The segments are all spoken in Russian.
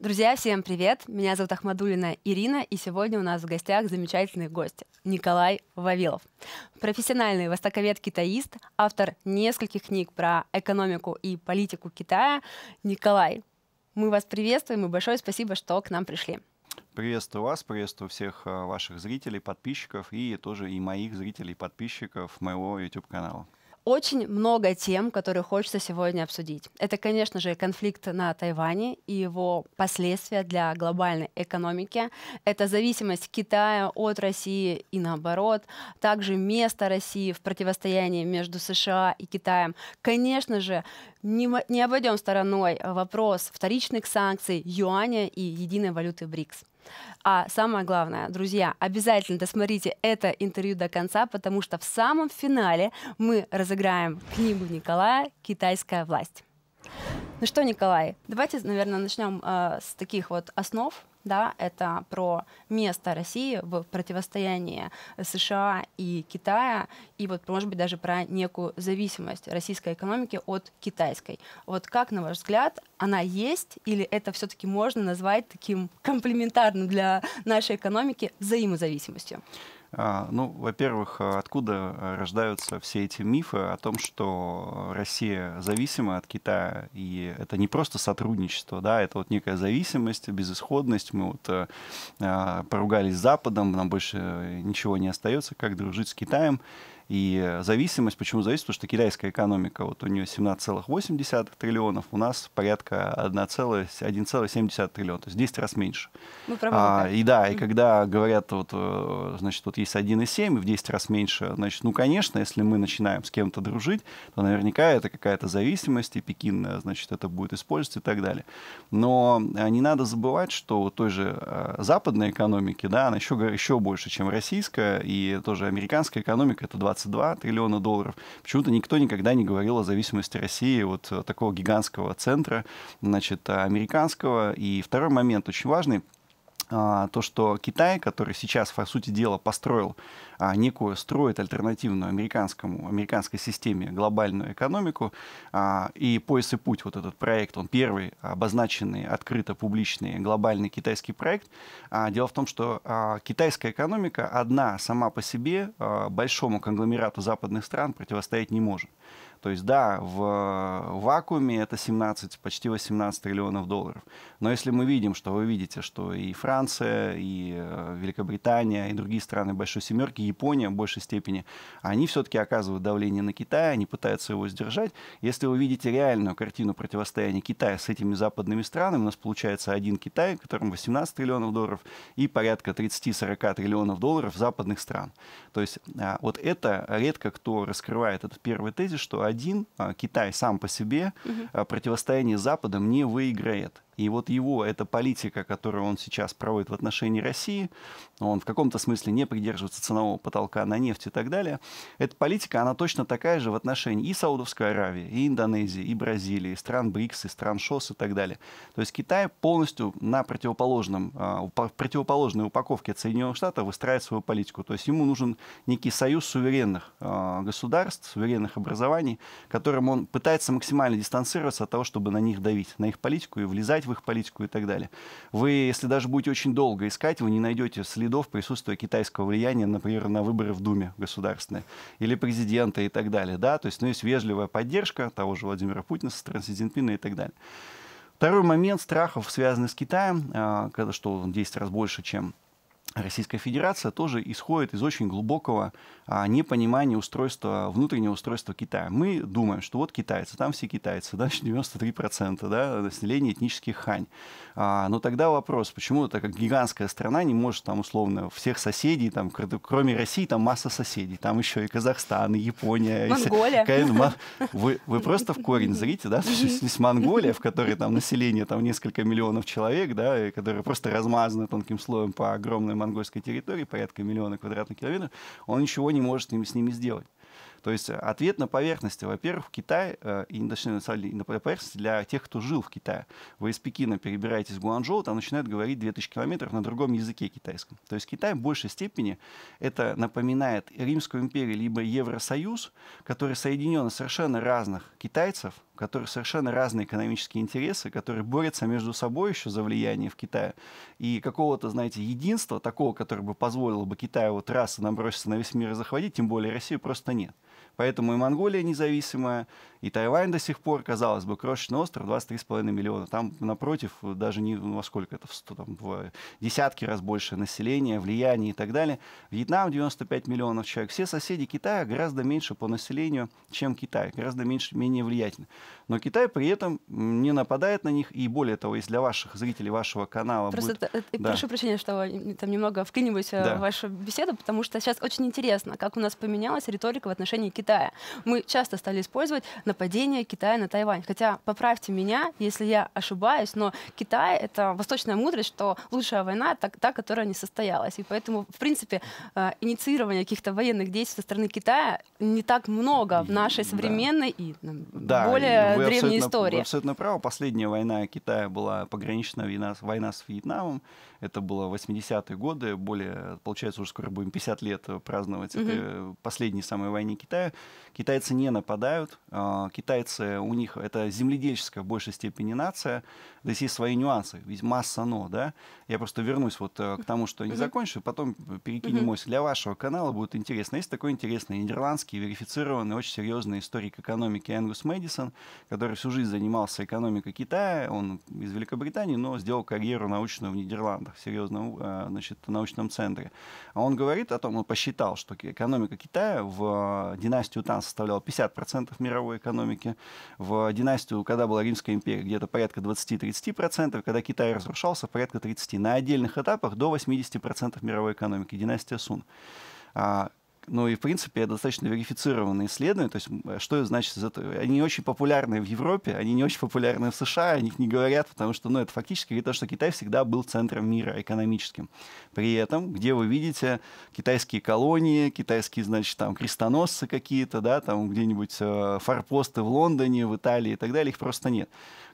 Друзья, всем привет! Меня зовут Ахмадулина Ирина, и сегодня у нас в гостях замечательный гость Николай Вавилов. Профессиональный востоковед-китаист, автор нескольких книг про экономику и политику Китая. Николай, мы вас приветствуем и большое спасибо, что к нам пришли. Приветствую вас, приветствую всех э, ваших зрителей, подписчиков и тоже и моих зрителей, подписчиков моего YouTube-канала. Очень много тем, которые хочется сегодня обсудить. Это, конечно же, конфликт на Тайване и его последствия для глобальной экономики. Это зависимость Китая от России и наоборот. Также место России в противостоянии между США и Китаем. Конечно же, не, не обойдем стороной вопрос вторичных санкций, юаня и единой валюты БРИКС. А самое главное, друзья, обязательно досмотрите это интервью до конца, потому что в самом финале мы разыграем книгу Николая «Китайская власть». Ну что, Николай, давайте, наверное, начнем э, с таких вот основ, да, это про место России в противостоянии США и Китая, и вот, может быть, даже про некую зависимость российской экономики от китайской. Вот как, на ваш взгляд, она есть, или это все-таки можно назвать таким комплементарным для нашей экономики взаимозависимостью? А, ну, во-первых, а откуда а, рождаются все эти мифы о том, что Россия зависима от Китая, и это не просто сотрудничество, да, это вот некая зависимость, безысходность, мы вот поругались с Западом, нам больше э, ничего не остается, как дружить с Китаем, и э, зависимость, почему зависит, потому что китайская экономика, вот у нее 17,8 триллионов, у нас порядка 1,7 триллиона, то есть 10 раз меньше. Ну, мы а, и да, и когда говорят, вот, э, значит, вот есть 1,7 и в 10 раз меньше, значит, ну, конечно, если мы начинаем с кем-то дружить, то наверняка это какая-то зависимость, и Пекин, э, значит, это будет использовать и так далее. Но не надо забывать, что у той же западной экономики, да, она еще, еще больше, чем российская, и тоже американская экономика — это 20 22 триллиона долларов. Почему-то никто никогда не говорил о зависимости России от э, такого гигантского центра, значит, э, американского. И второй момент очень важный — а, то, что Китай, который сейчас, по сути дела, построил а, некую, строит альтернативную американскому, американской системе глобальную экономику, а, и «Пояс и путь», вот этот проект, он первый обозначенный, открыто публичный глобальный китайский проект. А, дело в том, что а, китайская экономика одна сама по себе а, большому конгломерату западных стран противостоять не может. То есть да, в э, вакууме это 17, почти 18 триллионов долларов. Но если мы видим, что вы видите, что и Франция, и э, Великобритания, и другие страны Большой Семерки, Япония в большей степени, они все-таки оказывают давление на Китай, они пытаются его сдержать. Если вы видите реальную картину противостояния Китая с этими западными странами, у нас получается один Китай, в котором 18 триллионов долларов, и порядка 30-40 триллионов долларов западных стран. То есть а, вот это редко кто раскрывает этот первый тезис, что один а, Китай сам по себе угу. противостояние с Западом не выиграет. И вот его эта политика, которую он сейчас проводит в отношении России, он в каком-то смысле не придерживается ценового потолка на нефть и так далее, эта политика, она точно такая же в отношении и Саудовской Аравии, и Индонезии, и Бразилии, и стран БРИКС, и стран ШОС и так далее. То есть Китай полностью на противоположном, а, в противоположной упаковке от Соединенных Штатов выстраивает свою политику. То есть ему нужен некий союз суверенных а, государств, суверенных образований, которым он пытается максимально дистанцироваться от того, чтобы на них давить, на их политику и влезать вникать в их политику и так далее. Вы, если даже будете очень долго искать, вы не найдете следов присутствия китайского влияния, например, на выборы в Думе государственной или президента и так далее. Да? То есть, ну, есть вежливая поддержка того же Владимира Путина со стороны Си Цзиньпина и так далее. Второй момент страхов, связанный с Китаем, а, когда что он 10 раз больше, чем Российская Федерация тоже исходит из очень глубокого а, непонимания устройства, внутреннего устройства Китая. Мы думаем, что вот китайцы, там все китайцы, да, 93% да, населения этнических хань. А, но тогда вопрос, почему так как гигантская страна не может там условно всех соседей, там, кроме России, там масса соседей, там еще и Казахстан, и Япония. Монголия. И, вы, просто в корень зрите, да, то есть Монголия, в которой там население там несколько миллионов человек, да, и просто размазана тонким слоем по огромной монгольской территории, порядка миллиона квадратных километров, он ничего не может с ними, с ними сделать. То есть э, ответ на поверхности. Во-первых, в Китай, э, и точнее, на поверхности для тех, кто жил в Китае. Вы из Пекина перебираетесь в Гуанчжоу, там начинают говорить 2000 километров на другом языке китайском. То есть Китай в большей степени это напоминает Римскую империю, либо Евросоюз, который соединен из совершенно разных китайцев, у которых совершенно разные экономические интересы, которые борются между собой еще за влияние в Китае. И какого-то, знаете, единства, такого, которое бы позволило бы Китаю вот раз и наброситься на весь мир и захватить, тем более Россию, просто нет. Поэтому и Монголия независимая, и Тайвань до сих пор, казалось бы, крошечный остров, 23,5 миллиона. Там напротив даже не ну, во сколько это, в, 100, там, в э, десятки раз больше населения, влияние и так далее. Вьетнам 95 миллионов человек. Все соседи Китая гораздо меньше по населению, чем Китай, гораздо меньше, менее влиятельны. Но Китай при этом не нападает на них. И более того, если для ваших зрителей вашего канала Просто будет... это, э, э, да. прошу прощения, что там немного вклиниваюсь да. в вашу беседу, потому что сейчас очень интересно, как у нас поменялась риторика в отношении Китая. Мы часто стали использовать, нападение Китая на Тайвань. Хотя, поправьте меня, если я ошибаюсь, но Китай — это восточная мудрость, что лучшая война — та, та, которая не состоялась. И поэтому, в принципе, э, инициирование каких-то военных действий со стороны Китая не так много в нашей современной да. и да, более вы древней истории. Вы абсолютно правы. Последняя война Китая была пограничная война, война с Вьетнамом. Это было 80-е годы, более, получается, уже скоро будем 50 лет э, праздновать угу. этой э, последней самой войне Китая. Китайцы не нападают. А, китайцы, у них это земледельческая в большей степени нация да, есть свои нюансы, ведь масса но, да. Я просто вернусь вот э, к тому, что не закончу, потом перекинем мысль. Для вашего канала будет интересно. Есть такой интересный нидерландский, верифицированный, очень серьезный историк экономики Энгус Мэдисон, который всю жизнь занимался экономикой Китая, он из Великобритании, но сделал карьеру научную в Нидерландах, э, в серьезном значит, научном центре. А он говорит о том, он посчитал, что экономика Китая в э, династию Тан составляла 50% мировой экономики, в династию, когда была Римская империя, где-то порядка 20-30 30%, когда Китай разрушался, порядка 30%. На отдельных этапах до 80% мировой экономики. Династия Сун. А, ну и, в принципе, это достаточно верифицированные исследования. То есть, что это значит из Они не очень популярны в Европе, они не очень популярны в США, о них не говорят, потому что, ну, это фактически говорит о что Китай всегда был центром мира экономическим. При этом, где вы видите китайские колонии, китайские, значит, там, крестоносцы какие-то, да, там где-нибудь э, форпосты в Лондоне, в Италии и так далее, их просто нет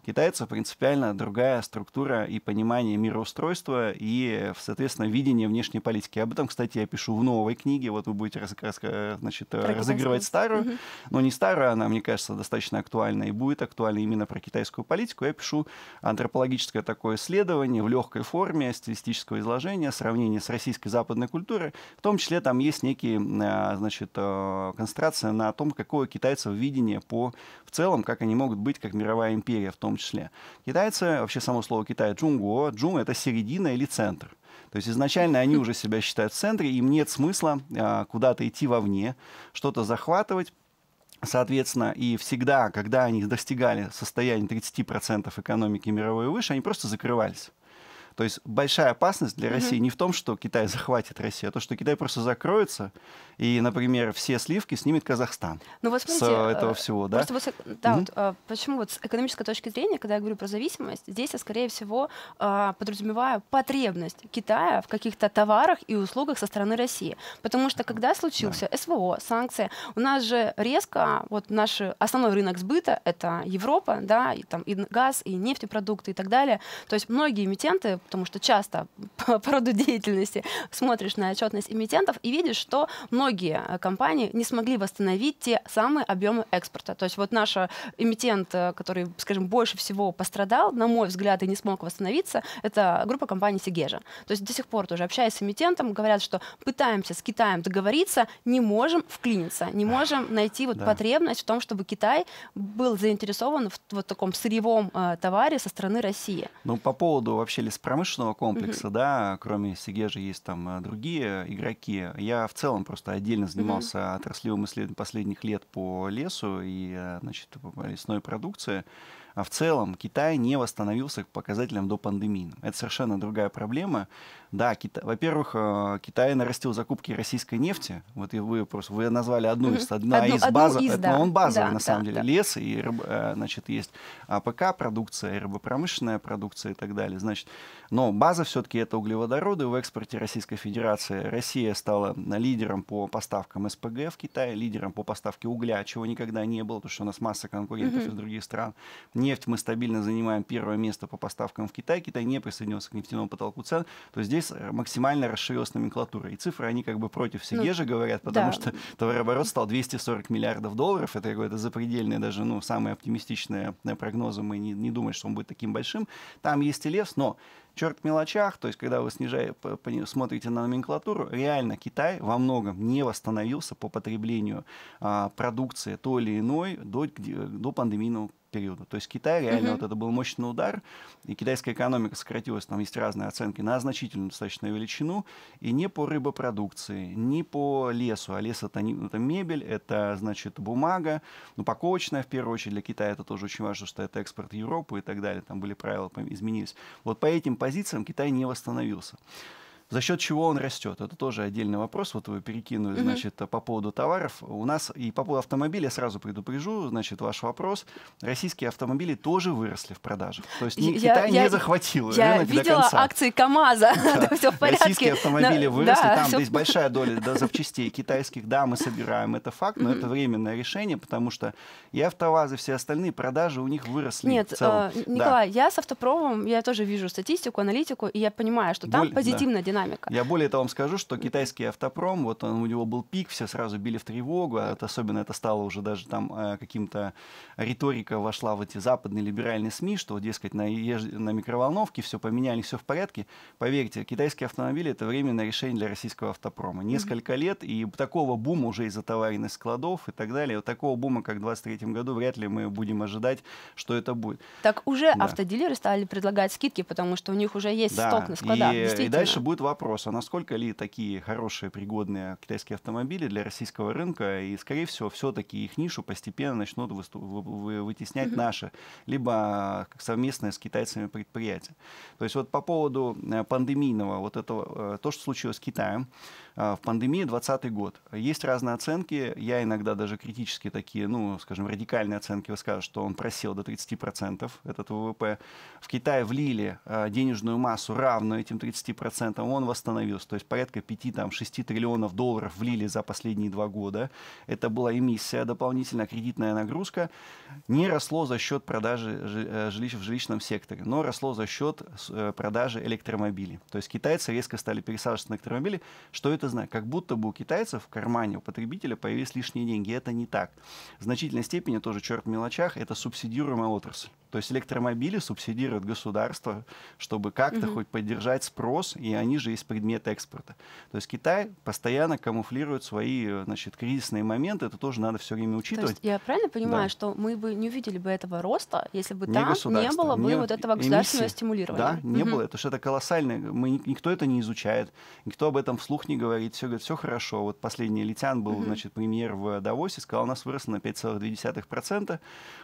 китайцев принципиально другая структура и понимание мироустройства и, соответственно, видение внешней политики. Об этом, кстати, я пишу в новой книге. Вот вы будете раз, раз, значит, э, разыгрывать старую, угу. но не старую, она, мне кажется, достаточно актуальна и будет актуальна именно про китайскую политику. Я пишу антропологическое такое исследование в легкой форме стилистического изложения, сравнение с российской западной культурой. В том числе там есть некие, э, значит, э, концентрация на том, какое китайцев видение по в целом, как они могут быть, как мировая империя в том том числе. Китайцы, вообще само слово Китай, джунго, джун — это середина или центр. То есть изначально они уже себя считают в центре, им нет смысла а, куда-то идти вовне, что-то захватывать, Соответственно, и всегда, когда они достигали состояния 30% экономики мировой выше, они просто закрывались. То есть большая опасность для России не в том, что Китай захватит Россию, а то, что Китай просто закроется, и, например, все сливки снимет Казахстан ну, вот смотрите, с этого э, всего. Да, просто вот, да mm-hmm. вот, э, почему вот с экономической точки зрения, когда я говорю про зависимость, здесь я, скорее всего, э, подразумеваю потребность Китая в каких-то товарах и услугах со стороны России. Потому что когда случился да. СВО, санкции, у нас же резко, вот наш основной рынок сбыта — это Европа, да, и там и газ, и нефтепродукты и так далее. То есть многие эмитенты потому что часто по, по роду деятельности смотришь на отчетность эмитентов и видишь, что многие э, компании не смогли восстановить те самые объемы экспорта. То есть вот наш э, эмитент, э, который, скажем, больше всего пострадал, на мой взгляд, и не смог восстановиться, это группа компаний Сигежа. То есть до сих пор тоже общаясь с эмитентом, говорят, что пытаемся с Китаем договориться, не можем вклиниться, не можем найти вот да. потребность в том, чтобы Китай был заинтересован в вот таком сырьевом э, товаре со стороны России. Ну, по поводу вообще леспромышленности, промышленного комплекса, mm-hmm. да, кроме же есть там э, другие игроки. Я в целом просто отдельно занимался mm-hmm. отраслевым исследованием последних лет по лесу и, э, значит, лесной продукции. А в целом Китай не восстановился к показателям до пандемии. Это совершенно другая проблема. Да, Кита... во-первых, э, Китай нарастил закупки российской нефти. Вот и вы просто вы назвали одну из, одна одну, из баз, из, да. он базовый да, на самом да, деле да. лес и э, значит есть АПК продукция, рыбопромышленная продукция и так далее. Значит, но база все-таки это углеводороды в экспорте Российской Федерации. Россия стала э, лидером по поставкам СПГ в Китай, лидером по поставке угля, чего никогда не было, потому что у нас масса конкурентов из других стран. Нефть мы стабильно занимаем первое место по поставкам в Китай. Китай не присоединился к нефтяному потолку цен. То здесь здесь э, максимально расширилась номенклатура. И цифры, они как бы против всех ну, же говорят, потому да. что товарооборот стал 240 миллиардов долларов. Это какое-то запредельное, даже ну, самые оптимистичные э, прогнозы. Мы не, не думаем, что он будет таким большим. Там есть и лес, но Черт в мелочах, то есть когда вы снижаете, смотрите на номенклатуру, реально Китай во многом не восстановился по потреблению а, продукции той или иной до, до пандемийного периода. То есть Китай реально uh вот это был мощный удар, и китайская экономика сократилась, там есть разные оценки, на значительную достаточно величину, и не по рыбопродукции, не по лесу, а лес это, не, это мебель, это, значит, бумага, ну, паковочная в первую очередь для Китая, это тоже очень важно, что это экспорт в Европу и так далее, там были правила, изменились. Вот по этим позициям позициям Китай не восстановился. За счет чего он растет? Это тоже отдельный вопрос. Вот вы перекинули, значит, по поводу товаров. У нас и по поводу автомобилей сразу предупрежу, значит, ваш вопрос. Российские автомобили тоже выросли в продажах. То есть я, Китай я, не захватил я рынок видела до конца. акции КАМАЗа. Да. все в порядке. Российские автомобили но, выросли. Да, там все... здесь большая доля да, запчастей китайских. Да, мы собираем, это факт, но это временное решение, потому что и автовазы, все остальные продажи у них выросли. Нет, в целом. Э, Николай, да. я с автопромом, я тоже вижу статистику, аналитику, и я понимаю, что там позитивная да. динамика динамика. Я более того вам скажу, что китайский автопром, вот он, у него был пик, все сразу били в тревогу, а это, особенно это стало уже даже там э, каким-то риторика вошла в эти западные либеральные СМИ, что, дескать, на, еж... на микроволновке все поменяли, все в порядке. Поверьте, китайские автомобили — это временное решение для российского автопрома. Несколько mm-hmm. лет, и такого бума уже из-за товаренных складов и так далее, вот такого бума, как в 2023 году, вряд ли мы будем ожидать, что это будет. Так уже да. автодилеры стали предлагать скидки, потому что у них уже есть да. сток на складах. И, и дальше будет вопрос, а насколько ли такие хорошие, пригодные китайские автомобили для российского рынка, и, скорее всего, все-таки их нишу постепенно начнут вытеснять mm-hmm. наши, либо совместные с китайцами предприятия. То есть вот по поводу э, пандемийного, вот этого, э, то, что случилось с Китаем, а, в пандемии 2020 год. Есть разные оценки, я иногда даже критически такие, ну, скажем, радикальные оценки высказываю, что он просел до 30% этот ВВП. В Китае влили а, денежную массу, равную этим 30%, он восстановился, то есть порядка 5-6 триллионов долларов влили за последние два года. Это была эмиссия, дополнительная кредитная нагрузка. Не росло за счет продажи э, жилищ в жилищном секторе, но росло за счет э, продажи электромобилей. То есть китайцы резко стали пересаживаться на электромобили, что это образно, как будто бы у китайцев в кармане у потребителя появились лишние деньги. Это не так. В значительной степени тоже черт в мелочах, это субсидируемая отрасль. То есть электромобили субсидируют государство, чтобы как-то угу. хоть поддержать спрос, и они же есть предмет экспорта. То есть Китай постоянно камуфлирует свои значит, кризисные моменты, это тоже надо все время учитывать. То есть я правильно понимаю, да. что мы бы не увидели бы этого роста, если бы не там не было бы не вот этого государственного эмиссии, стимулирования? Да, не угу. было, потому что это колоссально, мы, никто это не изучает, никто об этом вслух не говорит говорит, все говорит, все хорошо. Вот последний Литян был, mm-hmm. значит, премьер в Давосе, сказал, у нас выросло на 5,2%.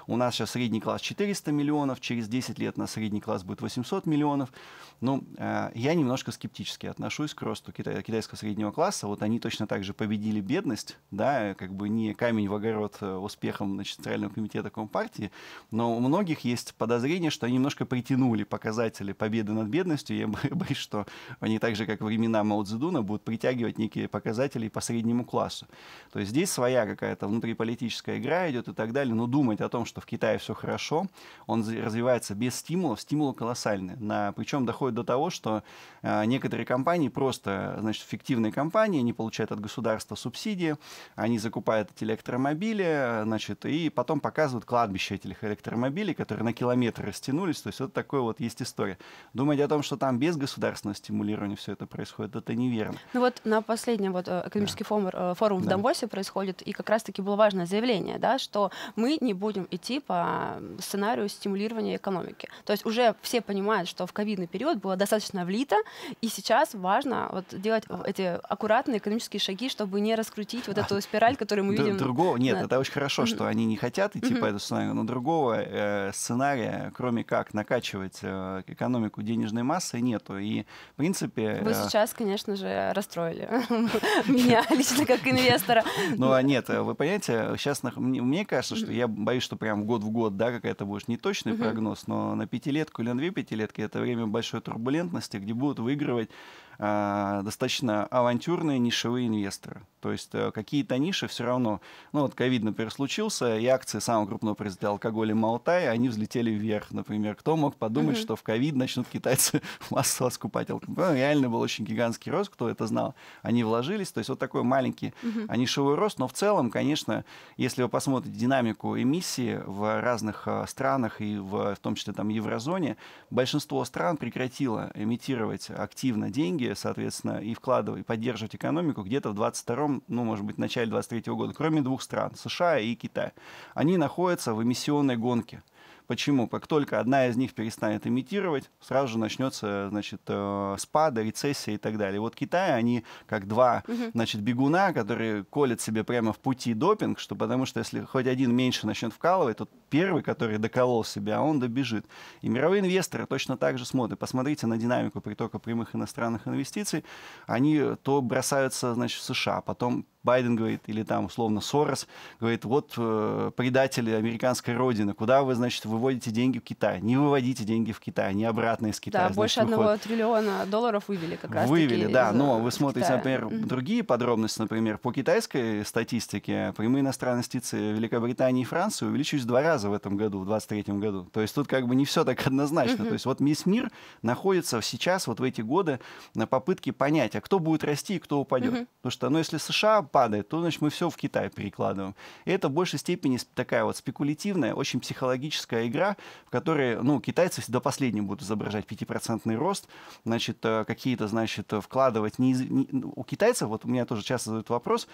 У нас сейчас средний класс 400 миллионов, через 10 лет у нас средний класс будет 800 миллионов. Ну, э, я немножко скептически отношусь к росту китай, китайского среднего класса. Вот они точно так же победили бедность, да, как бы не камень в огород э, успехом значит, Центрального комитета Компартии, но у многих есть подозрение, что они немножко притянули показатели победы над бедностью. Я боюсь, что они так же, как времена Мао Цзэдуна, будут притягивать вытягивать некие показатели по среднему классу. То есть здесь своя какая-то внутриполитическая игра идет и так далее, но думать о том, что в Китае все хорошо, он развивается без стимулов, стимулы колоссальные. На, причем доходит до того, что э, некоторые компании просто, значит, фиктивные компании, они получают от государства субсидии, они закупают эти электромобили, значит, и потом показывают кладбище этих электромобилей, которые на километр растянулись, то есть вот такое вот есть история. Думать о том, что там без государственного стимулирования все это происходит, это неверно. Ну вот на последнем вот э, экономический да. Э, форум, форум да. в Донбассе происходит, и как раз-таки было важное заявление, да, что мы не будем идти по сценарию стимулирования экономики. То есть уже все понимают, что в ковидный период было достаточно влито, и сейчас важно вот делать эти аккуратные экономические шаги, чтобы не раскрутить вот а, эту спираль, которую мы Д- видим. Другого нет, да. это очень хорошо, что они не хотят идти по этому сценарию, но другого э, сценария, кроме как накачивать э, экономику денежной массой, нету. И в принципе. Вы э, сейчас, конечно же, расстроились обманывали меня лично как инвестора. Ну, а нет, вы понимаете, сейчас мне кажется, что я боюсь, что прям год в год, да, какая-то будет неточный прогноз, но на пятилетку или на две пятилетки это время большой турбулентности, где будут выигрывать а, достаточно авантюрные нишевые инвесторы. То есть э, какие-то ниши все равно... Ну вот ковид, например, случился, и акции самого крупного производителя алкоголя Малтай, они взлетели вверх, например. Кто мог подумать, mm что в ковид начнут китайцы массово скупать алкоголь? Ну, реально был очень гигантский рост, кто это знал. Они вложились, то есть вот такой маленький mm нишевой рост, но в целом, конечно, если вы посмотрите динамику эмиссии в разных э, странах и в, в том числе там еврозоне, большинство стран прекратило эмитировать активно деньги, соответственно, и вкладывать, и поддерживать экономику где-то в 22 ну, может быть, в начале 2023 года, кроме двух стран, США и Китая, они находятся в эмиссионной гонке. Почему? Как только одна из них перестанет имитировать, сразу же начнется значит, э, спада, рецессия и так далее. Вот Китай, они как два значит, бегуна, которые колят себе прямо в пути допинг, что потому что если хоть один меньше начнет вкалывать, то первый, который доколол себя, а он добежит. И мировые инвесторы точно так же смотрят. Посмотрите на динамику притока прямых иностранных инвестиций. Они э, то бросаются значит, в США, потом Байден говорит, или там условно Сорос, говорит, вот э, предатели американской родины, куда вы, значит, выводите деньги в Китай? Не выводите деньги в Китай, не обратно из Китая. Да, значит, больше одного триллиона долларов вывели как раз. Вывели, да, из, э, но вы смотрите, Китая. например, другие подробности, например, по китайской статистике прямые иностранные инвестиции Великобритании и Франции увеличились в два раза в этом году, в 23 году. То есть тут как бы не все так однозначно. Угу. То есть вот Мисс Мир находится сейчас, вот в эти годы, на попытке понять, а кто будет расти и кто упадет. Угу. Потому что, ну, если США падает, то, значит, мы все в Китай перекладываем. И это в большей степени такая вот спекулятивная, очень психологическая игра, в которой, ну, китайцы до последнего будут изображать 5% рост, значит, э, какие-то, значит, э, вкладывать... Не, не, у китайцев, вот у меня тоже часто задают вопрос,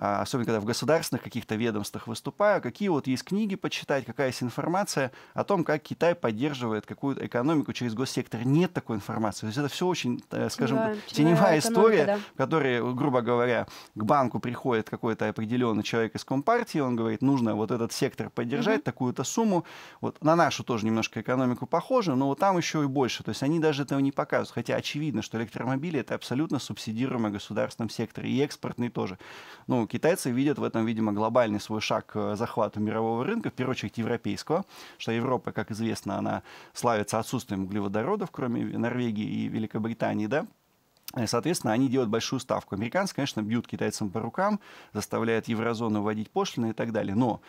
а, особенно когда в государственных каких-то ведомствах выступаю, какие вот есть книги почитать, какая есть информация о том, как Китай поддерживает какую-то экономику через госсектор. Нет такой информации. То есть это все очень, э, скажем, да, теневая история, да. в которой, грубо говоря, к банку приходит какой-то определенный человек из Компартии, он говорит, нужно вот этот сектор поддержать, угу. такую-то сумму. Вот на нашу тоже немножко экономику похоже, но вот там еще и больше. То есть они даже этого не показывают. Хотя очевидно, что электромобили это абсолютно субсидируемое государственным сектор и экспортный тоже. Ну, Китайцы видят в этом, видимо, глобальный свой шаг к захвату мирового рынка, в первую очередь европейского, что Европа, как известно, она славится отсутствием углеводородов, кроме Норвегии и Великобритании, да, э, Соответственно, они делают большую ставку. Американцы, конечно, бьют китайцам по рукам, заставляют еврозону вводить пошлины и так далее. Но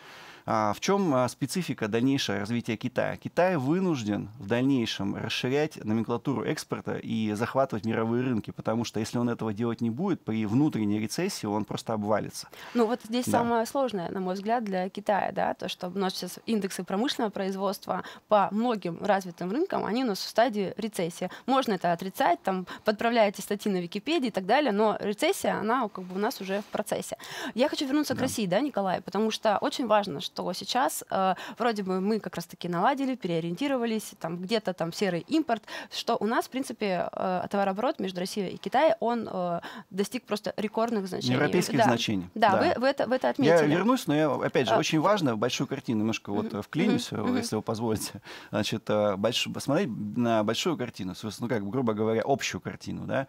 а, в чем а, специфика дальнейшего развития Китая? Китай вынужден в дальнейшем расширять номенклатуру экспорта и захватывать мировые рынки, потому что если он этого делать не будет, при внутренней рецессии он просто обвалится. Ну вот здесь да. самое сложное, на мой взгляд, для Китая, да, то, что у нас сейчас индексы промышленного производства по многим развитым рынкам, они у нас в стадии рецессии. Можно это отрицать, там, подправляете статьи на Википедии и так далее, но рецессия, она как бы у нас уже в процессе. Я хочу вернуться да. к России, да, Николай, потому что очень важно, что сейчас э, вроде бы мы как раз-таки наладили, переориентировались, там где-то там серый импорт, что у нас, в принципе, э, товарооборот между Россией и Китаем, он э, достиг просто рекордных значений. Европейских да. значений. Да, да. Вы, вы, это, вы это отметили. Я вернусь, но я, опять же, а. очень важно, большую картину немножко вот э, вклинюсь, э, если вы позволите. Значит, э, больш... посмотреть на большую картину, ну, как, грубо говоря, общую картину, да,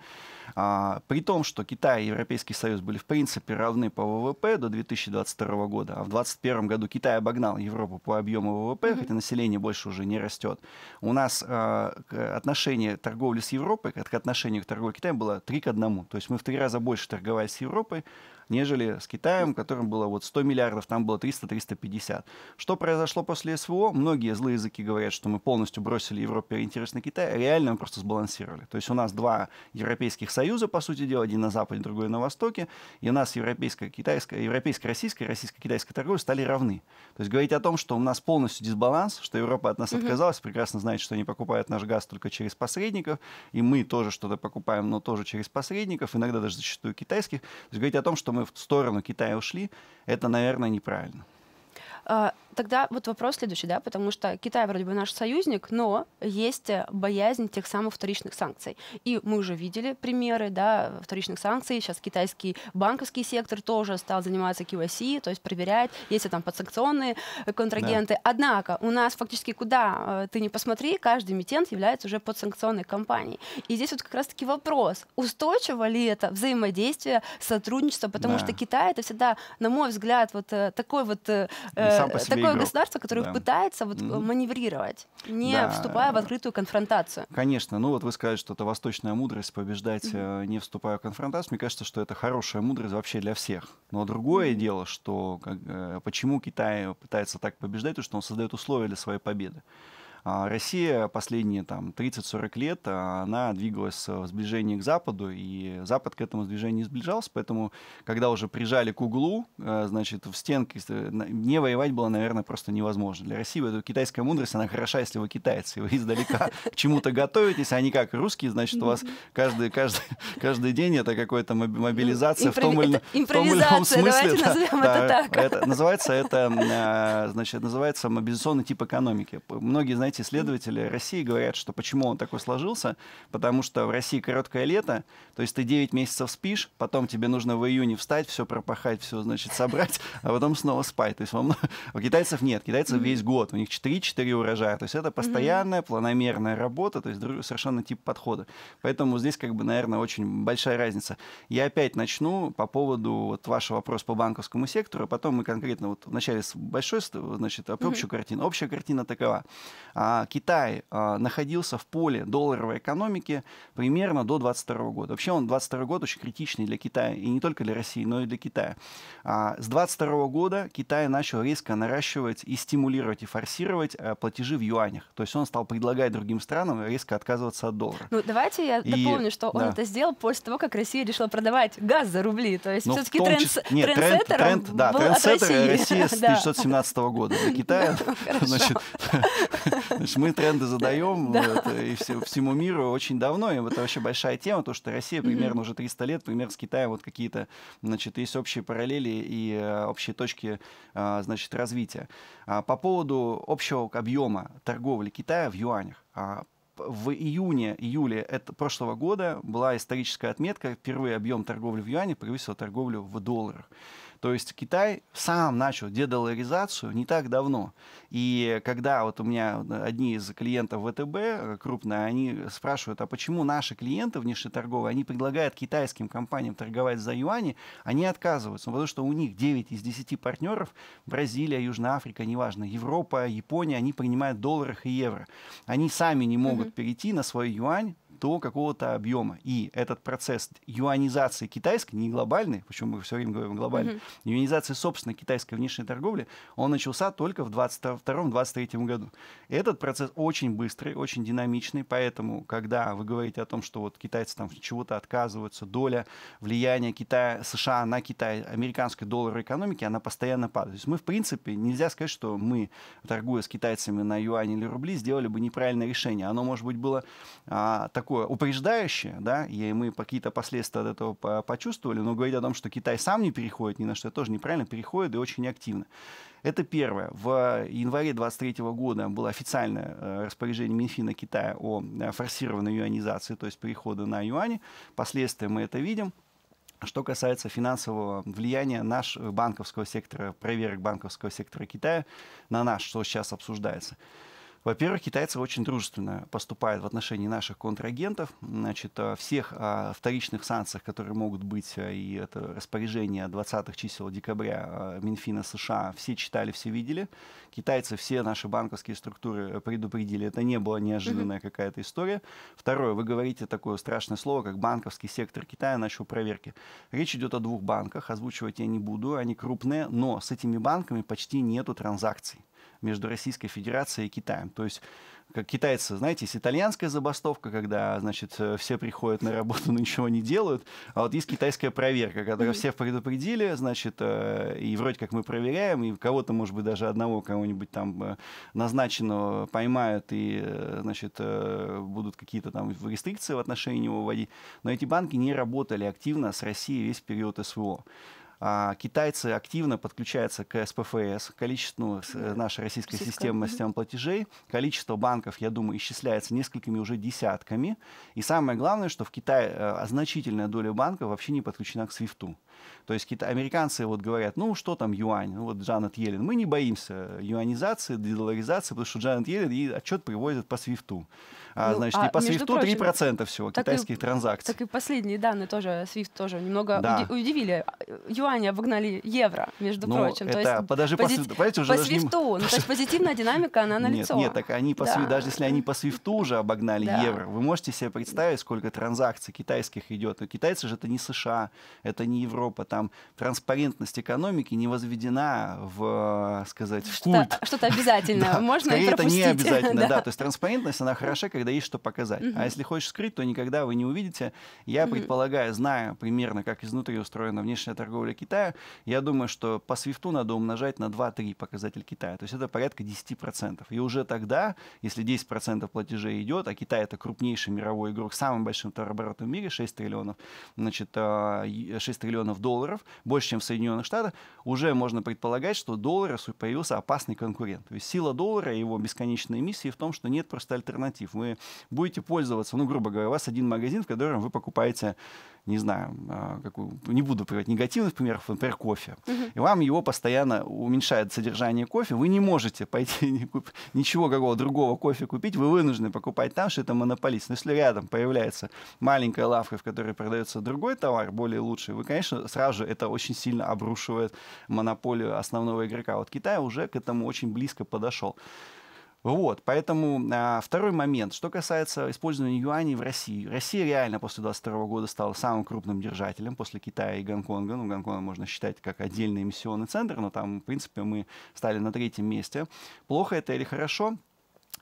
а, при том, что Китай и Европейский Союз были, в принципе, равны по ВВП до 2022 года, а в 2021 году Китай обогнал Европу по объему ВВП, mm-hmm. хотя население больше уже не растет. У нас э, отношение торговли с Европой к, к отношению к торговле Китаем было 3 к 1. То есть мы в три раза больше торговали с Европой, нежели с Китаем, которым было вот 100 миллиардов, там было 300-350. Что произошло после СВО? Многие злые языки говорят, что мы полностью бросили Европе ориентируясь на Китай, а реально мы просто сбалансировали. То есть у нас два европейских союза, по сути дела, один на Западе, другой на Востоке, и у нас европейская, китайская европейская, российская российская, китайская торговля стали равны. То есть говорить о том, что у нас полностью дисбаланс, что Европа от нас угу. отказалась, прекрасно знает, что они покупают наш газ только через посредников, и мы тоже что-то покупаем, но тоже через посредников, иногда даже зачастую китайских. То есть говорить о том, что мы мы в сторону Китая ушли, это, наверное, неправильно. А, тогда вот вопрос следующий, да, потому что Китай вроде бы наш союзник, но есть э, боязнь тех самых вторичных санкций. И мы уже видели примеры, да, вторичных санкций. Сейчас китайский банковский сектор тоже стал заниматься KYC, то есть проверяет. есть ли там подсанкционные э, контрагенты. Да. Однако у нас фактически куда э, ты не посмотри, каждый эмитент является уже подсанкционной компанией. И здесь вот как раз-таки вопрос, устойчиво ли это взаимодействие, сотрудничество, потому да. что Китай это всегда, на мой взгляд, вот такой вот... Э, сам по себе такое государство, которое да. пытается вот mm-hmm. маневрировать, не да. вступая в открытую конфронтацию. Конечно. Ну вот вы сказали, что это восточная мудрость побеждать, mm-hmm. не вступая в конфронтацию. Мне кажется, что это хорошая мудрость вообще для всех. Но другое mm-hmm. дело, что как, э, почему Китай пытается так побеждать, то что он создает условия для своей победы. А, Россия последние там, 30-40 лет, а, она двигалась в сближении к Западу, и Запад к этому сближению сближался, поэтому, когда уже прижали к углу, э, значит, в стенке, э, не воевать было, наверное, просто невозможно. Для России эта китайская мудрость, она хороша, если вы китайцы, вы издалека к чему-то готовитесь, а не как русские, значит, у вас каждый, каждый, каждый день это какая-то мобилизация Импро... в том или, это, в том или ином смысле. Давайте назовем да, это так. Это, называется это, а, значит, называется мобилизационный тип экономики. Многие, знаете, IT-следователи России говорят, что почему он такой сложился, потому что в России короткое лето, то есть ты 9 месяцев спишь, потом тебе нужно в июне встать, все пропахать, все, значит, собрать, а потом снова спать. То есть вам... у китайцев нет, китайцев mm-hmm. весь год, у них 4-4 урожая, то есть это постоянная, планомерная работа, то есть совершенно тип подхода. Поэтому здесь, как бы, наверное, очень большая разница. Я опять начну по поводу вот вашего вопроса по банковскому сектору, а потом мы конкретно вот вначале с большой, значит, общую mm-hmm. картину. Общая картина такова. А Китай э, находился в поле долларовой экономики примерно до 2022 года. Вообще он 22 год очень критичный для Китая, и не только для России, но и для Китая. А с 22 года Китай начал резко наращивать и стимулировать, и форсировать э, платежи в юанях. То есть он стал предлагать другим странам резко отказываться от доллара. Ну, давайте я и... напомню, что он это сделал после того, как Россия решила продавать газ за рубли. То есть ну, все-таки трендс... чис... Нет, тренд, тренд, да, тренд Россия с 1917 года. Для Китая, значит, Значит, мы тренды задаем вот, и все, всему миру очень давно, и это вообще большая тема, то, что Россия примерно mm-hmm. уже 300 лет, пример с Китаем, вот какие-то, значит, есть общие параллели и э, общие точки, э, значит, развития. А по поводу общего объема торговли Китая в юанях а в июне-июле прошлого года была историческая отметка, впервые объем торговли в юане превысил торговлю в долларах. То есть Китай сам начал дедоларизацию не так давно. И когда вот у меня одни из клиентов ВТБ э, крупные, они спрашивают, а почему наши клиенты внешнеторговые, они предлагают китайским компаниям торговать за юани, они отказываются, ну, потому что у них 9 из 10 партнеров, Бразилия, Южная Африка, неважно, Европа, Япония, они принимают в долларах и евро. Они сами не могут угу. перейти на свой юань, до какого-то объема. И этот процесс юанизации китайской, не глобальной, почему мы все время говорим глобальной, mm-hmm. юанизации собственной китайской внешней торговли, он начался только в 2022-2023 году. Этот процесс очень быстрый, очень динамичный, поэтому, когда вы говорите о том, что вот китайцы там чего-то отказываются, доля влияния Китая, США на Китай, американской долларовой экономики, она постоянно падает. То есть мы, в принципе, нельзя сказать, что мы, торгуя с китайцами на юань или рубли, сделали бы неправильное решение. Оно, может быть, было а, такое такое упреждающее, да, и мы какие-то последствия от этого почувствовали, но говорить о том, что Китай сам не переходит ни на что, это тоже неправильно, переходит и очень активно. Это первое. В январе 2023 года было официальное э, распоряжение Минфина Китая о э, форсированной юанизации, то есть перехода на юани. Последствия мы это видим. Что касается финансового влияния наш э, банковского сектора, проверок банковского сектора Китая на наш, что сейчас обсуждается – во-первых, китайцы очень дружественно поступают в отношении наших контрагентов. Значит, о всех о вторичных санкциях, которые могут быть, э, и это распоряжение 20 чисел декабря э, Минфина США, все читали, все видели. Китайцы все наши банковские структуры э, предупредили. Это не была неожиданная какая-то история. Второе, вы говорите такое страшное слово, как банковский сектор Китая начал проверки. Речь идет о двух банках, озвучивать я не буду, они крупные, но с этими банками почти нету транзакций между Российской Федерацией и Китаем. То есть как китайцы, знаете, есть итальянская забастовка, когда, значит, э, все приходят на работу, но ничего не делают, а вот есть китайская проверка, когда всех предупредили, значит, э, и вроде как мы проверяем, и кого-то, может быть, даже одного кого-нибудь там э, назначенного поймают, и, значит, будут какие-то там рестрикции в отношении него вводить, но эти банки не работали активно с Россией весь период СВО. А, китайцы активно подключаются к СПФС, количеству э, нашей российской системы, системы платежей. Количество банков, я думаю, исчисляется несколькими уже десятками. И самое главное, что в Китае э, а, значительная доля банков вообще не подключена к свифту. То есть какие-то американцы вот говорят, ну что там юань, ну вот Джанет Йеллен, Мы не боимся юанизации, дедоларизации, потому что Джанет Йеллен и отчет привозят по свифту. А, ну, значит, а, и по свифту прочим, 3% всего китайских и, транзакций. Так и последние данные тоже, свифт тоже немного да. удивили. А, юань обогнали евро, между ну, прочим. Это, то есть, подожди, пози... по, понимаете, уже по свифту. Не... Ну, то есть позитивная динамика, она налицо. Нет, нет, так они по да. свифту, даже если они по свифту уже обогнали да. евро, вы можете себе представить, сколько транзакций китайских идет. И ну, китайцы же это не США, это не Европа, там транспарентность экономики не возведена в, э, сказать, в культ. Что-то обязательное да. можно Скорее, это не обязательно, да. да. То есть транспарентность, она хороша, когда есть что показать. Угу. А если хочешь скрыть, то никогда вы не увидите. Я угу. предполагаю, зная примерно, как изнутри устроена внешняя торговля Китая, я думаю, что по свифту надо умножать на 2-3 показатель Китая. То есть это порядка 10%. И уже тогда, если 10% платежей идет, а Китай это крупнейший мировой игрок, самым большим товарооборотом в мире, 6 триллионов, значит, 6 э, триллионов долларов, долларов, больше, чем в Соединенных Штатах, уже можно предполагать, что доллар появился опасный конкурент. То есть сила доллара и его бесконечной миссии в том, что нет просто альтернатив. Вы будете пользоваться, ну, грубо говоря, у вас один магазин, в котором вы покупаете не знаю, а, какую, не буду приводить негативных примеров, например, кофе, угу. и вам его постоянно уменьшает содержание кофе, вы не можете пойти не куп... ничего какого другого кофе купить, вы вынуждены покупать там, что это монополист. Но если рядом появляется маленькая лавка, в которой продается другой товар, более лучший, вы, конечно, сразу же это очень сильно обрушивает монополию основного игрока. Вот Китай уже к этому очень близко подошел. Вот, поэтому а, второй момент. Что касается использования юаней в России. Россия реально после 2022 года стала самым крупным держателем после Китая и Гонконга. Ну, Гонконг можно считать как отдельный эмиссионный центр, но там, в принципе, мы стали на третьем месте. Плохо это или хорошо?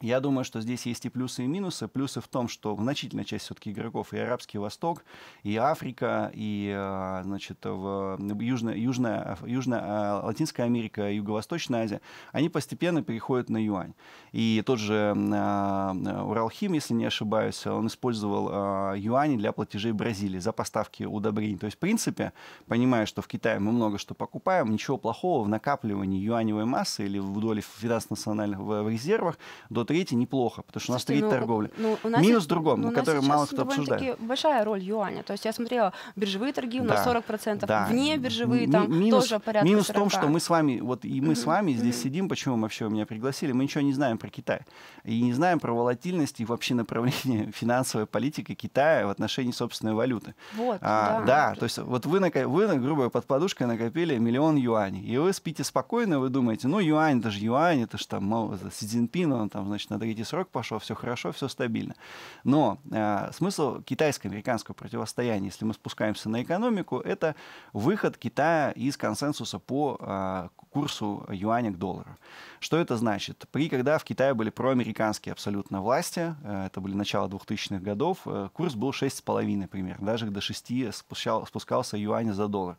Я думаю, что здесь есть и плюсы, и минусы. Плюсы в том, что значительная часть все-таки игроков и Арабский Восток, и Африка, и э, значит, в Южная, Южная, Южная э, Латинская Америка, Юго-Восточная Азия, они постепенно переходят на юань. И тот же э, Уралхим, если не ошибаюсь, он использовал юань для платежей Бразилии за поставки удобрений. То есть, в принципе, понимая, что в Китае мы много что покупаем, ничего плохого в накапливании юаневой массы или в доле финансово-национальных в резервах до третий неплохо, потому что у нас Слушайте, треть ну, торговли. Ну, у нас Минус в другом, ну, который мало кто обсуждает. большая роль юаня. То есть я смотрела, биржевые торги у нас да, 40%, да. вне биржевые там минус, тоже порядка Минус в том, что мы с вами, вот и мы с вами здесь сидим, почему мы вообще меня пригласили, мы ничего не знаем про Китай. И не знаем про волатильность и вообще направление финансовой политики Китая в отношении собственной валюты. Вот, а, да. да, то есть вот вы, вы, грубо под подушкой накопили миллион юаней, и вы спите спокойно, вы думаете, ну юань, это же юань, это же там Си Цзиньпин, он там, значит, значит, на третий срок пошел, все хорошо, все стабильно. Но э, смысл китайско-американского противостояния, если мы спускаемся на экономику, это выход Китая из консенсуса по э, курсу юаня к доллару. Что это значит? При, когда в Китае были проамериканские абсолютно власти, э, это были начало 2000-х годов, э, курс был 6,5 примерно, даже до 6 спущал, спускался юань за доллар.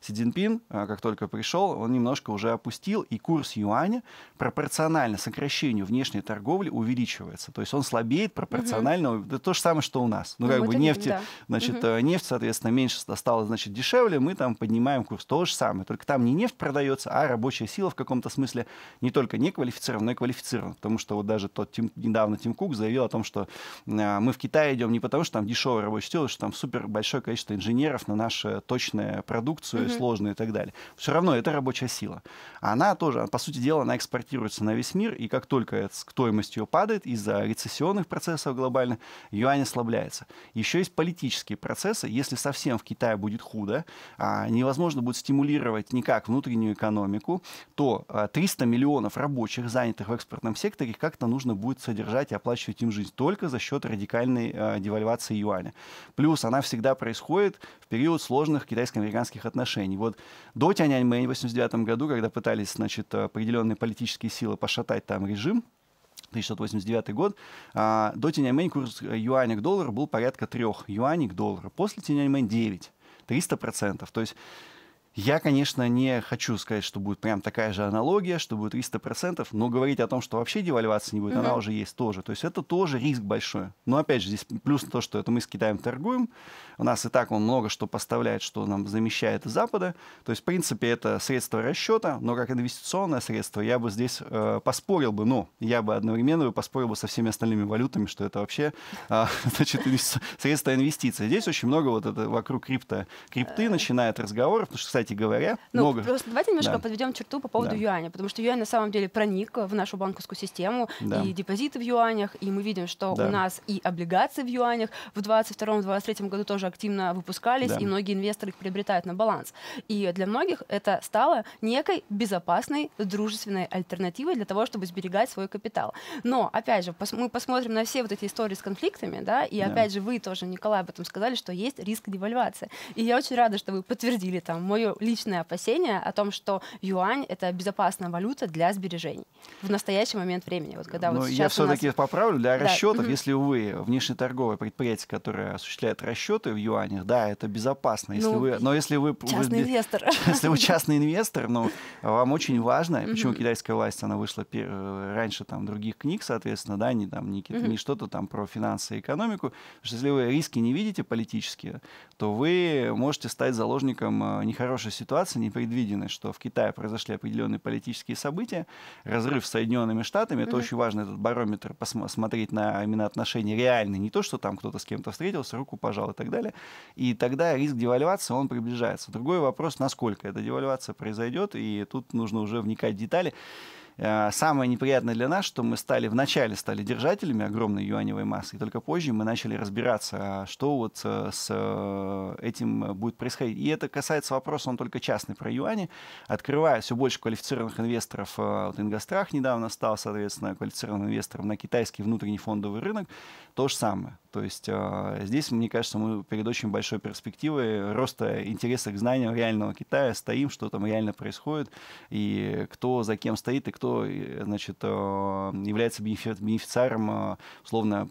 Си Цзиньпин, э, как только пришел, он немножко уже опустил, и курс юаня пропорционально сокращению внешней торговли торговли увеличивается. То есть он слабеет пропорционально. Угу. Это то же самое, что у нас. Ну, ну как бы нефть, да. значит, угу. нефть, соответственно, меньше стала, значит, дешевле, мы там поднимаем курс. То же самое. Только там не нефть продается, а рабочая сила в каком-то смысле не только не квалифицирована, но и квалифицирована. Потому что вот даже тот Тим, недавно Тим Кук заявил о том, что э, мы в Китай идем не потому, что там дешевая рабочая сила, а что там супер большое количество инженеров на нашу э, точную продукцию, угу. сложную и так далее. Все равно это рабочая сила. Она тоже, по сути дела, она экспортируется на весь мир, и как только это, кто стоимость ее падает из-за рецессионных процессов глобально. юань ослабляется. Еще есть политические процессы. Если совсем в Китае будет худо, а, невозможно будет стимулировать никак внутреннюю экономику, то 300 а, миллионов рабочих, занятых в экспортном секторе, как-то нужно будет содержать и оплачивать им жизнь только за счет радикальной а, девальвации юаня. Плюс она всегда происходит в период сложных китайско-американских отношений. Вот до Тяньаньмэнь в 89 году, когда пытались значит, определенные политические силы пошатать там режим, 1689 год, а, до Тяньаньмэнь курс э, юаня к доллару был порядка 3 юаней к доллару. После Тяньаньмэнь 9, 300%. То есть я, конечно, не хочу сказать, что будет прям такая же аналогия, что будет 300%, но говорить о том, что вообще девальвация не будет, угу. она уже есть тоже. То есть это тоже риск большой. Но опять же, здесь плюс то, что это мы с Китаем торгуем, у нас и так он много что поставляет, что нам замещает Запада. То есть, в принципе, это средство расчета, но как инвестиционное средство я бы здесь э, поспорил бы, ну, я бы одновременно бы поспорил бы со всеми остальными валютами, что это вообще э, значит, средство инвестиций. Здесь очень много вот это вокруг крипто, крипты э. начинает разговоров, потому что, кстати, кстати говоря. Ну, много... просто давайте немножко да. подведем черту по поводу да. юаня, потому что юань на самом деле проник в нашу банковскую систему, да. и депозиты в юанях, и мы видим, что да. у нас и облигации в юанях в 2022-2023 году тоже активно выпускались, да. и многие инвесторы их приобретают на баланс. И для многих это стало некой безопасной, дружественной альтернативой для того, чтобы сберегать свой капитал. Но, опять же, пос мы посмотрим на все вот эти истории с конфликтами, да, и да. опять же вы тоже, Николай, об этом сказали, что есть риск девальвации. И я очень рада, что вы подтвердили там мое личное опасение о том, что юань — это безопасная валюта для сбережений в настоящий момент времени. Вот когда Но вот ну, я все-таки нас... поправлю, для да. расчетов, если вы внешнеторговое предприятие, которое осуществляет расчеты в юанях, да, это безопасно. Если ну, вы... Но если вы... Частный вы... инвестор. Если вы частный инвестор, ну, вам очень важно, почему китайская власть, она вышла э, раньше там других книг, соответственно, да, не там не, не что-то там про финансы и экономику, потому что если вы риски не видите политические, то вы можете стать заложником э, нехороших тоже ситуация непредвиденная, что в Китае произошли определенные политические события, разрыв с Соединенными Штатами, mm-hmm. это очень важно, этот барометр, посмотреть на именно отношения реальные, не то, что там кто-то с кем-то встретился, руку пожал и так далее. И тогда риск девальвации, он приближается. Другой вопрос, насколько эта девальвация произойдет, и тут нужно уже вникать в детали. Э, самое неприятное для нас, что мы стали вначале стали держателями огромной юаневой массы, и только позже мы начали разбираться, а что вот э, с э, этим будет происходить. И это касается вопроса, он только частный про юани. Открывая все больше квалифицированных инвесторов, вот Ингострах недавно стал, соответственно, квалифицированным инвестором на китайский внутренний фондовый рынок, то же самое. То есть а, здесь, мне кажется, мы перед очень большой перспективой роста интереса к знаниям реального Китая стоим, что там реально происходит, и кто за кем стоит, и кто значит, а, является бенефициаром, а, условно,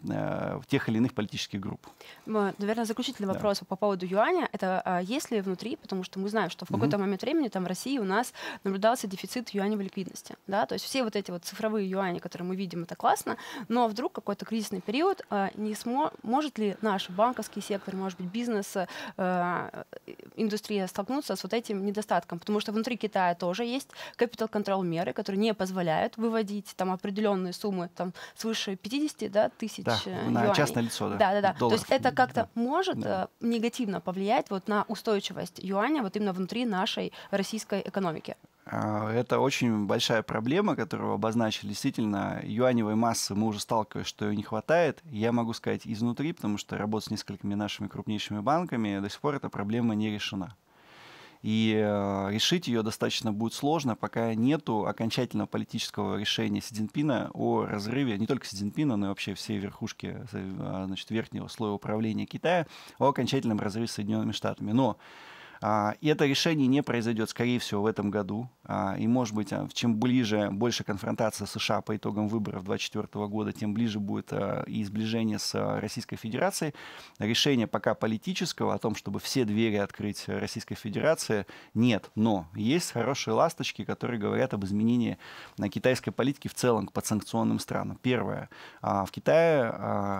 тех или иных политических групп. Наверное, заключительный вопрос да. по поводу юаня. Это есть ли внутри, потому что мы знаем, что в какой-то mm-hmm. момент времени там в России у нас наблюдался дефицит в ликвидности. Да? То есть все вот эти вот цифровые юани, которые мы видим, это классно, но вдруг какой-то кризисный период а, не смо... может ли наш банковский сектор, может быть, бизнес, э, индустрия столкнуться с вот этим недостатком? Потому что внутри Китая тоже есть капитал control меры, которые не позволяют выводить там определенные суммы там свыше 50 да, тысяч да, э, юаней. на частное лицо, да. Да, да, да. Долларов. То есть это как-то да. может да. Э, негативно повлиять вот на устойчивость юаня вот именно внутри нашей российской экономики. А, это очень большая проблема, которую обозначили действительно юаневой массы. Мы уже сталкиваемся, что ее не хватает. Я могу сказать изнутри, потому что работа с несколькими нашими крупнейшими банками до сих пор эта проблема не решена. И э, решить ее достаточно будет сложно, пока нету окончательного политического решения Си о разрыве не только Си но и вообще всей верхушки э, значит, верхнего слоя управления Китая о окончательном разрыве с Соединенными Штатами. Но а, и это решение не произойдет, скорее всего, в этом году. А, и, может быть, а, чем ближе, больше конфронтация США по итогам выборов 2024 года, тем ближе будет и сближение с Российской Федерацией. Решение пока политического о том, чтобы все двери открыть Российской Федерации, нет. Но есть хорошие ласточки, которые говорят об изменении на китайской политике в целом к подсанкционным странам. Первое. В Китае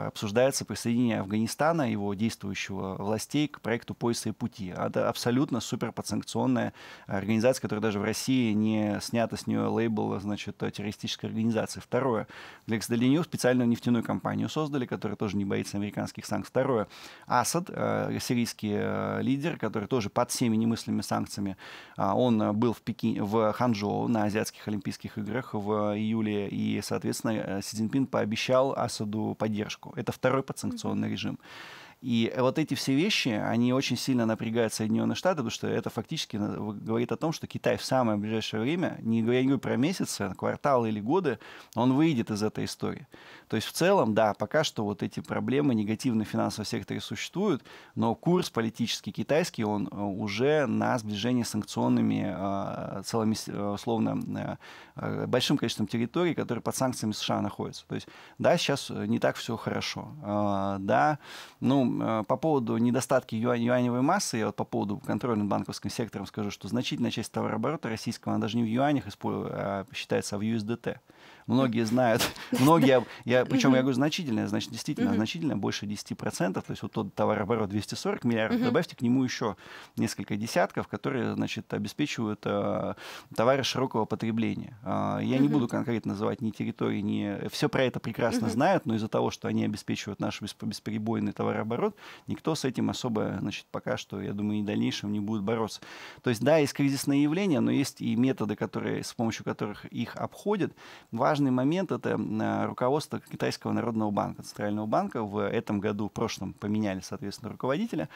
обсуждается присоединение Афганистана, его действующего властей к проекту пояса и пути. Это абсолютно абсолютно супер подсанкционная э, организация, которая даже в России не снята с нее лейбл, значит, э, террористической организации. Второе. Для XDL News специальную нефтяную компанию создали, которая тоже не боится американских санкций. Второе. Асад, э, сирийский э, лидер, который тоже под всеми немыслимыми санкциями, э, он э, был в, Пеки... в Ханчжоу на азиатских олимпийских играх в июле, и, соответственно, Си Цзиньпин пообещал Асаду поддержку. Это второй подсанкционный mm-hmm. режим. И э, вот эти все вещи, они очень сильно напрягают Соединенные Штаты, потому что это фактически э, говорит о том, что Китай в самое ближайшее время, не говоря, не говоря про месяцы, а кварталы или годы, он выйдет из этой истории. То есть в целом, да, пока что вот эти проблемы негативные в финансовом секторе существуют, но курс политический китайский, он э, уже на сближение с санкционными целыми, условно, большим количеством территорий, которые под санкциями США находятся. То есть, да, сейчас не так все хорошо. Да, ну, Э, по поводу недостатки юань, юаневой массы, я вот по поводу контроля над банковским сектором скажу, что значительная часть товарооборота российского, она даже не в юанях а считается, а в USDT. Многие знают, многие, я, причем я говорю значительное, значит, действительно значительно, больше 10%, то есть вот тот товарооборот 240 миллиардов, добавьте к нему еще несколько десятков, которые, значит, обеспечивают э, товары широкого потребления. А, я не буду конкретно называть ни территории, ни... Все про это прекрасно знают, но из-за того, что они обеспечивают наш бесперебойный товарооборот, никто с этим особо, значит, пока что, я думаю, и в дальнейшем не будет бороться. То есть, да, есть кризисные явления, но есть и методы, которые, с помощью которых их обходят. Важно важный момент — это э, руководство Китайского народного банка, Центрального банка. В этом году, в прошлом, поменяли, соответственно, руководителя.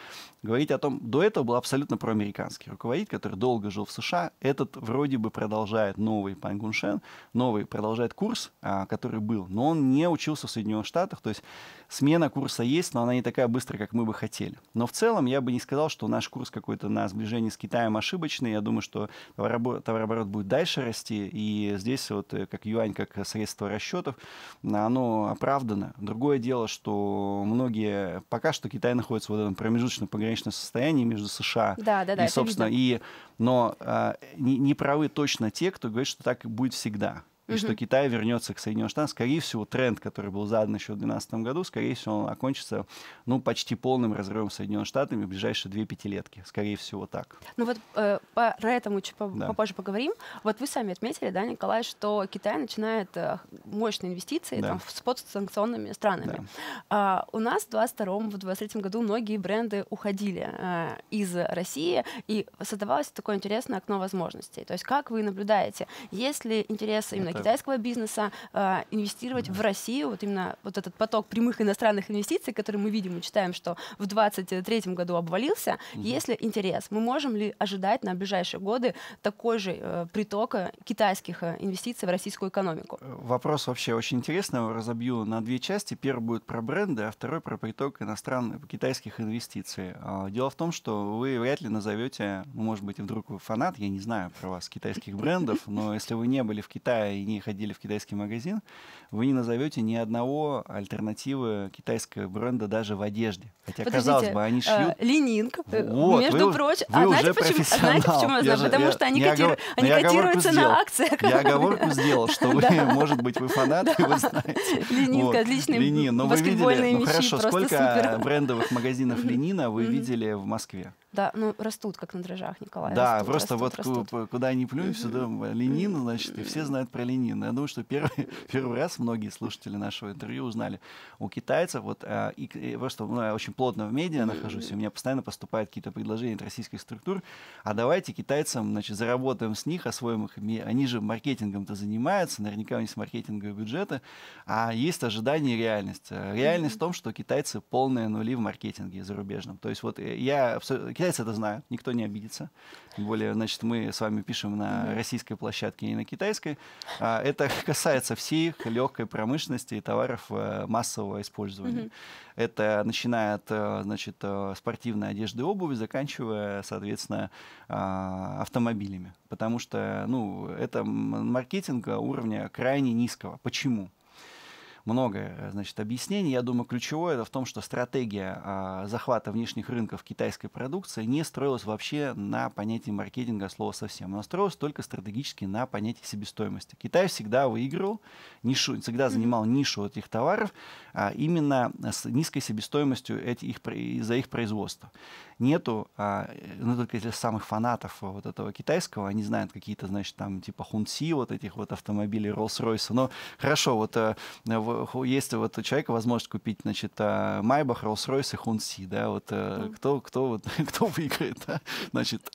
Говорить о том, до этого был абсолютно проамериканский руководитель, который долго жил в США. Этот вроде бы продолжает новый Пан Гуншен, новый продолжает курс, а, который был, но он не учился в Соединенных Штатах. То есть Смена курса есть, но она не такая быстрая, как мы бы хотели. Но в целом я бы не сказал, что наш курс какой-то на сближение с Китаем ошибочный. Я думаю, что товарооборот будет дальше расти. И здесь вот э, как юань, как средство расчетов, оно оправдано. Другое дело, что многие... Пока что Китай находится в этом промежуточном пограничном состоянии между США да, да, да, и, собственно, и... Но э, не, не правы точно те, кто говорит, что так будет всегда и что Китай вернется к Соединенным Штатам. Скорее всего, тренд, который был задан еще в 2012 году, скорее всего, он окончится ну, почти полным разрывом с Соединенными Штатами в ближайшие две пятилетки. Скорее всего, так. Ну вот э, по этому чуть по да. попозже поговорим. Вот вы сами отметили, да, Николай, что Китай начинает э, мощные инвестиции да. там, с санкционными странами. Да. А, у нас в 2022 в 2023 году многие бренды уходили а, из России, и создавалось такое интересное окно возможностей. То есть как вы наблюдаете, есть ли интересы именно китайского бизнеса э, инвестировать да. в Россию. Вот именно вот этот поток прямых иностранных инвестиций, который мы видим и читаем, что в 2023 году обвалился. Угу. Есть ли интерес? Мы можем ли ожидать на ближайшие годы такой же э, приток э, китайских э, инвестиций в российскую экономику? Э, вопрос вообще очень интересный. Я разобью на две части. Первый будет про бренды, а второй про приток иностранных китайских инвестиций. А, дело в том, что вы вряд ли назовете, ну, может быть, вдруг вы фанат, я не знаю про вас, китайских брендов, но если вы не были в Китае и дней ходили в китайский магазин, вы не назовете ни одного альтернативы китайского бренда даже в одежде. Хотя, Подождите, казалось бы, они шьют... Э, Ленинг, э, вот, между вы, прочим. Вы а уже знаете, почему, знаете, почему я знаю? Я, Потому я, что они, котиру, они котируются на акциях. Я оговорку сделал, что вы, может быть, вы фанат и вы знаете. Ленинг, отличный Ленин. Но ну, вы видели, ну хорошо, сколько брендовых магазинов Ленина вы видели в Москве? Да, ну растут как на дрожжах, Николай. Да, растут, просто растут, вот растут. куда ни плюй, всегда э, Ленин, значит, и все знают про Ленина именин. Я думаю, что первый, первый раз многие слушатели нашего интервью узнали у китайцев. Вот, а, и, и просто ну, я очень плотно в медиа нахожусь, и у меня постоянно поступают какие-то предложения от российских структур. А давайте китайцам значит, заработаем с них, освоим их. Они же маркетингом-то занимаются, наверняка у них маркетинговые бюджеты. А есть ожидания и реальность. А реальность в том, что китайцы полные нули в маркетинге зарубежном. То есть вот э, я... Китайцы это знают, никто не обидится. Тем более, значит, мы с вами пишем на российской площадке и на китайской. А, это касается всей легкой промышленности и товаров э, массового использования. Это начиная от э, значит, э, спортивной одежды и обуви, заканчивая, соответственно, а, автомобилями. Потому что ну, это маркетинг уровня крайне низкого. Почему? много э, значит, объяснений. Я думаю, ключевое это в том, что стратегия а, захвата внешних рынков китайской продукции не строилась вообще на понятии маркетинга слова совсем. Она строилась только стратегически на понятии себестоимости. Китай всегда выигрывал, нишу, всегда занимал нишу этих товаров а, именно с низкой себестоимостью эти, их, из-за их производства нету, а, э, ну, только для самых фанатов э, вот этого китайского, они знают какие-то, значит, там, типа Хунси, вот этих вот автомобилей Rolls-Royce, но хорошо, вот э, если вот у человека возможность купить, значит, Майбах, Rolls-Royce и Хунси, да, вот mm. кто, кто, вот, кто выиграет, да? значит,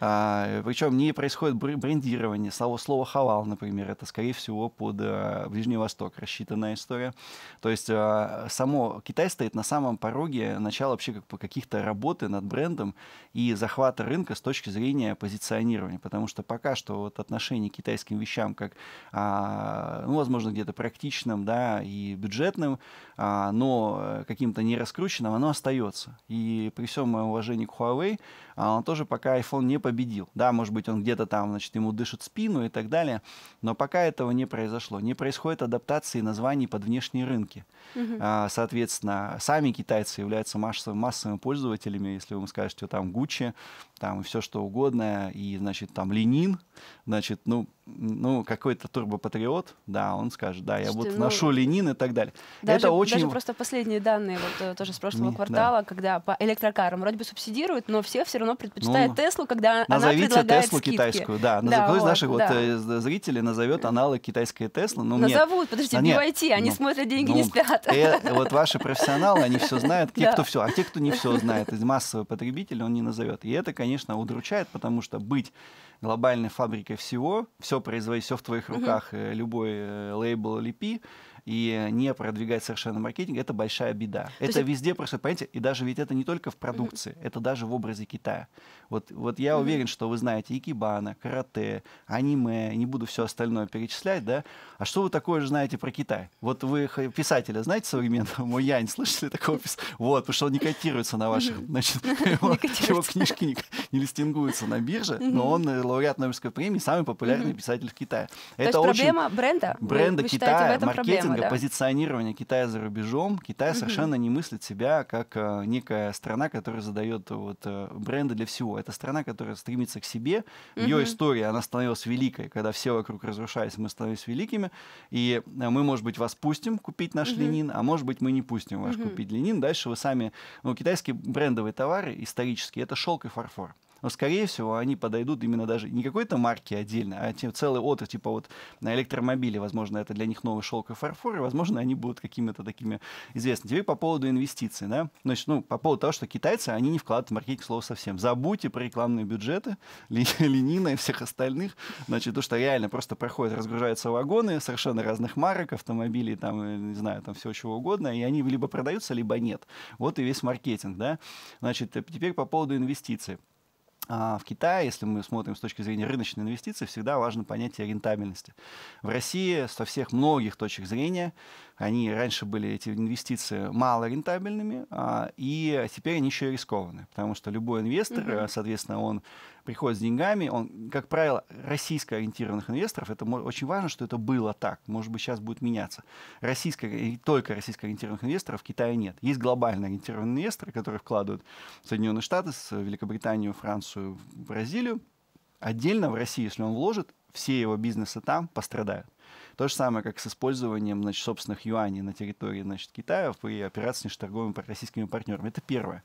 а, причем не происходит брендирование, слово, слово хавал, например, это, скорее всего, под а, Ближний Восток рассчитанная история, то есть а, само Китай стоит на самом пороге начала вообще как, по каких-то работы над над брендом и захвата рынка с точки зрения позиционирования. Потому что пока что вот отношение к китайским вещам как, а, ну, возможно, где-то практичным да, и бюджетным, а, но э, каким-то не раскрученным, оно остается. И при всем моем уважении к Huawei, а, он тоже пока iPhone не победил. Да, может быть, он где-то там, значит, ему дышит спину и так далее, но пока этого не произошло. Не происходит адаптации названий под внешние рынки. Угу. А, соответственно, сами китайцы являются массовыми пользователями, если если вы ему скажете там Гуччи, там и все что угодно, и, значит, там Ленин, значит, ну, ну какой-то турбопатриот, да, он скажет, да, я Слушайте, вот ну, ношу Ленин и так далее. Даже, это очень... даже просто последние данные, вот э, тоже с прошлого Не, квартала, да. когда по электрокарам вроде бы субсидируют, но все все равно предпочитают ну, Теслу, когда она предлагает Теслу скидки. китайскую, да. да Пусть вот, наших да. вот э, зрителей назовет аналог китайской Теслы. Ну, Назовут, нет. подожди, а, нет, BYT, они ну, смотрят, деньги ну, не спят. Э, вот ваши профессионалы, они все знают, те, да. кто все, а те, кто не все знает, из массовой потребителя он не назовет. И это, конечно, удручает, потому что быть глобальной фабрикой всего, все производить, все в твоих руках, угу. любой э, лейбл лепи, и не продвигать совершенно маркетинг, это большая беда. То это есть... везде происходит, понимаете? И даже ведь это не только в продукции, это даже в образе Китая. Вот, вот я уверен, что вы знаете икебана, карате, аниме, не буду все остальное перечислять, да? А что вы такое же знаете про Китай? Вот вы писателя знаете современного? Мой я не слышали такого писателя? Вот, потому что он не котируется на ваших, значит, его, книжки не, не листингуются на бирже, но он э, лауреат Нобелевской премии, самый популярный писатель в Китае. это очень... проблема бренда? Бренда Китая, маркетинг маркетинга, да. позиционирования Китая за рубежом, Китай угу. совершенно не мыслит себя как э, некая страна, которая задает э, вот, э, бренды для всего. Это страна, которая стремится к себе. Угу. Ее история, она становилась великой. Когда все вокруг разрушались, мы становились великими. И мы, может быть, вас пустим купить наш угу. Ленин, а может быть, мы не пустим вас угу. купить Ленин. Дальше вы сами... Ну, китайские брендовые товары исторические — это шелк и фарфор но, скорее всего, они подойдут именно даже не какой-то марки отдельно, а те, целый отрасль, типа вот на электромобиле, возможно, это для них новый шелк и фарфор, и, возможно, они будут какими-то такими известными. Теперь по поводу инвестиций, да, значит, ну, по поводу того, что китайцы, они не вкладывают в маркетинг слово совсем. Забудьте про рекламные бюджеты, Ленина и всех остальных, значит, то, что реально просто проходят, разгружаются вагоны совершенно разных марок, автомобилей, там, э, не знаю, там все чего угодно, и они либо продаются, либо нет. Вот и весь маркетинг, да. Значит, э, теперь по поводу инвестиций. А, в Китае, если мы смотрим с точки зрения рыночной инвестиции, всегда важно понятие рентабельности. В России со всех многих точек зрения они раньше были, эти инвестиции, мало рентабельными, а, и теперь они еще и рискованные, потому что любой инвестор, mm-hmm. соответственно, он приходит с деньгами, он, как правило, российско ориентированных инвесторов, это очень важно, что это было так, может быть, сейчас будет меняться. Российско, и только российско ориентированных инвесторов в Китае нет. Есть глобально ориентированные инвесторы, которые вкладывают в Соединенные Штаты, с Великобританию, Францию, в Бразилию. Отдельно в России, если он вложит, все его бизнесы там пострадают. То же самое, как с использованием значит, собственных юаней на территории значит, Китая при операции с торговыми российскими партнерами. Это первое.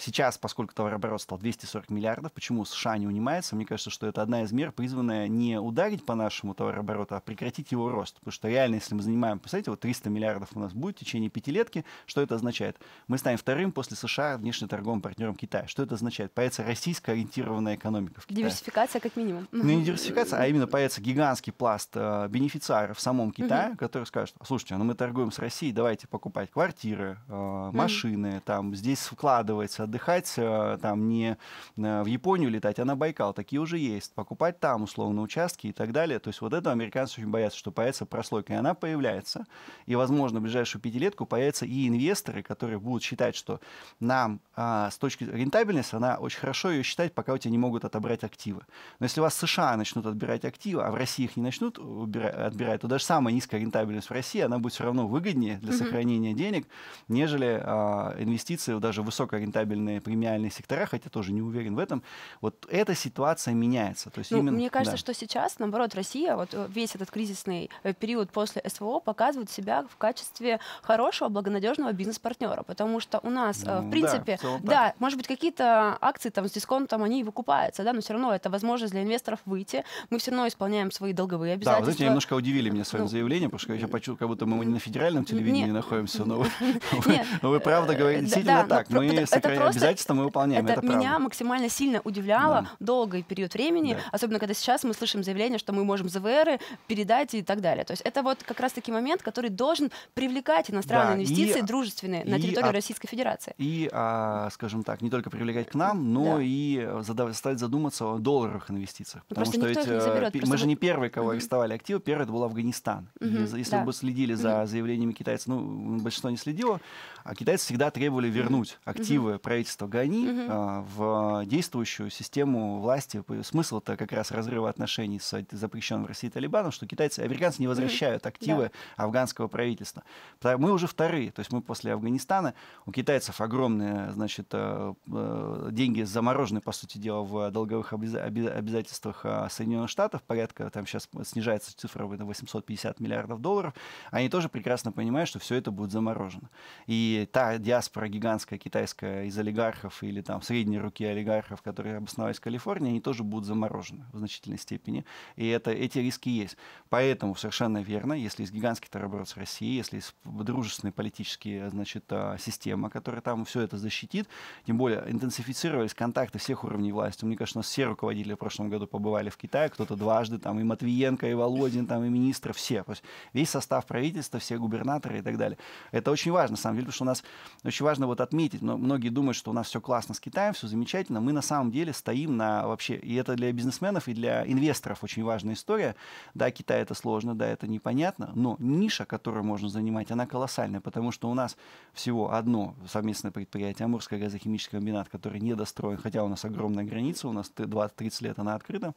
Сейчас, поскольку товарооборот стал 240 миллиардов, почему США не унимается? Мне кажется, что это одна из мер, призванная не ударить по нашему товарообороту, а прекратить его рост. Потому что реально, если мы занимаем, посмотрите, вот 300 миллиардов у нас будет в течение пятилетки, что это означает? Мы станем вторым после США внешнеторговым партнером Китая. Что это означает? Появится российская ориентированная экономика в Китае. Диверсификация как минимум. Ну, не диверсификация, а именно появится гигантский пласт э, бенефициаров в самом Китае, угу. которые скажут, слушайте, ну мы торгуем с Россией, давайте покупать квартиры, э, машины, угу. там здесь вкладывается, отдыхать, э, там не э, в Японию летать, а на Байкал. Такие уже есть. Покупать там условно участки и так далее. То есть вот этого американцы очень боятся, что появится прослойка. И она появляется. И, возможно, в ближайшую пятилетку появятся и инвесторы, которые будут считать, что нам а, с точки рентабельности, она очень хорошо ее считать, пока у тебя не могут отобрать активы. Но если у вас США начнут отбирать активы, а в России их не начнут отбирать, то даже самая низкая рентабельность в России, она будет все равно выгоднее для сохранения денег, нежели а, инвестиции даже высокорентабельные правильные премиальные сектора, хотя тоже не уверен в этом. Вот эта ситуация меняется. То есть ну, именно, мне кажется, да. что сейчас, наоборот, Россия, вот э, весь этот кризисный э, период после СВО показывает себя в качестве хорошего, благонадежного бизнес-партнера, потому что у нас, э, ну, в принципе, да, в да может быть, какие-то акции там с дисконтом, они и выкупаются, да, но все равно это возможность для инвесторов выйти. Мы все равно исполняем свои долговые обязательства. Да, вы знаете, немножко удивили меня своим ну, заявлением, потому что я почувствовал, как будто мы не на федеральном телевидении не, находимся, но вы, но вы правда говорите действительно так. Мы сокращаем просто... обязательства мы выполняем. Это, это правда. меня максимально сильно удивляло да. долгий период времени, да. особенно когда сейчас мы слышим заявление, что мы можем ЗВРы передать и так далее. То есть это вот как раз-таки момент, который должен привлекать иностранные да, инвестиции и, дружественные и, на территории и, Российской Федерации. И, а, скажем так, не только привлекать к нам, но да. и задав, стать задуматься о долларовых инвестициях. Ну, потому что ведь, э, заберет, мы просто... же не первые, кого арестовали активы, первый это был Афганистан. Mm-hmm, и, если да. бы следили за заявлениями китайцев, ну, большинство не следило, а китайцы всегда требовали вернуть активы mm-hmm правительство ГАНИ угу. а, в действующую систему власти. Смысл-то как раз разрыва отношений с запрещенным в России Талибаном, что китайцы, и американцы не возвращают угу. активы да. афганского правительства. Мы уже вторые, то есть мы после Афганистана, у китайцев огромные, значит, а, а, деньги заморожены, по сути дела, в долговых обязательствах а, Соединенных Штатов, порядка, там сейчас снижается цифра на 850 миллиардов долларов, они тоже прекрасно понимают, что все это будет заморожено. И та диаспора гигантская китайская из олигархов или там средней руки олигархов, которые обосновались в Калифорнии, они тоже будут заморожены в значительной степени. И это, эти риски есть. Поэтому совершенно верно, если есть гигантский товарооборот с Россией, если есть дружественные политические значит, а, система, которая там все это защитит, тем более интенсифицировались контакты всех уровней власти. Мне кажется, у нас все руководители в прошлом году побывали в Китае, кто-то дважды, там и Матвиенко, и Володин, там и министры, все. То есть весь состав правительства, все губернаторы и так далее. Это очень важно, на самом деле, потому что у нас очень важно вот отметить, но многие думают, думает, что у нас все классно с Китаем, все замечательно. Мы на самом деле стоим на вообще, и это для бизнесменов и для инвесторов очень важная история. Да, Китай это сложно, да, это непонятно, но ниша, которую можно занимать, она колоссальная, потому что у нас всего одно совместное предприятие, Амурский газохимический комбинат, который не достроен, хотя у нас огромная граница, у нас 20-30 лет она открыта.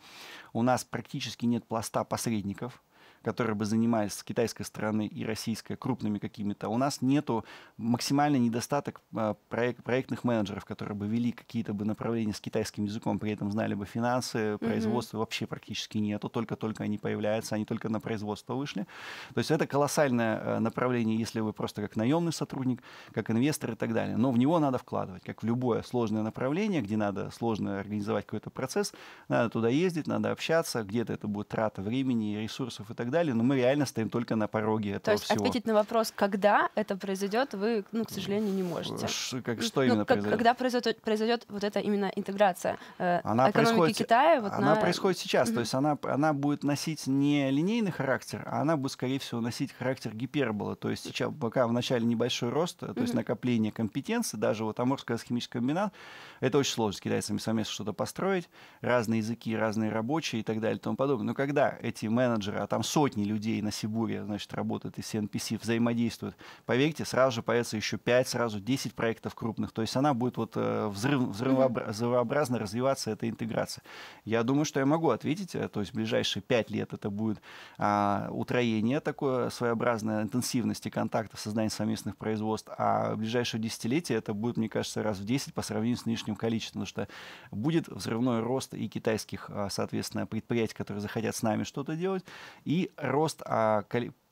У нас практически нет пласта посредников, которые бы занимались с китайской стороны и российской крупными какими-то. У нас нету максимальный недостаток а, проект, проектных менеджеров, которые бы вели какие-то бы направления с китайским языком, при этом знали бы финансы, производство mm вообще практически нету, только-только они появляются, они только на производство вышли. То есть это колоссальное а, направление, если вы просто как наемный сотрудник, как инвестор и так далее. Но в него надо вкладывать, как в любое сложное направление, где надо сложно организовать какой-то процесс, надо туда ездить, надо общаться, где-то это будет трата времени, ресурсов и так так далее, но мы реально стоим только на пороге этого То есть всего. ответить на вопрос, когда это произойдет, вы, ну, к сожалению, не можете. Ш, как, что ну, именно ну, как, произойдет? Когда произойдет, произойдет вот эта именно интеграция э, она экономики происходит, Китая? Вот она на... происходит сейчас, mm-hmm. то есть она, она будет носить не линейный характер, а она будет, скорее всего, носить характер гиперболы. То есть сейчас пока в начале небольшой рост, э, то есть mm-hmm. накопление компетенций, даже вот амурская химический комбинат, это очень сложно с китайцами совместно что-то построить, разные языки, разные рабочие и так далее и тому подобное. Но когда эти менеджеры, а там сотни сотни людей на Сибуре, значит, работают, и все NPC взаимодействуют, поверьте, сразу же появится еще 5, сразу 10 проектов крупных. То есть она будет вот э, взрыв, взрывообразно развиваться, эта интеграция. Я думаю, что я могу ответить, э, то есть в ближайшие 5 лет это будет а, утроение такое своеобразное интенсивности контактов, создания совместных производств, а в ближайшее десятилетие это будет, мне кажется, раз в 10 по сравнению с нынешним количеством, потому что будет взрывной рост и китайских, а, соответственно, предприятий, которые захотят с нами что-то делать, и рост а,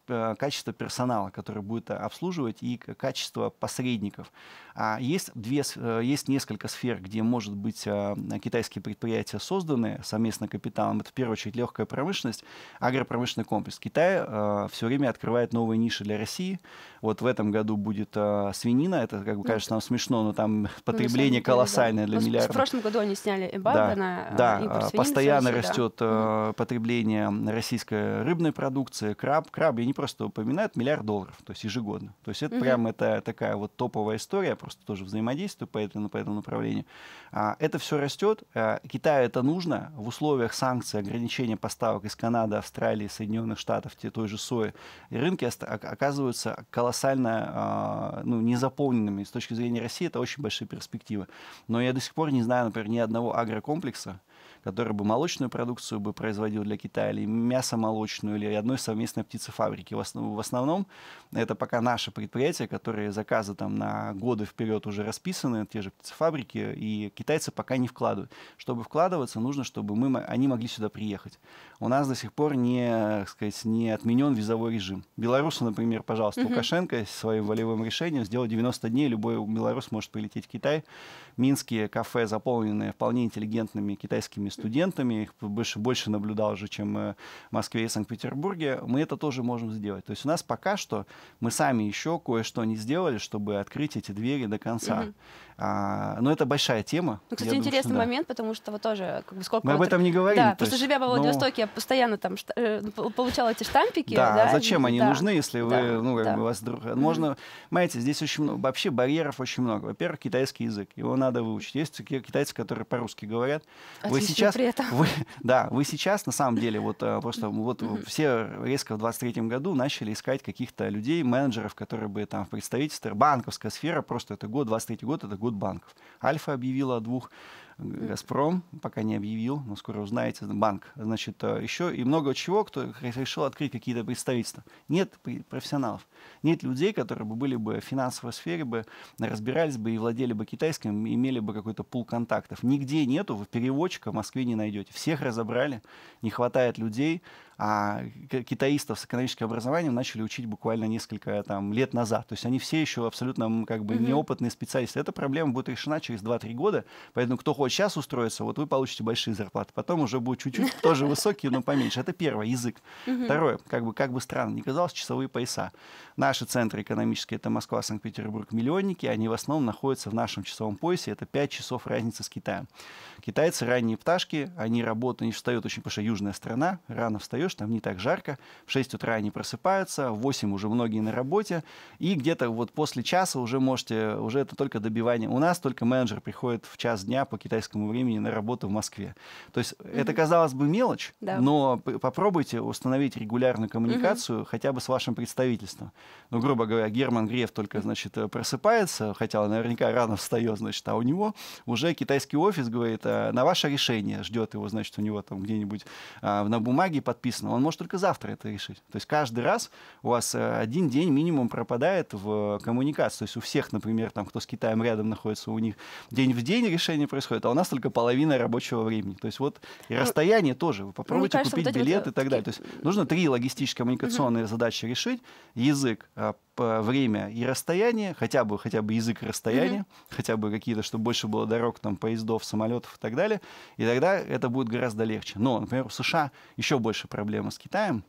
а качества персонала, который будет а, обслуживать, и качество посредников. А есть, две, э, есть несколько сфер, где, может быть, э, китайские предприятия созданы совместно капиталом. Это, в первую очередь, легкая промышленность, агропромышленный комплекс. Китай э, все время открывает новые ниши для России. Вот в этом году будет свинина. Это, как бы, конечно, нам смешно, но там ну, потребление колоссальное для миллиардов. В прошлом году они сняли эмбарго да, на да, импорт постоянно растет да. потребление российской рыбной продукции. Краб, краб, я не просто упоминаю, это миллиард долларов, то есть ежегодно. То есть это угу. прям это такая вот топовая история просто тоже взаимодействую по этому, по этому направлению. А, это все растет. А, Китаю это нужно. В условиях санкций, ограничения поставок из Канады, Австралии, Соединенных Штатов, те той же сои, рынки оказываются колоссально а, ну, незаполненными. С точки зрения России это очень большие перспективы. Но я до сих пор не знаю, например, ни одного агрокомплекса, который бы молочную продукцию бы производил для Китая, или мясо молочную или одной совместной птицефабрики. В, основ, в основном это пока наши предприятия, которые заказы там на годы вперед уже расписаны, те же птицефабрики, и китайцы пока не вкладывают. Чтобы вкладываться, нужно, чтобы мы, они могли сюда приехать. У нас до сих пор не, э, сказать, не отменен визовой режим. Белорусы, например, пожалуйста, угу. Лукашенко своим волевым решением сделал 90 дней, любой белорус может прилететь в Китай. Минские кафе заполненные вполне интеллигентными китайскими нашими студентами, их больше, больше наблюдал уже, чем э, в Москве и Санкт-Петербурге, мы это тоже можем сделать. То есть у нас пока что мы сами еще кое-что не сделали, чтобы открыть эти двери до конца. Mm-hmm. А, но это большая тема. Ну, кстати, интересный думаю, момент, да. потому что вот тоже как бы сколько... Мы вот... об этом не говорим. Да, просто есть, живя во Владивостоке, но... я постоянно там шт... Э, ну, получала эти штампики. Да, да зачем они да. нужны, если вы, да, ну, как да. бы вас друг... Mm-hmm. Можно, понимаете, здесь очень много, вообще барьеров очень много. Во-первых, китайский язык, его надо выучить. Есть китайцы, которые по-русски говорят. Отлично вы сейчас, при этом. Вы, да, вы сейчас, на самом деле, вот э, просто вот mm-hmm. все резко в 23-м году начали искать каких-то людей, менеджеров, которые бы там в представительстве, банковская сфера, просто это год, 23 год, это год бегут банков. Альфа объявила о двух, э, Газпром пока не объявил, но скоро узнаете, банк. Значит, э, еще и много чего, кто решил открыть какие-то представительства. Нет профессионалов, нет людей, которые бы были бы в финансовой сфере, бы разбирались бы и владели бы китайским, имели бы какой-то пул контактов. Нигде нету, вы переводчика в Москве не найдете. Всех разобрали, не хватает людей, а китаистов с экономическим образованием начали учить буквально несколько там, лет назад. То есть они все еще абсолютно как бы, неопытные специалисты. Эта проблема будет решена через 2-3 года. Поэтому кто хочет сейчас устроиться, вот вы получите большие зарплаты. Потом уже будет чуть-чуть тоже высокие, но поменьше. Это первое, язык. Второе, как бы, как бы странно не казалось, часовые пояса. Наши центры экономические, это Москва, Санкт-Петербург, миллионники, они в основном находятся в нашем часовом поясе. Это 5 часов разницы с Китаем. Китайцы ранние пташки, они работают, они встают очень, потому что южная страна, рано встаешь, живешь, там не так жарко, в 6 утра они просыпаются, в 8 уже многие на работе, и где-то вот после часа уже можете, уже это только добивание. У нас только менеджер приходит в час дня по китайскому времени на работу в Москве. То есть mm-hmm. это, казалось бы, мелочь, да. но попробуйте установить регулярную коммуникацию mm-hmm. хотя бы с вашим представительством. Ну, грубо говоря, Герман Греф только, значит, э, просыпается, хотя наверняка рано встает, значит, а у него уже китайский офис говорит, э, на ваше решение ждет его, значит, у него там где-нибудь а, на бумаге подписано написано. Он может только завтра это решить. То есть каждый раз у вас э, один день минимум пропадает в э, коммуникации. То есть у всех, например, там, кто с Китаем рядом находится, у них день в день решение происходит, а у нас только половина рабочего времени. То есть вот и ну, расстояние ну, тоже. Вы ну, попробуйте кажется, купить вот билет вот и так далее. То есть нужно три логистические коммуникационные угу. задачи решить. Язык, э, время и расстояние, хотя бы, хотя бы язык расстояния, mm-hmm. хотя бы какие-то, чтобы больше было дорог, там, поездов, самолетов и так далее, и тогда это будет гораздо легче. Но, например, в США еще больше проблем проблема с Китаем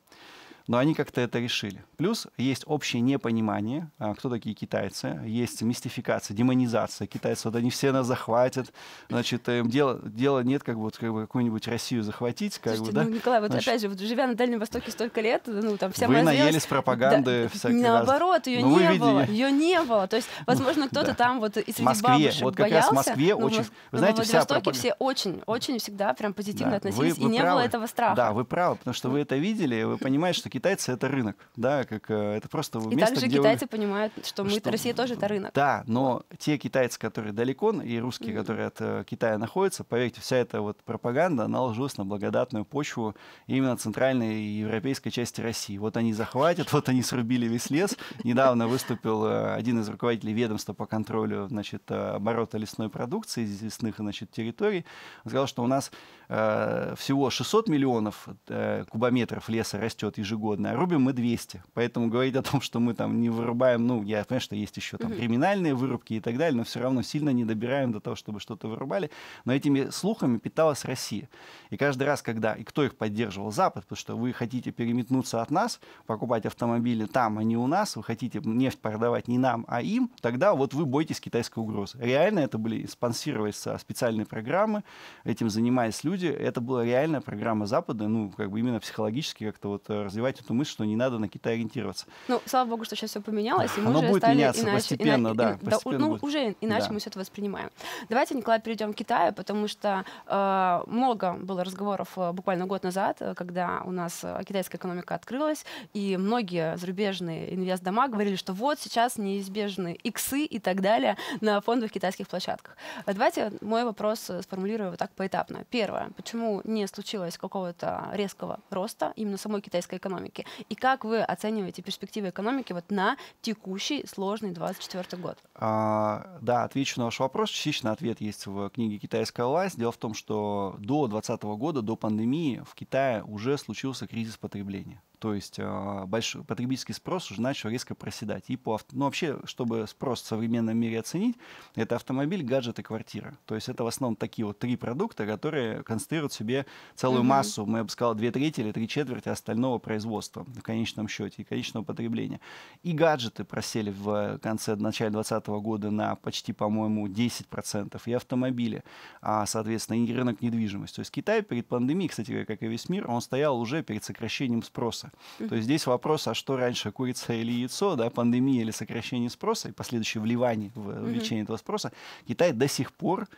но они как-то это решили. Плюс есть общее непонимание, а, кто такие китайцы, есть мистификация, демонизация китайцев, вот они все нас захватят, значит, э, дело, дело нет, как бы, вот, как бы какую-нибудь Россию захватить, как Слушайте, бы, ну, да? Николай, вот значит, опять же, вот, живя на Дальнем Востоке столько лет, ну, там вся Вы разъелась, наелись пропаганды да, всякой Наоборот, ее ну, не видели. было, ее не было, то есть, ну, возможно, кто-то да. там вот из среди Москве, бабушек вот как боялся, раз в Москве ну, очень, вы знаете, вся пропаганда... все очень, очень всегда прям позитивно да, относились, вы, вы и не правы. было этого страха. Да, вы правы, потому что вы это видели, вы понимаете, что китайцы это рынок, да, как э, это просто и место, также где китайцы вы... понимают, что мы, что... Россия тоже это рынок. Да, но вот. те китайцы, которые далеко, и русские, mm-hmm. которые от э, Китая находятся, поверьте, вся эта вот пропаганда, наложилась на благодатную почву именно центральной и европейской части России. Вот они захватят, вот они срубили весь лес. Недавно выступил э, один из руководителей ведомства по контролю, значит, оборота лесной продукции из лесных, значит, территорий. сказал, что у нас э, всего 600 миллионов э, кубометров леса растет ежегодно ежегодно, а рубим мы 200. Поэтому говорить о том, что мы там не вырубаем, ну, я понимаю, что есть еще там криминальные вырубки и так далее, но все равно сильно не добираем до того, чтобы что-то вырубали. Но этими слухами питалась Россия. И каждый раз, когда, и кто их поддерживал? Запад, потому что вы хотите переметнуться от нас, покупать автомобили там, а не у нас, вы хотите нефть продавать не нам, а им, тогда вот вы бойтесь китайской угрозы. Реально это были спонсировались а, специальные программы, этим занимались люди, это была реальная программа Запада, ну, как бы именно психологически как-то вот э, развивать развивать эту мысль, что не надо на Китай ориентироваться. Ну, слава богу, что сейчас все поменялось, и мы Оно уже будет стали меняться иначе, постепенно, иначе, да, да, постепенно да, ну, будет. уже иначе да. мы все это воспринимаем. Давайте, Николай, перейдем к Китаю, потому что э, много было разговоров э, буквально год назад, э, когда у нас э, китайская экономика открылась, и многие зарубежные инвест говорили, что вот сейчас неизбежны иксы и так далее на фондовых китайских площадках. А давайте мой вопрос сформулирую вот так поэтапно. Первое. Почему не случилось какого-то резкого роста именно самой китайской экономики? экономики. И как вы оцениваете перспективы экономики вот на текущий сложный 2024 год? А, да, отвечу на ваш вопрос. Частично ответ есть в книге «Китайская власть». Дело в том, что до 2020 года, до пандемии в Китае уже случился кризис потребления. То есть э, большой потребительский спрос уже начал резко проседать. И по авто... Ну, вообще, чтобы спрос в современном мире оценить, это автомобиль, гаджет и квартира. То есть это в основном такие вот три продукта, которые конструируют себе целую mm-hmm. массу, мы ну, бы сказал, две трети или три четверти остального производства в конечном счете и конечного потребления. И гаджеты просели в конце, в начале 2020 года на почти, по-моему, 10%, и автомобили, а, соответственно, и рынок недвижимости. То есть Китай перед пандемией, кстати, как и весь мир, он стоял уже перед сокращением спроса. Mm-hmm. То есть здесь вопрос, а что раньше, курица или яйцо, да, пандемия или сокращение спроса и последующее вливание в э, увеличение mm-hmm. этого спроса, Китай до сих пор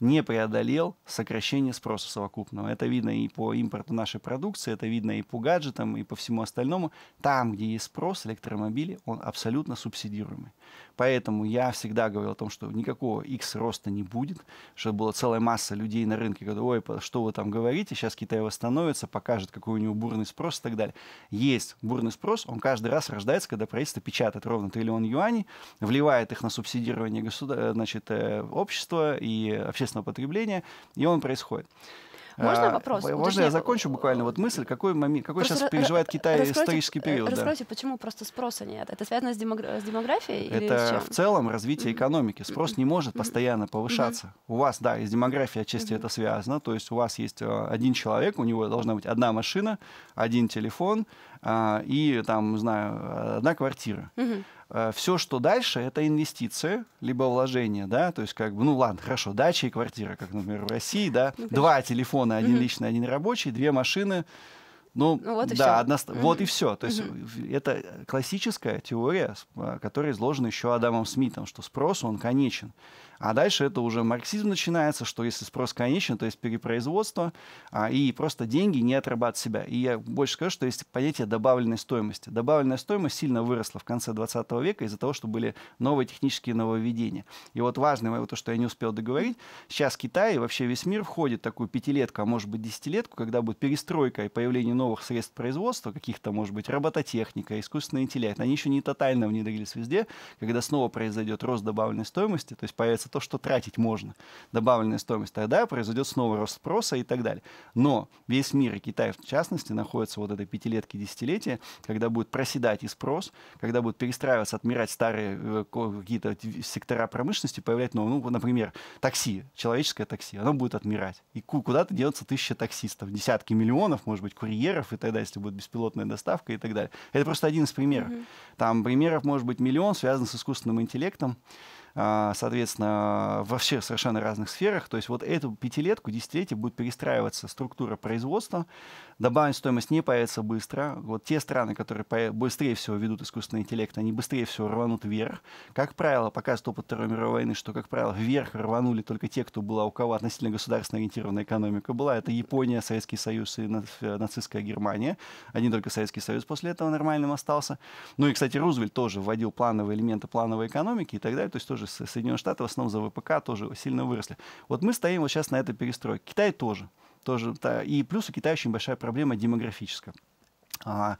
не преодолел сокращение спроса совокупного. Это видно и по импорту нашей продукции, это видно и по гаджетам, и по всему остальному. Там, где есть спрос, электромобили, он абсолютно субсидируемый. Поэтому я всегда говорил о том, что никакого X роста не будет, что была целая масса людей на рынке, которые, ой, что вы там говорите, сейчас Китай восстановится, покажет, какой у него бурный спрос и так далее. Есть бурный спрос, он каждый раз рождается, когда правительство печатает ровно триллион юаней, вливает их на субсидирование государ... значит, э, общества и вообще общественного потребления, и он происходит. Можно а, вопрос? Можно Уточни... я закончу буквально вот мысль, э, какой, момент, какой сейчас переживает э, Китай раскройте, исторический период? Э, раскройте, да. почему просто спроса нет? Это связано с, демогра... с демографией? Это или с чем? в целом развитие экономики. Спрос не может постоянно повышаться. У вас, да, из демографии отчасти это связано. То есть у вас есть один человек, у него должна быть одна машина, один телефон а, и, там, знаю, одна квартира. Э, все, что дальше, это инвестиции, либо вложения, да, то есть как бы, ну ладно, хорошо, дача и квартира, как, например, в России, да, ну, два телефона, один угу. личный, один рабочий, две машины, ну, ну вот да, все. Одна... Угу. вот и все. То есть угу. это классическая теория, э, которая изложена еще Адамом Смитом, что спрос, он конечен. А дальше это уже марксизм начинается, что если спрос конечен, то есть перепроизводство, а, и просто деньги не отрабатывают себя. И я больше скажу, что есть понятие добавленной стоимости. Добавленная стоимость сильно выросла в конце 20 века из-за того, что были новые технические нововведения. И вот важное, то, что я не успел договорить, сейчас Китай и вообще весь мир входит в такую пятилетку, а может быть десятилетку, когда будет перестройка и появление новых средств производства, каких-то, может быть, робототехника, искусственный интеллект. Они еще не тотально внедрились везде, когда снова произойдет рост добавленной стоимости, то есть появится тратится то, что тратить можно, добавленная стоимость, тогда произойдет снова рост спроса и так далее. Но весь мир, и Китай в частности, находится вот этой пятилетки, десятилетия, когда будет проседать и спрос, когда будут перестраиваться, отмирать старые э, какие-то сектора промышленности, появлять новые. Ну, например, такси, человеческое такси, оно будет отмирать. И куда-то делаются тысяча таксистов, десятки миллионов, может быть, курьеров и так далее, если будет беспилотная доставка и так далее. Это просто один из примеров. Mm-hmm. Там примеров может быть миллион, связан с искусственным интеллектом. А, соответственно, во всех совершенно разных сферах. То есть вот эту пятилетку, десятилетие будет перестраиваться структура производства, добавленная стоимость не появится быстро. Вот те страны, которые быстрее всего ведут искусственный интеллект, они быстрее всего рванут вверх. Как правило, показывает опыт Второй мировой войны, что, как правило, вверх рванули только те, кто была у кого относительно государственно ориентированная экономика была. Это Япония, Советский Союз и нацистская Германия. Один а только Советский Союз после этого нормальным остался. Ну и, кстати, Рузвельт тоже вводил плановые элементы плановой экономики и так далее. То есть тоже ресурсы Соединенных Штатов, в основном за ВПК, тоже сильно выросли. Вот мы стоим вот сейчас на этой перестройке. Китай тоже. тоже и плюс у Китая очень большая проблема демографическая. А,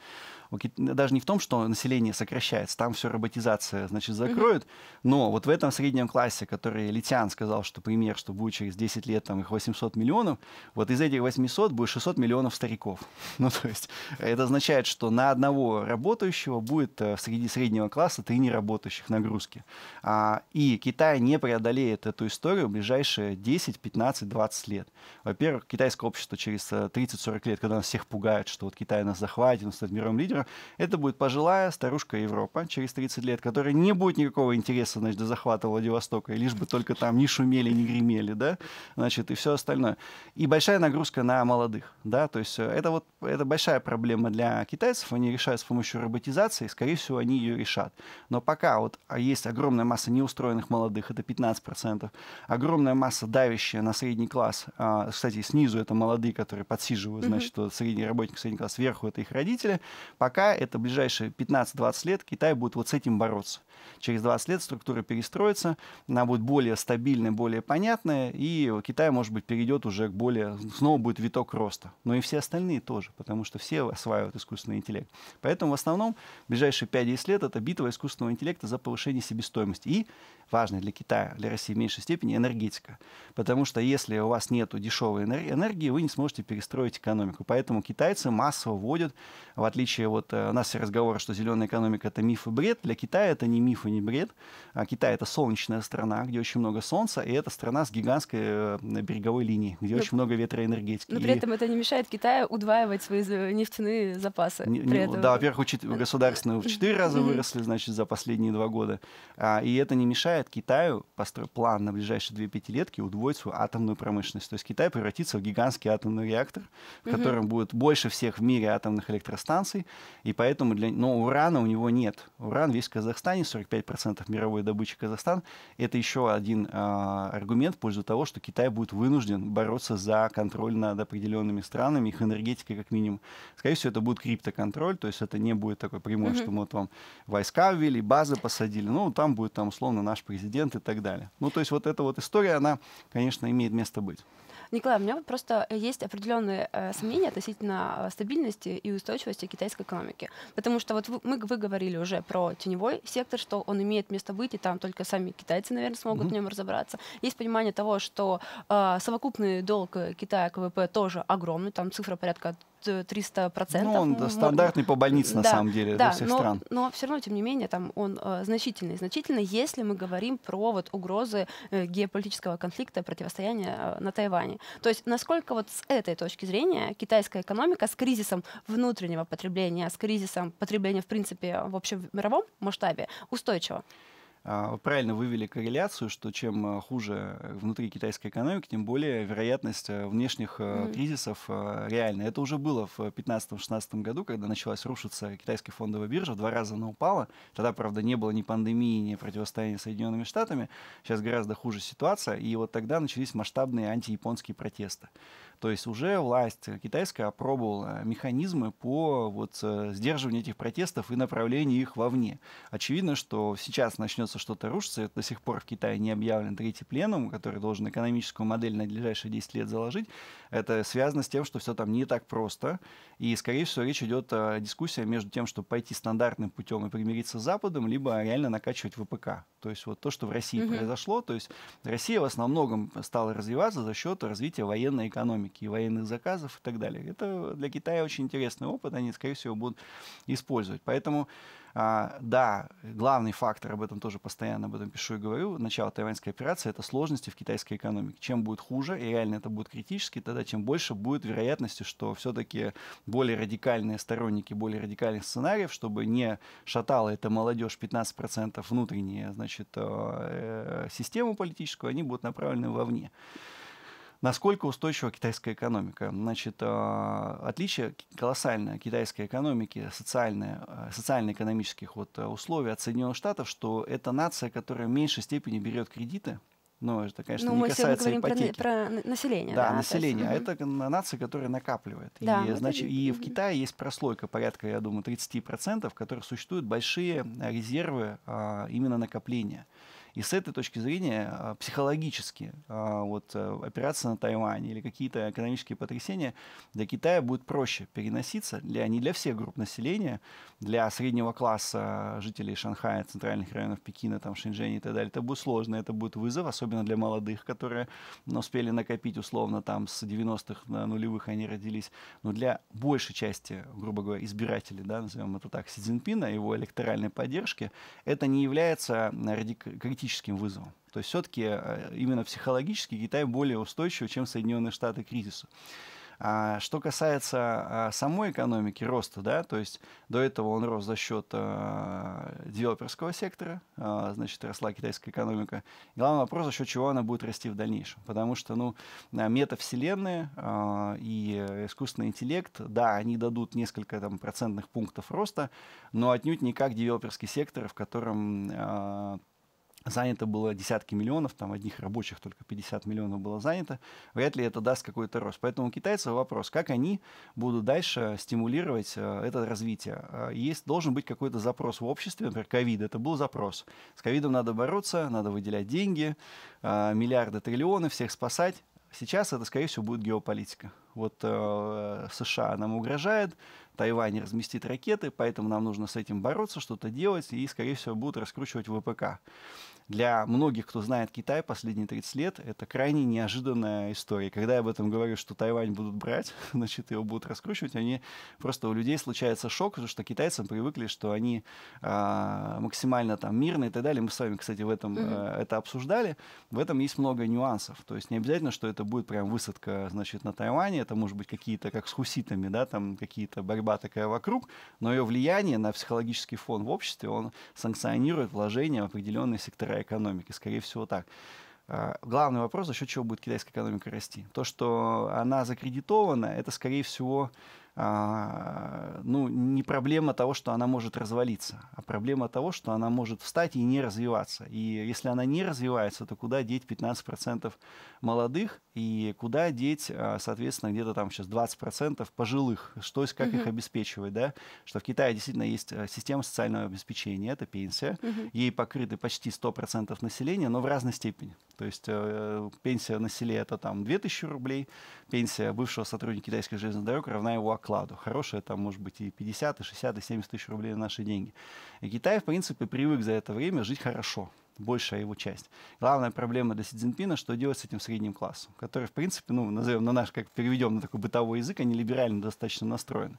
даже не в том, что население сокращается, там все роботизация, значит, закроют, но вот в этом среднем классе, который Литян сказал, что пример, что будет через 10 лет там их 800 миллионов, вот из этих 800 будет 600 миллионов стариков. Ну, то есть это означает, что на одного работающего будет э, среди среднего класса три неработающих нагрузки. А, и Китай не преодолеет эту историю в ближайшие 10, 15, 20 лет. Во-первых, китайское общество через 30-40 э, лет, когда нас всех пугают, что вот Китай нас захватит, он станет мировым лидером, мира, это будет пожилая старушка Европа через 30 лет, которая не будет никакого интереса значит, до захвата Владивостока, лишь бы только там не шумели, не гремели, да, значит, и все остальное. И большая нагрузка на молодых, да, то есть э, это вот это большая проблема для китайцев, они решают с помощью роботизации, скорее всего, они ее решат. Но пока вот а, есть огромная масса неустроенных молодых, это 15%, огромная масса давящая на средний класс, а, кстати, снизу это молодые, которые подсиживают, значит, mm средний работник, средний класс, сверху это их родители, пока пока это ближайшие 15-20 лет Китай будет вот с этим бороться. Через 20 лет структура перестроится, она будет более стабильная, более понятная, и Китай, может быть, перейдет уже к более... Снова будет виток роста. Но и все остальные тоже, потому что все осваивают искусственный интеллект. Поэтому в основном ближайшие 5-10 лет это битва искусственного интеллекта за повышение себестоимости. И, важная для Китая, для России в меньшей степени, энергетика. Потому что если у вас нет дешевой энергии, вы не сможете перестроить экономику. Поэтому китайцы массово вводят, в отличие от вот э, у нас все разговоры, что зеленая экономика — это миф и бред. Для Китая это не миф и не бред. А Китай — это солнечная страна, где очень много солнца, и это страна с гигантской э, береговой линией, где но, ну, очень много ветроэнергетики. Но при этом это не мешает Китаю удваивать свои нефтяные запасы. Не, не, этом. Да, во-первых, учет... Э, государственные в четыре раза выросли, значит, за последние два года. А, и это не мешает Китаю построить план на ближайшие две пятилетки удвоить свою атомную промышленность. То есть Китай превратится в гигантский атомный реактор, в котором будет больше всех в мире атомных электростанций, и поэтому для... Но ну, урана у него нет. Уран весь в Казахстане, 45% мировой добычи Казахстан. Это еще один а, аргумент в пользу того, что Китай будет вынужден бороться за контроль над определенными странами, их энергетикой как минимум. Скорее всего, это будет криптоконтроль, то есть это не будет такой прямой, что мы вот вам войска ввели, базы посадили. Ну, там будет там условно наш президент и так далее. Ну, то есть вот эта вот история, она, конечно, имеет место быть. Николай, у меня просто э, есть определенные э, сомнения относительно э, стабильности и устойчивости китайской экономики. Потому что вот вы, мы, вы говорили уже про теневой сектор, что он имеет место быть, и там только сами китайцы, наверное, смогут mm-hmm. в нем разобраться. Есть понимание того, что э, совокупный долг э, Китая к ВВП тоже огромный, там цифра порядка 300%. Ну, он можно. стандартный по больнице, на да, самом деле, да, для всех но, стран. Но все равно, тем не менее, там он э, значительный. Значительно, если мы говорим про вот, угрозы э, геополитического конфликта, противостояния э, на Тайване. То есть насколько вот с этой точки зрения китайская экономика с кризисом внутреннего потребления, с кризисом потребления, в принципе, в общем мировом масштабе устойчива? А, Вы правильно вывели корреляцию, что чем э, хуже внутри китайской экономики, тем более вероятность э, внешних mm-hmm. кризисов реальна. Это уже было в 2015-2016 году, когда началась рушиться китайская фондовая биржа, два раза она упала. Тогда, правда, не было ни пандемии, ни противостояния с Соединенными Штатами. Сейчас гораздо хуже ситуация, и вот тогда начались масштабные антияпонские протесты. То есть уже власть китайская опробовала механизмы по вот э, сдерживанию этих протестов и направлению их вовне. Очевидно, что сейчас начнется что-то рушиться. до сих пор в Китае не объявлен третий пленум, который должен экономическую модель на ближайшие 10 лет заложить. Это связано с тем, что все там не так просто. И, скорее всего, речь идет о э, дискуссии между тем, чтобы пойти стандартным путем и примириться с Западом, либо реально накачивать ВПК. То есть вот то, что в России угу. произошло, то есть Россия в основном стала развиваться за счет развития военной экономики экономики и военных заказов и так далее. Это для Китая очень интересный опыт, они, скорее всего, будут использовать. Поэтому а, да, главный фактор, об этом тоже постоянно об этом пишу и говорю, начало тайваньской операции — это сложности в китайской экономике. Чем будет хуже, и реально это будет критически, тогда чем больше будет вероятности, что все-таки более радикальные сторонники более радикальных сценариев, чтобы не шатала эта молодежь 15% внутренней, значит, э, э, систему политическую, они будут направлены вовне. Насколько устойчива китайская экономика? Значит, э, отличие колоссальное китайской экономики, э, социально-экономических вот э, условий от Соединенных Штатов, что это нация, которая в меньшей степени берет кредиты, но ну, это, конечно, ну, не мы касается ипотеки. Про, про население. Да, да население. Есть, а это нация, которая накапливает. Да, и, значит, это... и в Китае есть прослойка порядка, я думаю, 30%, в которых существуют большие резервы а, именно накопления. И с этой точки зрения а, психологически а, вот, э, операция на Тайване или какие-то экономические потрясения для Китая будет проще переноситься, для, не для всех групп населения, для среднего класса жителей Шанхая, центральных районов Пекина, там, Шэньчжэня и так далее. Это будет сложно, это будет вызов, особенно для молодых, которые ну, успели накопить условно там с 90-х на нулевых они родились. Но для большей части, грубо говоря, избирателей, да, назовем это так, Си Цзиньпина, его электоральной поддержки, это не является э, радик политическим вызовом. То есть все-таки э, именно психологически Китай более устойчив, чем Соединенные Штаты к кризису. А, что касается а, самой экономики роста, да, то есть до этого он рос за счет э, девелоперского сектора, э, значит, росла китайская экономика. главный вопрос, за счет чего она будет расти в дальнейшем. Потому что, ну, метавселенные э, и искусственный интеллект, да, они дадут несколько там, процентных пунктов роста, но отнюдь не как девелоперский сектор, в котором занято было десятки миллионов, там одних рабочих только 50 миллионов было занято, вряд ли это даст какой-то рост. Поэтому у китайцев вопрос, как они будут дальше стимулировать э, это развитие. Э, есть, должен быть какой-то запрос в обществе, например, ковид, это был запрос. С ковидом надо бороться, надо выделять деньги, э, миллиарды, триллионы, всех спасать. Сейчас это, скорее всего, будет геополитика. Вот э, США нам угрожает, Тайвань разместит ракеты, поэтому нам нужно с этим бороться, что-то делать, и, скорее всего, будут раскручивать ВПК для многих, кто знает Китай последние 30 лет, это крайне неожиданная история. Когда я об этом говорю, что Тайвань будут брать, значит, его будут раскручивать, они просто у людей случается шок, потому что китайцам привыкли, что они а, максимально там мирные и так далее. Мы с вами, кстати, в этом mm-hmm. это обсуждали. В этом есть много нюансов. То есть не обязательно, что это будет прям высадка, значит, на Тайване. Это может быть какие-то, как с хуситами, да, там какие-то борьба такая вокруг, но ее влияние на психологический фон в обществе, он санкционирует вложения в определенные сектора мировой экономики. Скорее всего, так. А, главный вопрос, за счет чего будет китайская экономика расти. То, что она закредитована, это, скорее всего, а, ну, не проблема того, что она может развалиться, а проблема того, что она может встать и не развиваться. И если она не развивается, то куда деть 15% молодых и куда деть, а, соответственно, где-то там сейчас 20% пожилых, что, как угу. их обеспечивать, да? Что в Китае действительно есть э, система социального обеспечения, это пенсия, угу. ей покрыты почти 100% населения, но в разной степени. То есть э, пенсия на селе это там 2000 рублей, пенсия бывшего сотрудника китайской железной дороги равна его вкладу. Хорошая там может быть и 50, и 60, и 70 тысяч рублей на наши деньги. И Китай, в принципе, привык за это время жить хорошо большая его часть. Главная проблема для Си Цзиньпина, что делать с этим средним классом, который, в принципе, ну, назовем на наш, как переведем на такой бытовой язык, они либерально достаточно настроены.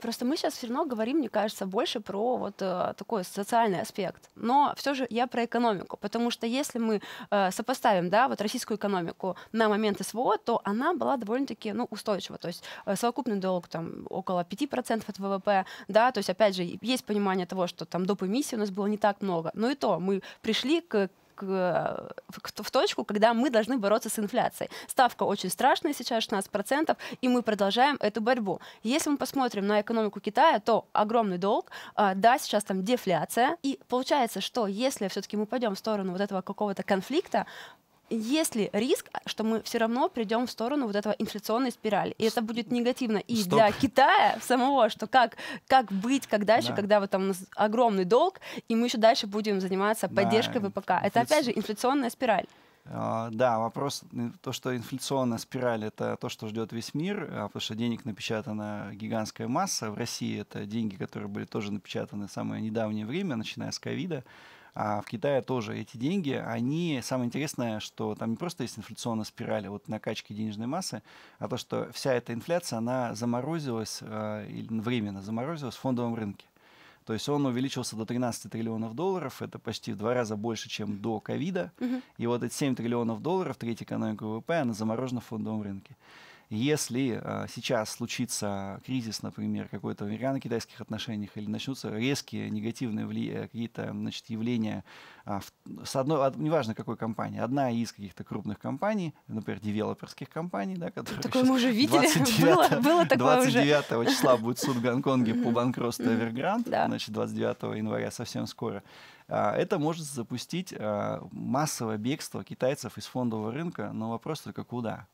Просто мы сейчас все равно говорим, мне кажется, больше про вот э, такой социальный аспект. Но все же я про экономику, потому что если мы э, сопоставим, да, вот российскую экономику на момент СВО, то она была довольно-таки, ну, устойчива. То есть э, совокупный долг там около 5% от ВВП, да, то есть опять же есть понимание того, что там доп. эмиссии у нас было не так много, но и то мы пришли к к, в, э, в точку, когда мы должны бороться с инфляцией. Ставка очень страшная сейчас, 16%, и мы продолжаем эту борьбу. Если мы посмотрим на экономику Китая, то огромный долг, а, да, сейчас там дефляция, и получается, что если все-таки мы пойдем в сторону вот этого какого-то конфликта, есть ли риск, а, что мы все равно придем в сторону вот этого инфляционной спирали? И это будет негативно и Стоп. для Китая самого, что как, как быть, как дальше, да. когда вот там у нас огромный долг, и мы еще дальше будем заниматься поддержкой да. ВПК. Это Инфляци... опять же инфляционная спираль. А, да, вопрос, э, то, что инфляционная спираль, это то, что ждет весь мир, а, потому что денег напечатана гигантская масса. В России это деньги, которые были тоже напечатаны в самое недавнее время, начиная с ковида. А в Китае тоже эти деньги, они, самое интересное, что там не просто есть инфляционная спираль а вот накачки денежной массы, а то, что вся эта инфляция, она заморозилась, а, временно заморозилась в фондовом рынке. То есть он увеличился до 13 триллионов долларов, это почти в два раза больше, чем до ковида. Угу. И вот эти 7 триллионов долларов, третья экономика ВВП, она заморожена в фондовом рынке. Если э, сейчас случится кризис, например, какой-то в ирано-китайских отношениях, или начнутся резкие негативные вли... Э, какие-то значит, явления, э, в... с одной, от... неважно какой компании, одна из каких-то крупных компаний, например, девелоперских компаний, да, которые Такое мы уже видели, 29, было, было такое 29 уже. числа будет суд в Гонконге по банкротству Evergrande, да. значит, 29 января совсем скоро а, это может запустить массовое бегство китайцев из фондового рынка, но вопрос только куда?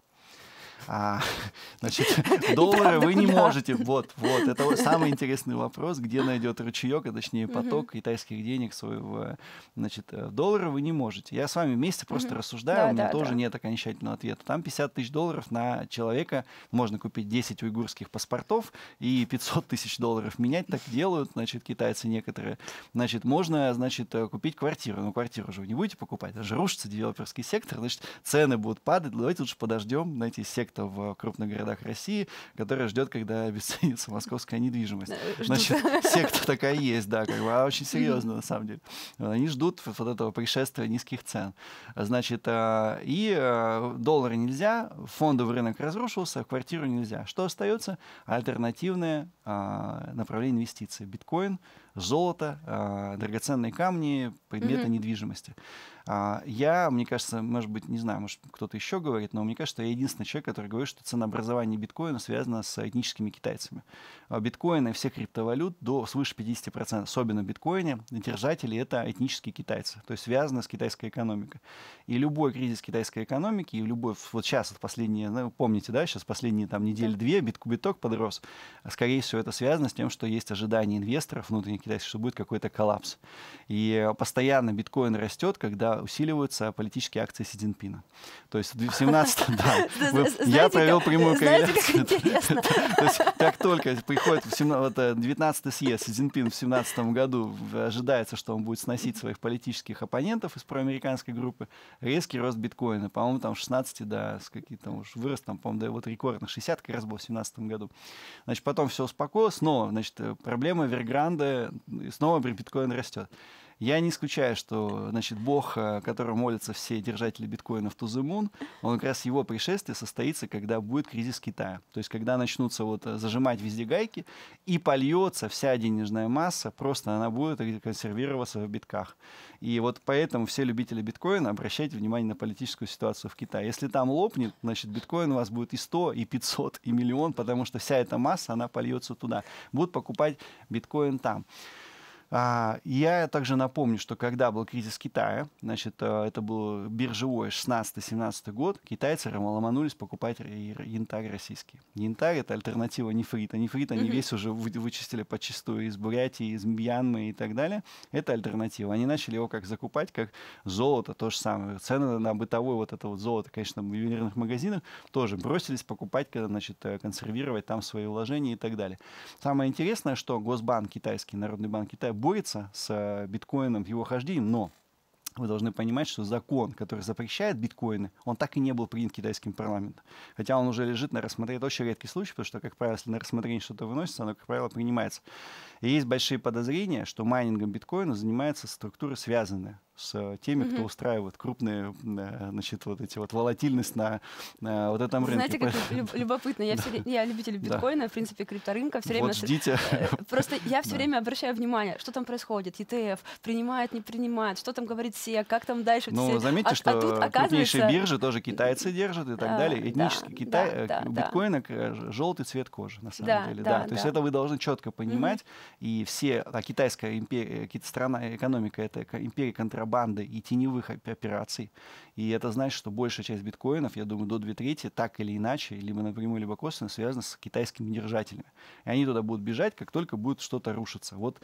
А, значит, доллары вы не можете. Вот, вот. Это самый интересный вопрос, где найдет ручеек, а точнее поток китайских денег своего. Значит, э, доллары вы не можете. Я с вами вместе просто рассуждаю, у меня тоже нет окончательного ответа. Там 50 тысяч долларов на человека можно купить 10 уйгурских паспортов и 500 тысяч долларов менять. Так делают, значит, китайцы некоторые. Значит, можно, значит, э, купить квартиру. Но квартиру же вы не будете покупать. Это же рушится девелоперский сектор. Значит, цены будут падать. Давайте лучше подождем, знаете, сектор проспекта в крупных городах России, которая ждет, когда обесценится московская недвижимость. Значит, секта такая есть, да, как бы, а очень серьезно на самом деле. Они ждут вот этого пришествия низких цен. Значит, а, и а, доллары нельзя, фондовый рынок разрушился, квартиру нельзя. Что остается? Альтернативное а, направление инвестиций. Биткоин — золото, а, драгоценные камни, предметы mm-hmm. недвижимости. А, я, мне кажется, может быть, не знаю, может, кто-то еще говорит, но мне кажется, что я единственный человек, который говорит, что ценообразование биткоина связано с этническими китайцами. А, Биткоин и все криптовалют до свыше 50%, особенно биткоине, держатели — это этнические китайцы, то есть связано с китайской экономикой. И любой кризис китайской экономики, и любой, вот сейчас, вот последние, ну, помните, да, сейчас последние там недели-две биток подрос, скорее всего, это связано с тем, что есть ожидания инвесторов внутренних китайский, что будет какой-то коллапс. И постоянно биткоин растет, когда усиливаются политические акции Си Цзиньпина. То есть в 2017 да, я провел прямую корреляцию. То есть как только приходит 19-й э, съезд Си Цзиньпин в 2017 году, ожидается, что он будет сносить своих политических оппонентов из проамериканской группы, резкий рост биткоина. По-моему, там 16 до какие-то уж вырос, там, по-моему, до вот рекордных 60 как раз был в 2017 году. Значит, потом все успокоилось, но, значит, э, проблема Вергранды и снова биткоин растет. Я не исключаю, что значит, Бог, э, которому молятся все держатели биткоинов to the moon, он как раз его пришествие состоится, когда будет кризис Китая. То есть когда начнутся вот э, зажимать везде гайки, и польется вся денежная масса, просто она будет консервироваться в битках. И вот поэтому все любители биткоина обращайте внимание на политическую ситуацию в Китае. Если там лопнет, значит, биткоин у вас будет и 100, и 500, и миллион, потому что вся эта масса, она польется туда. Будут покупать биткоин там. А, я также напомню, что когда был кризис Китая, значит, э, это был биржевой 16-17 год, китайцы ломанулись покупать янтарь российский. Янтарь — это альтернатива нефрита. Нефрит они mm-hmm. весь уже вычистили почистую из Бурятии, из Мьянмы и так далее. Это альтернатива. Они начали его как закупать, как золото, то же самое. Цены на бытовое вот это вот золото, конечно, в ювелирных магазинах тоже бросились покупать, когда, значит, э, консервировать там свои вложения и так далее. Самое интересное, что Госбанк китайский, Народный банк Китая, борется с э, биткоином в его хождении, но вы должны понимать, что закон, который запрещает биткоины, он так и не был принят китайским парламентом. Хотя он уже лежит на рассмотрении. Это очень редкий случай, потому что, как правило, если на рассмотрение что-то выносится, оно, как правило, принимается. И есть большие подозрения, что майнингом биткоина занимается структуры связанные с э, теми, кто устраивает крупные, э, значит, вот эти вот волатильность на, на вот этом рынке. Знаете, как любопытно, я, все, я любитель биткоина, в принципе, крипторынка, все время... Вот ждите. Э, просто я все время обращаю внимание, что там происходит, ETF принимает, не принимает, что там говорит все, как там дальше. Ну, заметьте, а, а что крупнейшие биржи тоже китайцы держат и так а, далее. этнический Китай, биткоина желтый цвет кожи, на самом деле. Да, то есть это вы должны четко понимать, и все, а китайская империя, страна, экономика, это империя контроля контрабанды и теневых операций. И это значит, что большая часть биткоинов, я думаю, до две трети, так или иначе, либо напрямую, либо косвенно, связана с китайскими держателями. И они туда будут бежать, как только будет что-то рушиться. Вот,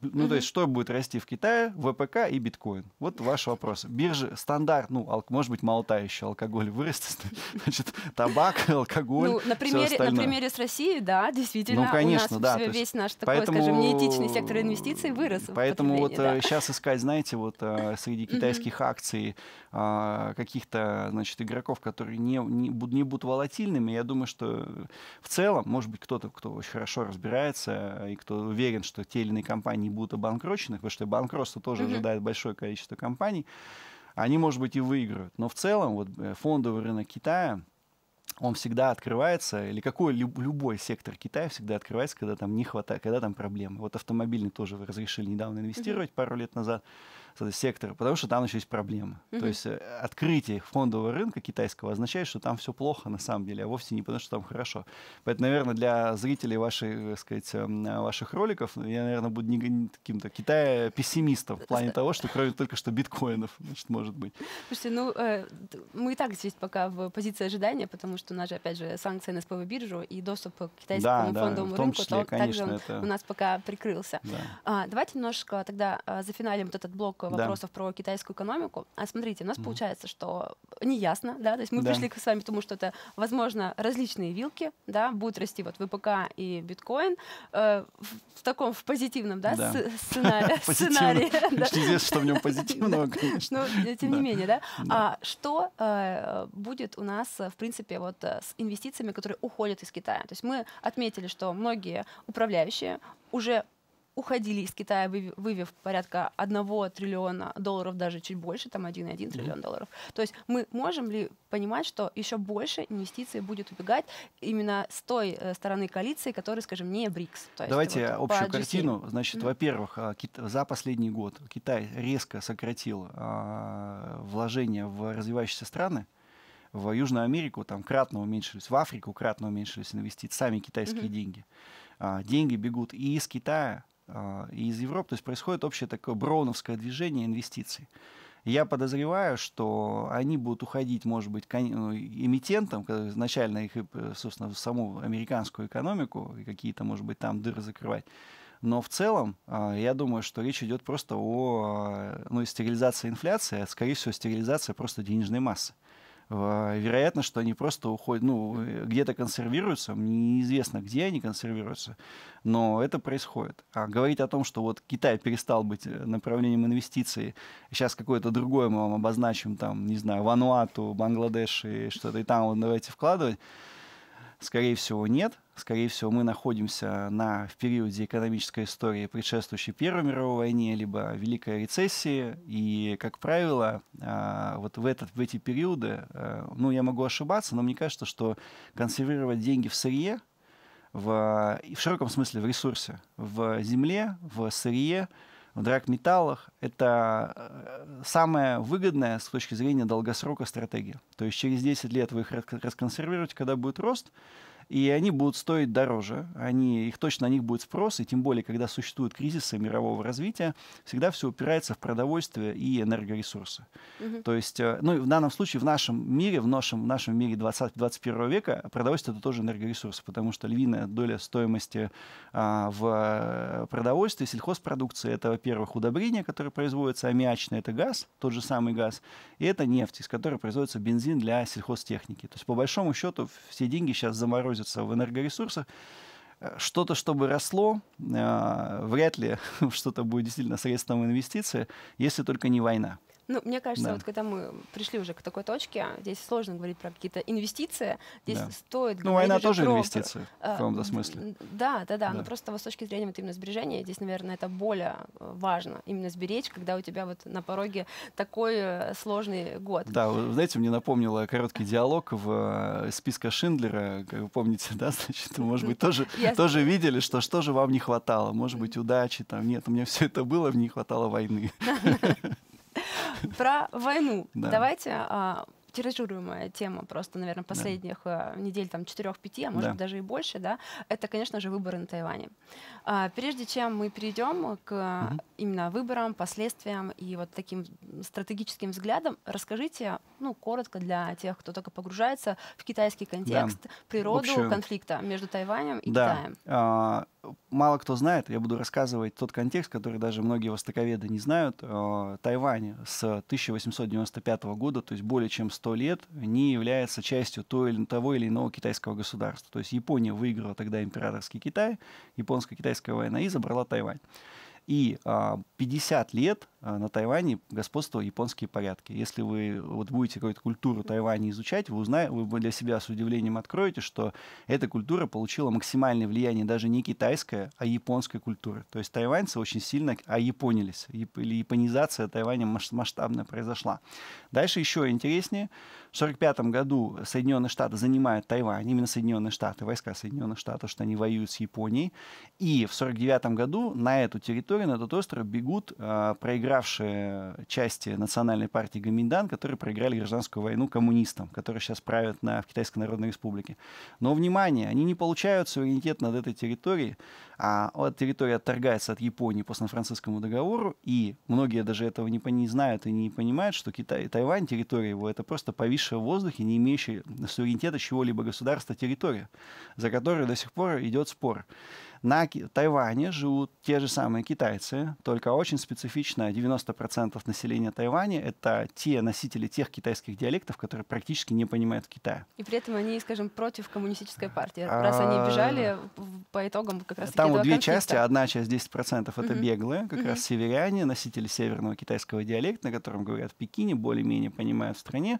ну, то есть, что будет расти в Китае? ВПК и биткоин. Вот ваш вопрос. Биржи стандарт, ну, ал- может быть, молота еще, алкоголь вырастет, значит, табак, алкоголь, Ну, на примере, на примере с Россией, да, действительно, ну, конечно, у нас да, весь наш такой, поэтому, скажем, неэтичный сектор инвестиций вырос. Поэтому вот э, да. сейчас искать, знаете, вот э, среди китайских акций а, а, каких-то значит, игроков, которые не, не, не будут волатильными, я думаю, что в целом, может быть, кто-то, кто очень хорошо разбирается и кто уверен, что те или иные компании будут обанкрочены, потому что банкротство тоже mm-hmm. ожидает большое количество компаний, они, может быть, и выиграют. Но в целом вот, э, фондовый рынок Китая, он всегда открывается, или какой любой сектор Китая всегда открывается, когда там не хватает, когда там проблемы. Вот автомобильный тоже разрешили недавно инвестировать mm-hmm. пару лет назад. Э, сектора, потому что там еще есть проблемы. Mm-hmm. То есть э, открытие фондового рынка китайского означает, что там все плохо на самом деле, а вовсе не потому, что там хорошо. Поэтому, наверное, для зрителей ваших, э, так сказать, эм, ваших роликов я, наверное, буду не каким-то Китая пессимистом в плане того, что кроме только что биткоинов, значит, может быть. Слушайте, ну мы и так здесь пока в позиции ожидания, потому что у нас же, опять же, санкции на СПБ биржу и доступ к китайскому да, фондовому да, в том рынку, числе, то, конечно, также он это... у нас пока прикрылся. Да. А, давайте немножко тогда а, зафиналим вот этот блок вопросов да. про китайскую экономику. А смотрите, у нас mm получается, что неясно, да, то есть мы да. пришли с вами к тому, что это, возможно, различные вилки, да, будут расти вот ВПК и биткоин э, в, в таком, в позитивном, да, сценарии. Известно, что в нем позитивного, Но, э, тем не менее, да. А что э, будет у нас, э, в принципе, вот с инвестициями, которые уходят из Китая? То есть мы отметили, что многие управляющие уже уходили из Китая, вывев порядка 1 триллиона долларов, даже чуть больше, там 1,1 mm-hmm. триллион долларов. То есть мы можем ли понимать, что еще больше инвестиций будет убегать именно с той э, стороны коалиции, которая, скажем, не БРИКС? Давайте вот общую картину. Значит, mm-hmm. во-первых, а, за последний год Китай резко сократил а, вложения в развивающиеся страны, в Южную Америку там кратно уменьшились, в Африку кратно уменьшились инвестиции, сами китайские mm-hmm. деньги. А, деньги бегут и из Китая, а, и из Европы. То есть происходит общее такое броуновское движение инвестиций. Я подозреваю, что они будут уходить, может быть, ну, эмитентам, изначально их, э, собственно, в саму американскую экономику, и какие-то, может быть, там дыры закрывать. Но в целом, а, я думаю, что речь идет просто о а, ну, стерилизации инфляции, а, скорее всего, стерилизация просто денежной массы. А, вероятно, что они просто уходят, ну, э, где-то консервируются, неизвестно, где они консервируются, но это происходит. А говорить о том, что вот Китай перестал быть э, направлением инвестиций, сейчас какое-то другое мы вам обозначим, там, не знаю, Вануату, Бангладеш и что-то, и там вот давайте вкладывать, Скорее всего, нет. Скорее всего, мы находимся на, в периоде экономической истории, предшествующей Первой мировой войне, либо Великой рецессии. И, как правило, а, вот в, этот, в эти периоды, а, ну, я могу ошибаться, но мне кажется, что консервировать деньги в сырье, в, в широком смысле в ресурсе, в земле, в сырье – в драгметаллах, это э, самая выгодная с точки зрения долгосрока стратегия. То есть через 10 лет вы их расконсервируете, когда будет рост, и они будут стоить дороже. Они, их точно на них будет спрос, и тем более, когда существуют кризисы мирового развития, всегда все упирается в продовольствие и энергоресурсы. Угу. То есть, э, ну, в данном случае в нашем мире, в нашем, в нашем мире 20, 21 века продовольствие это тоже энергоресурсы, потому что львиная доля стоимости а, в э, продовольствии, сельхозпродукции, это, во-первых, удобрения, которые производятся, а аммиачные, это газ, тот же самый газ, и это нефть, из которой производится бензин для сельхозтехники. То есть, по большому счету, все деньги сейчас заморозили находится в энергоресурсах, э, что-то, чтобы росло, э, вряд ли что-то будет действительно средством инвестиции, если только не война. Ну, мне кажется, да. вот когда мы пришли уже к такой точке, здесь сложно говорить про какие-то инвестиции, здесь да. стоит Ну, война тоже про... инвестиции в э, каком-то смысле. Да, да, да, да, но просто вот с точки зрения вот именно сбережения, здесь, наверное, это более э, важно именно сберечь, когда у тебя вот на пороге такой э, сложный год. Да, вы, знаете, мне напомнило короткий диалог в списка Шиндлера, как вы помните, да, значит, может быть, тоже, тоже видели, что что же вам не хватало, может быть, удачи, там, нет, у меня все это было, мне не хватало войны. Про войну. Давайте а, тиражируемая тема просто, наверное, последних да. Э, недель, там, 4-5, а может да. даже и больше, да, это, конечно же, выборы на Тайване. А, прежде чем мы перейдем к угу. именно выборам, последствиям и вот таким стратегическим взглядам. расскажите, ну, коротко для тех, кто только погружается в китайский контекст, да. природу Общую... конфликта между Тайванем и да. Китаем. А, мало кто знает, я буду рассказывать тот контекст, который даже многие востоковеды не знают. Тайвань с 1895 года, то есть более чем 100 100 лет не является частью той или, того или иного китайского государства. То есть Япония выиграла тогда императорский Китай, японско-китайская война и забрала Тайвань. И 50 а, лет а, на Тайване господствовали японские порядки. Если вы вот будете какую-то культуру Тайваня изучать, вы, узнаете, вы для себя с удивлением откроете, что эта культура получила максимальное влияние даже не китайская, а японской культуры. То есть тайваньцы очень сильно аяпонились, или японизация Тайваня масштабная произошла. Дальше еще интереснее. 1945 году Соединенные Штаты занимают Тайвань, именно Соединенные Штаты, войска Соединенных Штатов, что они воюют с Японией. И в 1949 году на эту территорию, на этот остров бегут э, проигравшие части национальной партии Гаминдан, которые проиграли гражданскую войну коммунистам, которые сейчас правят на, в Китайской Народной Республике. Но, внимание, они не получают суверенитет над этой территорией, а вот территория отторгается от Японии по Сан-Францискому договору, и многие даже этого не, не знают и не понимают, что Китай, Тайвань, территория его, это просто повисшая повисшая в воздухе, не имеющая суверенитета чего-либо государства территория, за которую до сих пор идет спор. На Тайване живут те же самые китайцы, только очень специфично 90% населения Тайваня — это те носители тех китайских диалектов, которые практически не понимают Китая. И при этом они, скажем, против коммунистической партии, а, раз они бежали по итогам как раз Там вот две части, одна часть 10% — это угу. беглые, как угу. раз северяне, носители северного китайского диалекта, на котором говорят в Пекине, более-менее понимают в стране,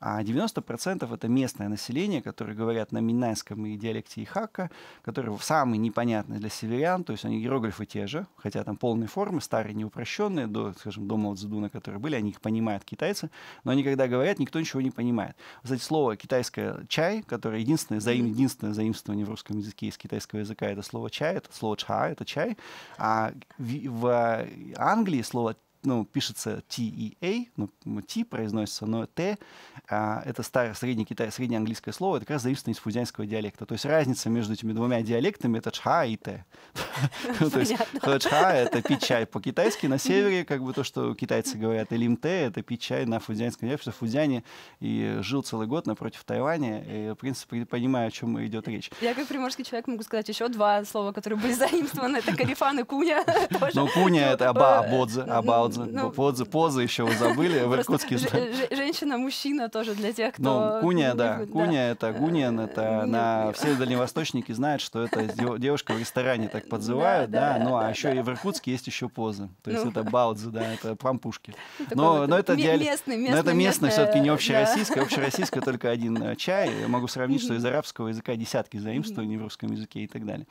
а 90% это местное население, которые говорят на минайском и диалекте Ихака, который самый непонятный для северян, то есть они иероглифы те же, хотя там полные формы, старые, неупрощенные, до, скажем, до Мао которые были, они их понимают, китайцы, но они когда говорят, никто ничего не понимает. Кстати, слово китайское «чай», которое единственное, заим, единственное заимствование в русском языке из китайского языка, это слово «чай», это слово «ча», это «чай», а в, в Англии слово ну, пишется T и e A, ну, T произносится, но T а, — это старое среднее китайское, среднеанглийское слово, это как раз зависит из фудзянского диалекта. То есть разница между этими двумя диалектами — это чха и Т. Ну, то есть чха — это пить чай по-китайски, на севере как бы то, что китайцы говорят, или т, это пить чай на фудзянском диалекте, в Фудзяне и жил целый год напротив Тайваня, и, в принципе, понимаю, о чем идет речь. Я как приморский человек могу сказать еще два слова, которые были заимствованы, это карифан и куня. Ну, куня — это абаодзе, позы. Ну, ну позы, позы еще вы забыли в Иркутске. Женщина-мужчина тоже для тех, ну, кто... Ну, куня, да. Куня — это э, гуниан, это на все дальневосточники знают, что это девушка в ресторане так подзывают, да, ну, а еще и в Иркутске есть еще позы. То есть ну. это баудзы, да, это пампушки. Но это но это местное, все-таки не общероссийское. Общероссийское только один э, чай. могу сравнить, что из арабского языка десятки заимствований в русском языке и так далее.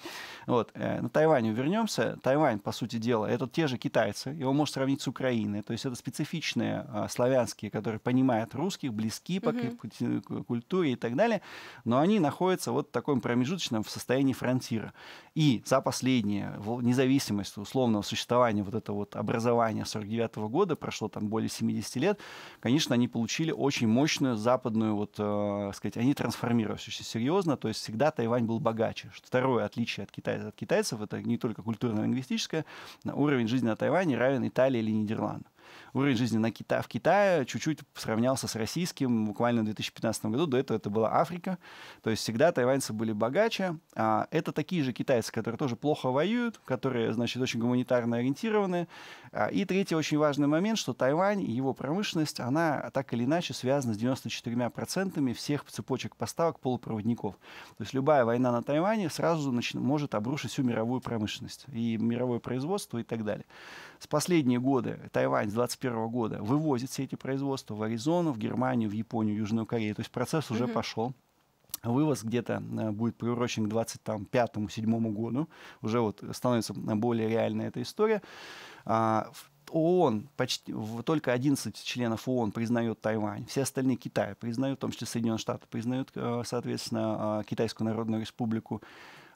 Вот. Э, на Тайвань вернемся. Тайвань, по сути дела, это те же китайцы. Его можно сравнить с Украины. То есть это специфичные а, славянские, которые понимают русских, близки по угу. культуре и так далее, но они находятся вот в таком промежуточном в состоянии фронтира. И за последние независимость условного существования вот этого вот образования 49 -го года, прошло там более 70 лет, конечно, они получили очень мощную западную, вот, э, сказать, они трансформировались очень серьезно, то есть всегда Тайвань был богаче. Второе отличие от, китайцев, от китайцев, это не только культурно-лингвистическое, уровень жизни на Тайване равен Италии или Нидерландов. Уровень жизни на Кита, в Китае чуть-чуть сравнялся с российским буквально в 2015 году. До этого это была Африка. То есть всегда тайваньцы были богаче. А это такие же китайцы, которые тоже плохо воюют, которые, значит, очень гуманитарно ориентированы, а, и третий очень важный момент, что Тайвань и его промышленность, она так или иначе связана с 94% всех цепочек поставок полупроводников. То есть любая война на Тайване сразу может обрушить всю мировую промышленность и мировое производство и так далее. С последние годы Тайвань с 2021 года вывозит все эти производства в Аризону, в Германию, в Японию, Южную Корею. То есть процесс уже mm-hmm. пошел вывоз где-то э, будет приурочен к 25-7 году. Уже вот становится более реальная эта история. А, ООН, почти, только 11 членов ООН признают Тайвань, все остальные Китай признают, в том числе Соединенные Штаты признают, э, соответственно, э, Китайскую Народную Республику,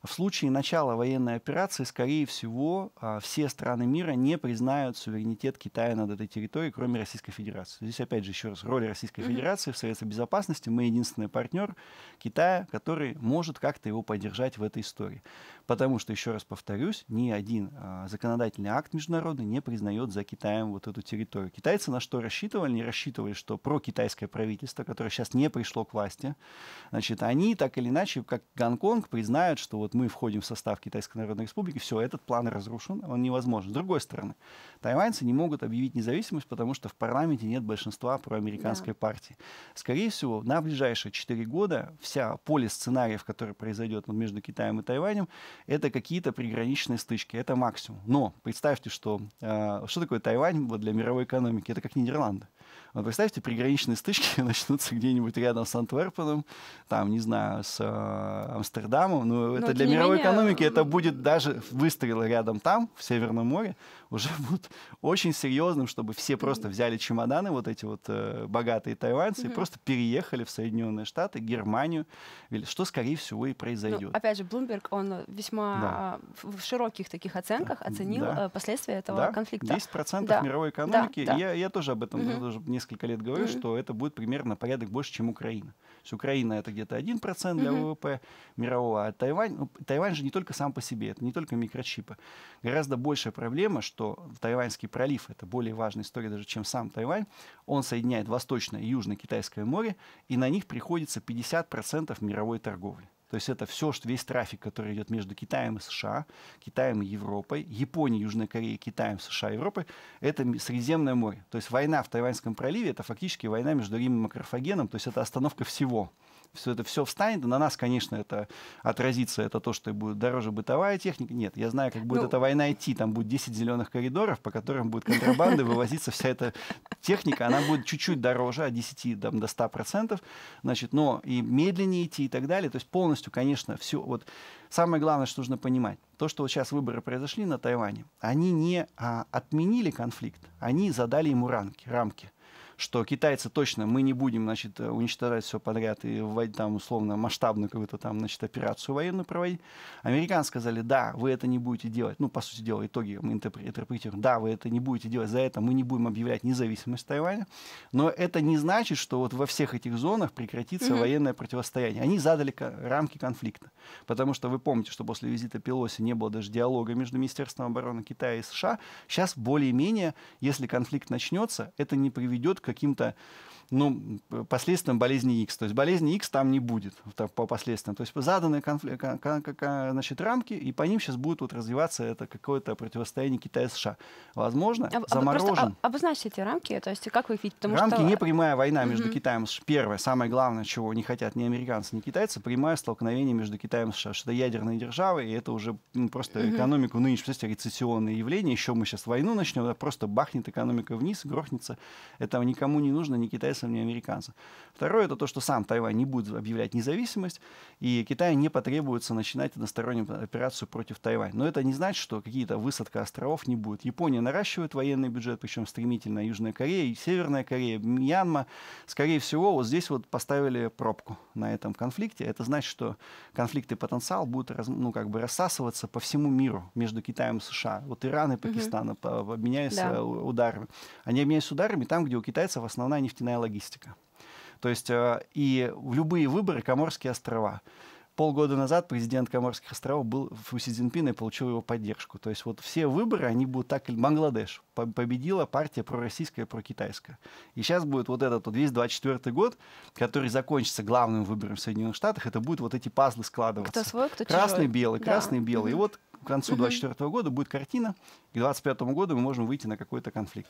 в случае начала военной операции, скорее всего, а, все страны мира не признают суверенитет Китая над этой территорией, кроме Российской Федерации. Здесь, опять же, еще раз, роль Российской Федерации в Совете Безопасности. Мы единственный партнер Китая, который может как-то его поддержать в этой истории. Потому что, еще раз повторюсь, ни один а, законодательный акт международный не признает за Китаем вот эту территорию. Китайцы на что рассчитывали? Не рассчитывали, что прокитайское правительство, которое сейчас не пришло к власти, значит, они так или иначе, как Гонконг, признают, что вот вот мы входим в состав Китайской Народной Республики, все, этот план разрушен, он невозможен. С другой стороны, тайваньцы не могут объявить независимость, потому что в парламенте нет большинства проамериканской да. партии. Скорее всего, на ближайшие 4 года вся поле сценариев, который произойдет между Китаем и Тайванем, это какие-то приграничные стычки, это максимум. Но представьте, что, э, что такое Тайвань для мировой экономики? Это как Нидерланды. Вот представьте, приграничные стычки начнутся где-нибудь рядом с Антверпеном, там, не знаю, с э, Амстердамом. Ну, Но это для мировой менее... экономики это будет даже выстрелы рядом там, в Северном море, уже будут очень серьезным, чтобы все просто взяли чемоданы, вот эти вот э, богатые тайваньцы, угу. и просто переехали в Соединенные Штаты, Германию, что, скорее всего, и ну, произойдет. Ну, опять же, Блумберг, он весьма да. в широких таких оценках оценил да. Э, последствия этого да. конфликта. 10% да. мировой экономики. Да. Я, я тоже об этом угу. тоже не несколько лет говорю, mm-hmm. что это будет примерно порядок больше, чем Украина. То есть Украина это где-то 1% для mm-hmm. ВВП мирового, а Тайвань, ну, Тайвань же не только сам по себе, это не только микрочипы. Гораздо большая проблема, что Тайваньский пролив, это более важная история даже, чем сам Тайвань, он соединяет Восточное и Южное Китайское море, и на них приходится 50% мировой торговли. То есть это все, что весь трафик, который идет между Китаем и США, Китаем и Европой, Японией, Южной Кореей, Китаем, США, Европой, это Средиземное море. То есть война в Тайваньском проливе – это фактически война между Римом и Макрофагеном, то есть это остановка всего все это все встанет, на нас, конечно, это отразится, это то, что будет дороже бытовая техника. Нет, я знаю, как будет ну... эта война идти, там будет 10 зеленых коридоров, по которым будет контрабанда, вывозиться вся эта техника, она будет чуть-чуть дороже, от 10 там, до 100%, значит, но и медленнее идти и так далее. То есть полностью, конечно, все, вот самое главное, что нужно понимать, то, что вот сейчас выборы произошли на Тайване, они не а, отменили конфликт, они задали ему рамки. рамки что китайцы точно, мы не будем, значит, э, уничтожать все подряд и вводить там, условно, масштабную какую-то там, значит, операцию военную проводить. Американцы сказали, да, вы это не будете делать. Ну, по сути дела, итоги мы интерпретируем. Да, вы это не будете делать. За это мы не будем объявлять независимость Тайваня. Но это не значит, что вот во всех этих зонах прекратится mm военное противостояние. Они задали рамки конфликта. Потому что вы помните, что после визита Пелоси не было даже диалога между Министерством обороны Китая и США. Сейчас более-менее, если конфликт начнется, это не приведет к каким-то ну, последствиям болезни X. То есть болезни X там не будет так, по последствиям. То есть заданы конфликт, значит, рамки, и по ним сейчас будет вот развиваться это какое-то противостояние Китая-США. Возможно, а, а заморожен. А, обозначьте эти рамки, то есть как вы их видите? Потому рамки что... не прямая война между угу. Китаем и США. Первое, самое главное, чего не хотят ни американцы, ни китайцы, прямое столкновение между Китаем и США. Что это ядерные державы, и это уже ну, просто угу. экономику нынешнего, рецессионное явление. Еще мы сейчас войну начнем, просто бахнет экономика вниз, грохнется. Это никому не нужно, ни китайцы интересам не американцев. Второе – это то, что сам Тайвань не будет объявлять независимость, и Китаю не потребуется начинать одностороннюю операцию против Тайваня. Но это не значит, что какие-то высадка островов не будет. Япония наращивает военный бюджет, причем стремительно. Южная Корея, и Северная Корея, Мьянма. Скорее всего, вот здесь вот поставили пробку на этом конфликте. Это значит, что конфликт и потенциал будут ну, как бы рассасываться по всему миру между Китаем и США. Вот Иран и Пакистан угу. Э, обменяются да. Э, ударами. Они обменяются ударами там, где у китайцев основная нефтяная логистика логистика. То есть э, и в любые выборы Коморские острова. Полгода назад президент Коморских островов был в Си Цзиньпин и получил его поддержку. То есть вот все выборы, они будут так... Бангладеш победила партия пророссийская, прокитайская. И сейчас будет вот этот вот 224 год, который закончится главным выбором в Соединенных Штатах, это будут вот эти пазлы складываться. Кто свой, кто Красный, белый, да. красный, белый. И вот к концу 2024 года будет картина, и к 2025 году мы можем выйти на какой-то конфликт.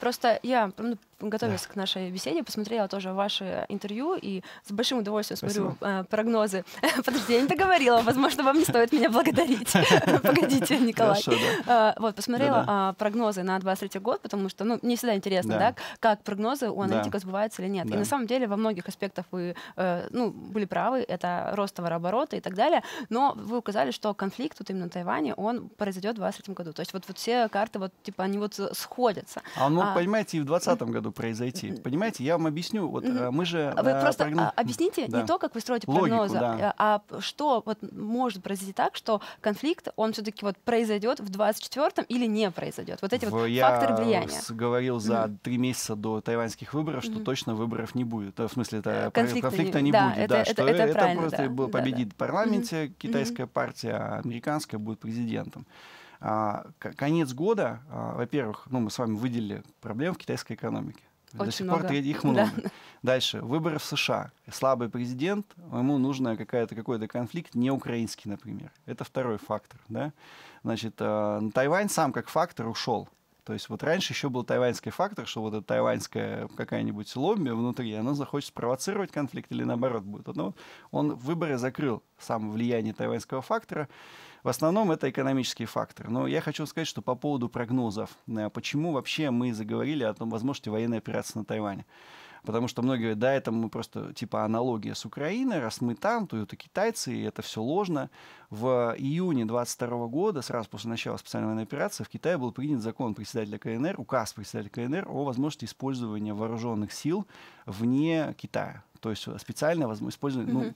Просто я, ну, готовясь да. к нашей беседе, посмотрела тоже ваше интервью, и с большим удовольствием смотрю Спасибо. Э, прогнозы. Подожди, я не договорила, возможно, вам не стоит меня благодарить. Погодите, Николай. Хорошо, да. Э, вот, посмотрела да, а, прогнозы на 2023 год, потому что, ну, не всегда интересно, да, как прогнозы у аналитика сбываются или нет. И на самом деле во многих аспектах вы, э, ну, были правы, это рост товарооборота и так далее, но вы указали, что конфликт, вот именно режим на Тайване, он произойдет в 2023 году. То есть вот, вот все карты, вот типа они вот э, сходятся. А он мог, а... понимаете, и в 2020 году произойти. Понимаете, я вам объясню. Вот э, мы же... А вы э, просто а, прогноз... объясните да. не то, как вы строите Логику, да. Э, а что вот может произойти так, что конфликт, он все-таки вот произойдет в 24-м или не произойдет. Вот эти в... вот я влияния. Я говорил за три месяца до тайваньских выборов, что точно выборов не будет. В смысле, это конфликта, конфликта не, не да, будет. Это, да, это, что это, это просто да. победит да, да. в парламенте китайская партия, а американская Зеленская будет президентом. А, конец года, а, во-первых, ну, мы с вами выделили проблем в китайской экономике. Очень До сих много. пор их много. Да. Дальше. Выборы в США. Слабый президент, ему нужен какой-то конфликт, не украинский, например. Это второй фактор. Да? Значит, а, Тайвань сам как фактор ушел. То есть вот раньше еще был тайваньский фактор, что вот эта тайваньская какая-нибудь лобби внутри, она захочет спровоцировать конфликт или наоборот будет. Но он выборы закрыл сам влияние тайваньского фактора. В основном это экономический фактор. Но я хочу сказать, что по поводу прогнозов, э, почему вообще мы заговорили о том возможности военной операции на Тайване. Потому что многие говорят, да, это мы просто типа аналогия с Украиной, раз мы там, то это китайцы, и это все ложно. В июне 22 года, сразу после начала специальной военной операции, в Китае был принят закон председателя КНР, указ председателя КНР о возможности использования вооруженных сил вне Китая. То есть специально возможно, использование, mm-hmm. ну,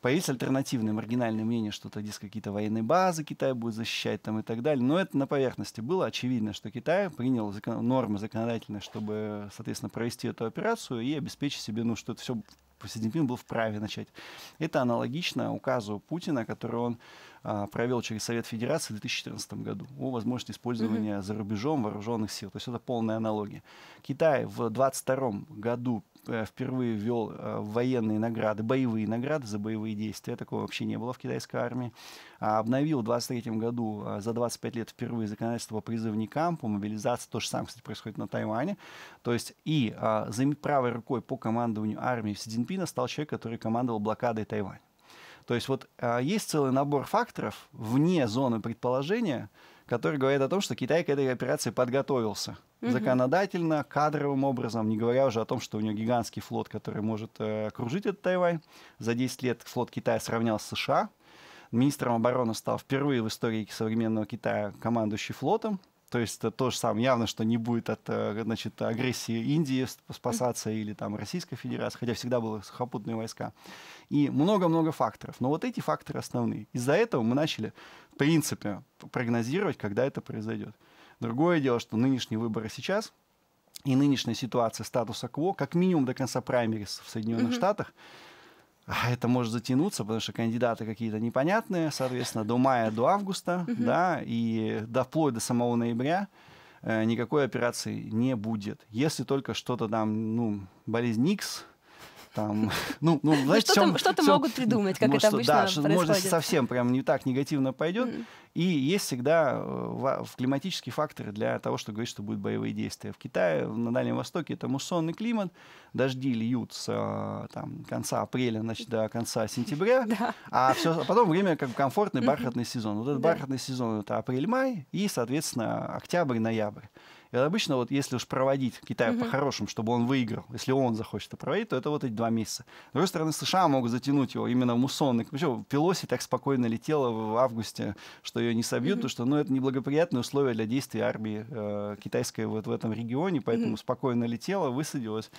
Появились альтернативные, маргинальные мнения, что то здесь какие-то военные базы Китай будет защищать там и так далее. Но это на поверхности было очевидно, что Китай принял закон, нормы законодательные, чтобы, соответственно, провести эту операцию и обеспечить себе, ну, что это все Си Цзиньпин был вправе начать. Это аналогично указу Путина, который он а, провел через Совет Федерации в 2014 году о возможности использования mm-hmm. за рубежом вооруженных сил. То есть это полная аналогия. Китай в 2022 году э, впервые ввел э, военные награды, боевые награды за боевые действия. Такого вообще не было в китайской армии. А, обновил в 2023 году э, за 25 лет впервые законодательство по призывникам, по мобилизации. То же самое, кстати, происходит на Тайване. То есть и а, правой рукой по командованию армии Си Цзиньпина стал человек, который командовал блокадой Тайваня. То есть вот а, есть целый набор факторов вне зоны предположения, которые говорят о том, что Китай к этой операции подготовился. Угу. Законодательно, кадровым образом, не говоря уже о том, что у него гигантский флот, который может э, окружить этот Тайвань. За 10 лет флот Китая сравнялся с США. Министром обороны стал впервые в истории современного Китая командующий флотом. То есть это тоже самое, явно, что не будет от э, значит, агрессии Индии спасаться или там, Российской Федерации, хотя всегда были сухопутные войска. И много-много факторов. Но вот эти факторы основные. Из-за этого мы начали, в принципе, прогнозировать, когда это произойдет. Другое дело, что нынешние выборы сейчас и нынешняя ситуация статуса КВО, как минимум до конца праймерис в Соединенных mm-hmm. Штатах, а это может затянуться, потому что кандидаты какие-то непонятные, соответственно, до мая, до августа, угу. да, и до вплоть до самого ноября э, никакой операции не будет. Если только что-то там, ну, болезнь Никс, там, ну, ну, знаешь, что-то, чем, что-то чем, могут придумать, как ну, это что, обычно да, происходит. Может, совсем прям не так негативно пойдет. Mm. И есть всегда э, в климатические факторы для того, чтобы говорить, что будут боевые действия. В Китае, на Дальнем Востоке это муссонный климат, дожди льют с э, там, конца апреля значит, до конца сентября, а все, а потом время как комфортный бархатный сезон. Вот этот бархатный сезон это апрель-май и, соответственно, октябрь-ноябрь. И обычно вот если уж проводить Китай угу. по-хорошему, чтобы он выиграл, если он захочет это проводить, то это вот эти два месяца. С другой стороны, США могут затянуть его именно в муссонный. Причем Пелоси так спокойно летела в августе, что ее не собьют, угу. потому что ну, это неблагоприятные условия для действий армии э, китайской вот в этом регионе, поэтому угу. спокойно летела, высадилась,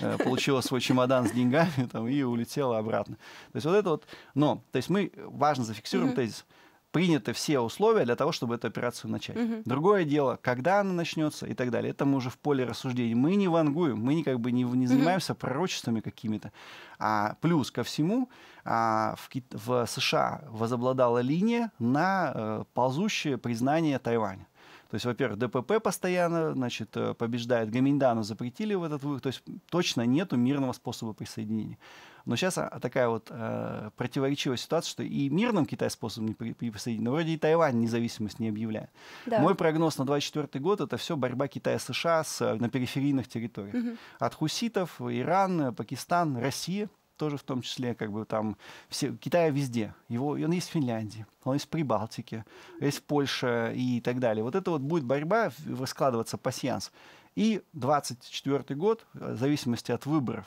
э, получила свой чемодан с деньгами там, и улетела обратно. То есть вот это вот... Но, то есть мы, важно зафиксируем угу. тезис – приняты все условия для того, чтобы эту операцию начать. Угу. Другое дело, когда она начнется и так далее. Это мы уже в поле рассуждений. Мы не вангуем, мы не, как бы не, не занимаемся угу. пророчествами какими-то. А, плюс ко всему, а, в, в США возобладала линия на э, ползущее признание Тайваня. То есть, во-первых, ДПП постоянно значит, э, побеждает. Гаминдану запретили в этот выбор. То есть точно нету мирного способа присоединения. Но сейчас а, такая вот э, противоречивая ситуация, что и мирным Китай способом не при, но вроде и Тайвань независимость не объявляет. Да. Мой прогноз на 2024 год это все борьба Китая США э, на периферийных территориях. Угу. От хуситов, Иран, э, Пакистан, Россия тоже в том числе, как бы там все, Китая везде. Его, он есть в Финляндии, он есть в Прибалтике, есть в Польше и так далее. Вот это вот будет борьба, раскладываться по сеанс. И 24 год, э, в зависимости от выборов,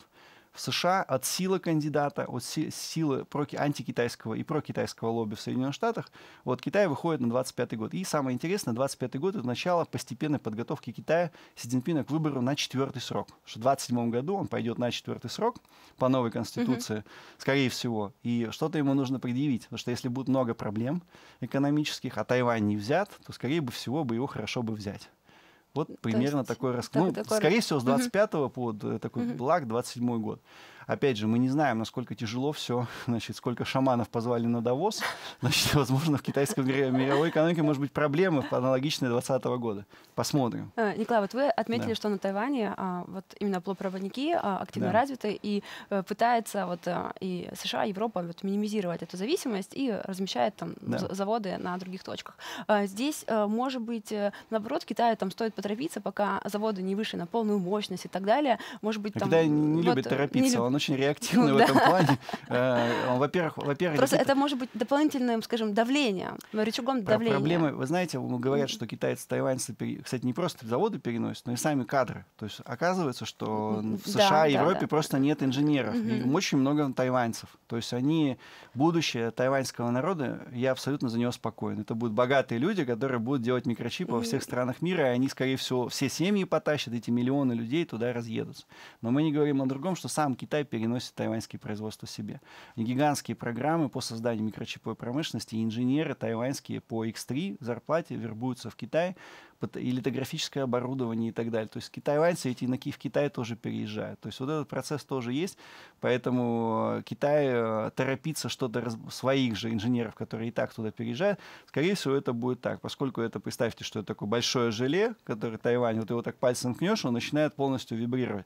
в США от силы кандидата, от силы про, антикитайского и прокитайского лобби в Соединенных Штатах, вот Китай выходит на 25 год. И самое интересное, 25 год — это начало постепенной подготовки Китая Си Цзиньпина к выбору на четвертый срок. Что в 27 году он пойдет на четвертый срок по новой конституции, угу. скорее всего. И что-то ему нужно предъявить, потому что если будет много проблем экономических, а Тайвань не взят, то, скорее бы всего, бы его хорошо бы взять. Вот примерно есть, такой расклад. Ну, такой... скорее всего, с 25 по э, такой лак 27 год опять же, мы не знаем, насколько тяжело все, значит, сколько шаманов позвали на Давос, значит, возможно, в китайской мировой экономике может быть проблемы аналогичные 2020 года. Посмотрим. Э, Николай, вот вы отметили, да. что на Тайване а, вот именно полупроводники а, активно да. развиты и э, пытается вот э, и США, Европа вот, минимизировать эту зависимость и размещает там да. заводы на других точках. А, здесь, может быть, наоборот, Китаю там стоит поторопиться, пока заводы не вышли на полную мощность и так далее. Может быть, там... Китай не вот, любит торопиться, не он он очень реактивный ну в этом плане. Э, во-первых, во-первых... Просто это может быть дополнительным, скажем, давлением, рычагом Про давления. Проблемы, вы знаете, говорят, что китайцы, тайваньцы, кстати, не просто заводы переносят, но и сами кадры. То есть оказывается, что в США и Европе просто нет инженеров. И очень много тайваньцев. То есть они, будущее тайваньского народа, я абсолютно за него спокоен. Это будут богатые люди, которые будут делать микрочипы во всех странах мира, и они, скорее всего, все семьи потащат, эти миллионы людей туда разъедутся. Но мы не говорим о другом, что сам Китай Китай переносит тайваньские производства себе. Гигантские программы по созданию микрочиповой промышленности, инженеры тайваньские по X3 зарплате вербуются в Китай, и литографическое оборудование и так далее. То есть китайцы эти на в Китай тоже переезжают. То есть вот этот процесс тоже есть, поэтому э, Китай э, торопится что-то раз... своих же инженеров, которые и так туда переезжают. Скорее всего, это будет так, поскольку это, представьте, что это такое большое желе, которое Тайвань, вот его так пальцем кнешь, он начинает полностью вибрировать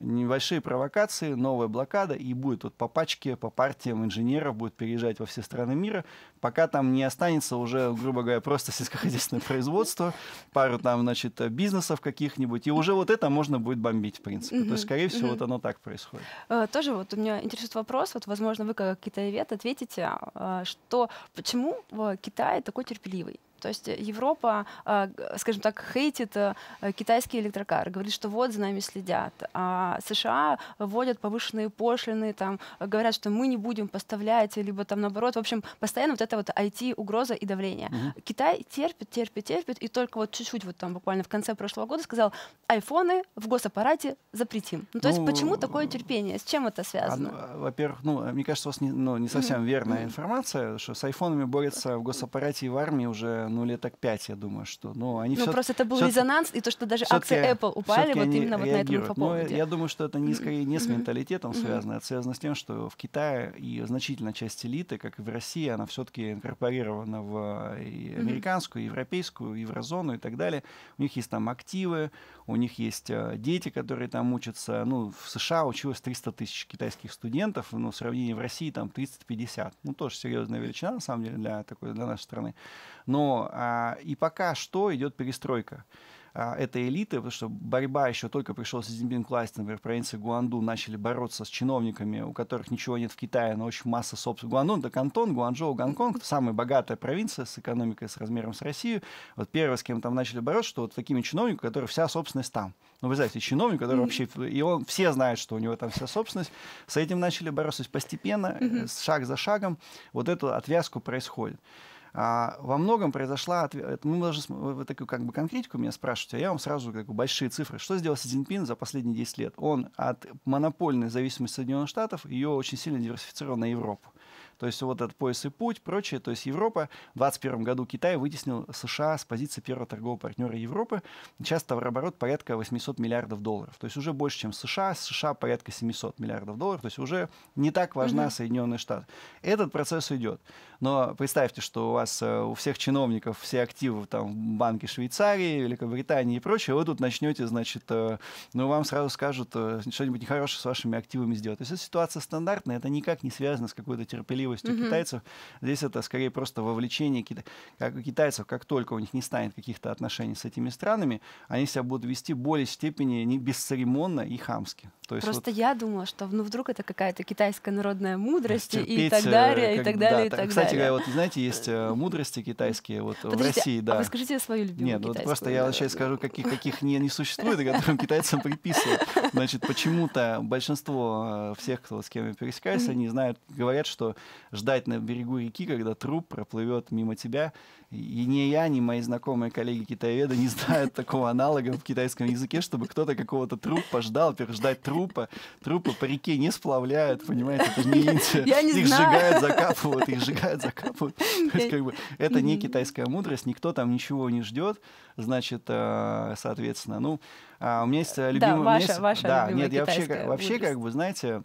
небольшие провокации, новая блокада, и будет вот по пачке, по партиям инженеров будет переезжать во все страны мира, пока там не останется уже, грубо говоря, просто сельскохозяйственное производство, пару там, значит, бизнесов каких-нибудь, и уже вот это можно будет бомбить, в принципе. То есть, скорее всего, вот оно так происходит. Э, тоже вот у меня интересует вопрос, вот, возможно, вы как китаевед ответите, а, что, почему э, Китай такой терпеливый? То есть э, Европа, э, скажем так, хейтит э, китайские электрокары, говорит, что вот за нами следят. А США вводят повышенные пошлины, там, говорят, что мы не будем поставлять, либо там наоборот. В общем, постоянно вот это вот IT-угроза и давление. Угу. Китай терпит, терпит, терпит, и только вот чуть-чуть вот там буквально в конце прошлого года сказал, айфоны в госаппарате запретим. Ну, то ну, есть почему такое терпение? С чем это а, связано? Ну, во-первых, ну, мне кажется, у вас не, ну, не совсем верная информация, что с айфонами борется в госаппарате и в армии уже ну, лет так пять, я думаю, что. Ну, они ну все просто это был резонанс, и то, что даже акции Apple упали вот именно вот на этом инфоповоде. Но я думаю, что это не, скорее не с менталитетом связано, это связано с тем, что в Китае и значительная часть элиты, как и в России, она все-таки инкорпорирована в э, и американскую, и европейскую, еврозону и так далее. У них есть там активы, у них есть э, дети, которые там учатся. Ну, в США училось 300 тысяч китайских студентов, но ну, в сравнении в России там 30-50. Ну, тоже серьезная величина, на самом деле, для, такой, для нашей страны. Но а, и пока что идет перестройка а, этой элиты, потому что борьба еще только пришла с Цзиньпин к власти, например, в провинции Гуанду начали бороться с чиновниками, у которых ничего нет в Китае, но очень масса собственных. Гуандун, это Кантон, Гуанчжоу, Гонконг, самая богатая провинция с экономикой, с размером с Россией. Вот первое, с кем там начали бороться, что вот такими чиновниками, у которых вся собственность там. Ну, вы знаете, чиновник, который вообще, и он, все знают, что у него там вся собственность. С этим начали бороться. постепенно, э, шаг за шагом, вот эту отвязку происходит. А во многом произошла... мы даже вы такую как бы конкретику меня спрашиваете, а я вам сразу как бы, большие цифры. Что сделал Си Цзиньпин за последние 10 лет? Он от монопольной зависимости Соединенных Штатов ее очень сильно диверсифицировал на Европу. То есть вот этот пояс и путь, прочее. То есть Европа в 2021 году Китай вытеснил США с позиции первого торгового партнера Европы. Сейчас товарооборот порядка 800 миллиардов долларов. То есть уже больше, чем США. США порядка 700 миллиардов долларов. То есть уже не так важна mm Соединенные Штаты. Этот процесс идет. Но представьте, что у вас э, у всех чиновников все активы там, в банке Швейцарии, Великобритании и прочее, вы тут начнете, значит, э, ну, вам сразу скажут, э, что-нибудь нехорошее с вашими активами сделать. То есть эта ситуация стандартная, это никак не связано с какой-то терпеливостью mm-hmm. китайцев. Здесь это скорее просто вовлечение кита... как у китайцев, как только у них не станет каких-то отношений с этими странами, они себя будут вести более степени не бесцеремонно и хамски. То есть Просто вот... я думала, что ну вдруг это какая-то китайская народная мудрость терпеть, и так далее, и так далее, да, и так, далее. Кстати, кстати говоря, вот знаете, есть э, мудрости китайские вот Подождите, в России, а да. А вы скажите свою любимую Нет, ну, вот просто я вообще скажу, каких, каких не, не существует, и которым китайцам приписывают. Значит, почему-то большинство э, всех, кто с кем я пересекаюсь, они знают, говорят, что ждать на берегу реки, когда труп проплывет мимо тебя, и ни я, ни мои знакомые коллеги-китаеведы не знают такого аналога в китайском языке, чтобы кто-то какого-то трупа ждал. переждать трупа. Трупы по реке не сплавляют, понимаете, это не Индия. Я не их сжигают, закапывают, их сжигают, закапывают. это не китайская мудрость, никто там ничего не ждет. Значит, э, соответственно, ну, а у меня есть э, любимый... Да, ваша, есть, ваша да, нет, я вообще, вообще, как бы, знаете,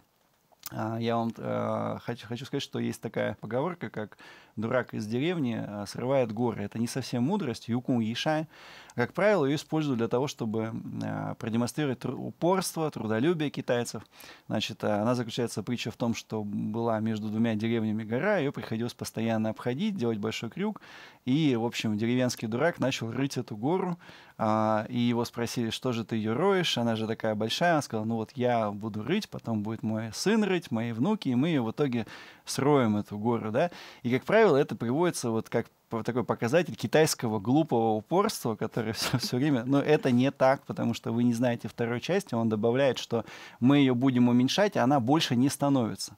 а, я вам э, хочу, хочу сказать, что есть такая поговорка, как дурак из деревни а, срывает горы. Это не совсем мудрость, юкун ешай. Как правило, ее используют для того, чтобы а, продемонстрировать упорство, трудолюбие китайцев. Значит, а, она заключается притча в том, что была между двумя деревнями гора, ее приходилось постоянно обходить, делать большой крюк. И, в общем, деревенский дурак начал рыть эту гору, и его спросили, что же ты ее роешь, она же такая большая. Он сказал, ну вот я буду рыть, потом будет мой сын рыть, мои внуки, и мы в итоге строим эту гору, да. И, как правило, правило, это приводится вот как такой показатель китайского глупого упорства, которое все, все время... Но это не так, потому что вы не знаете второй части. Он добавляет, что мы ее будем уменьшать, а она больше не становится.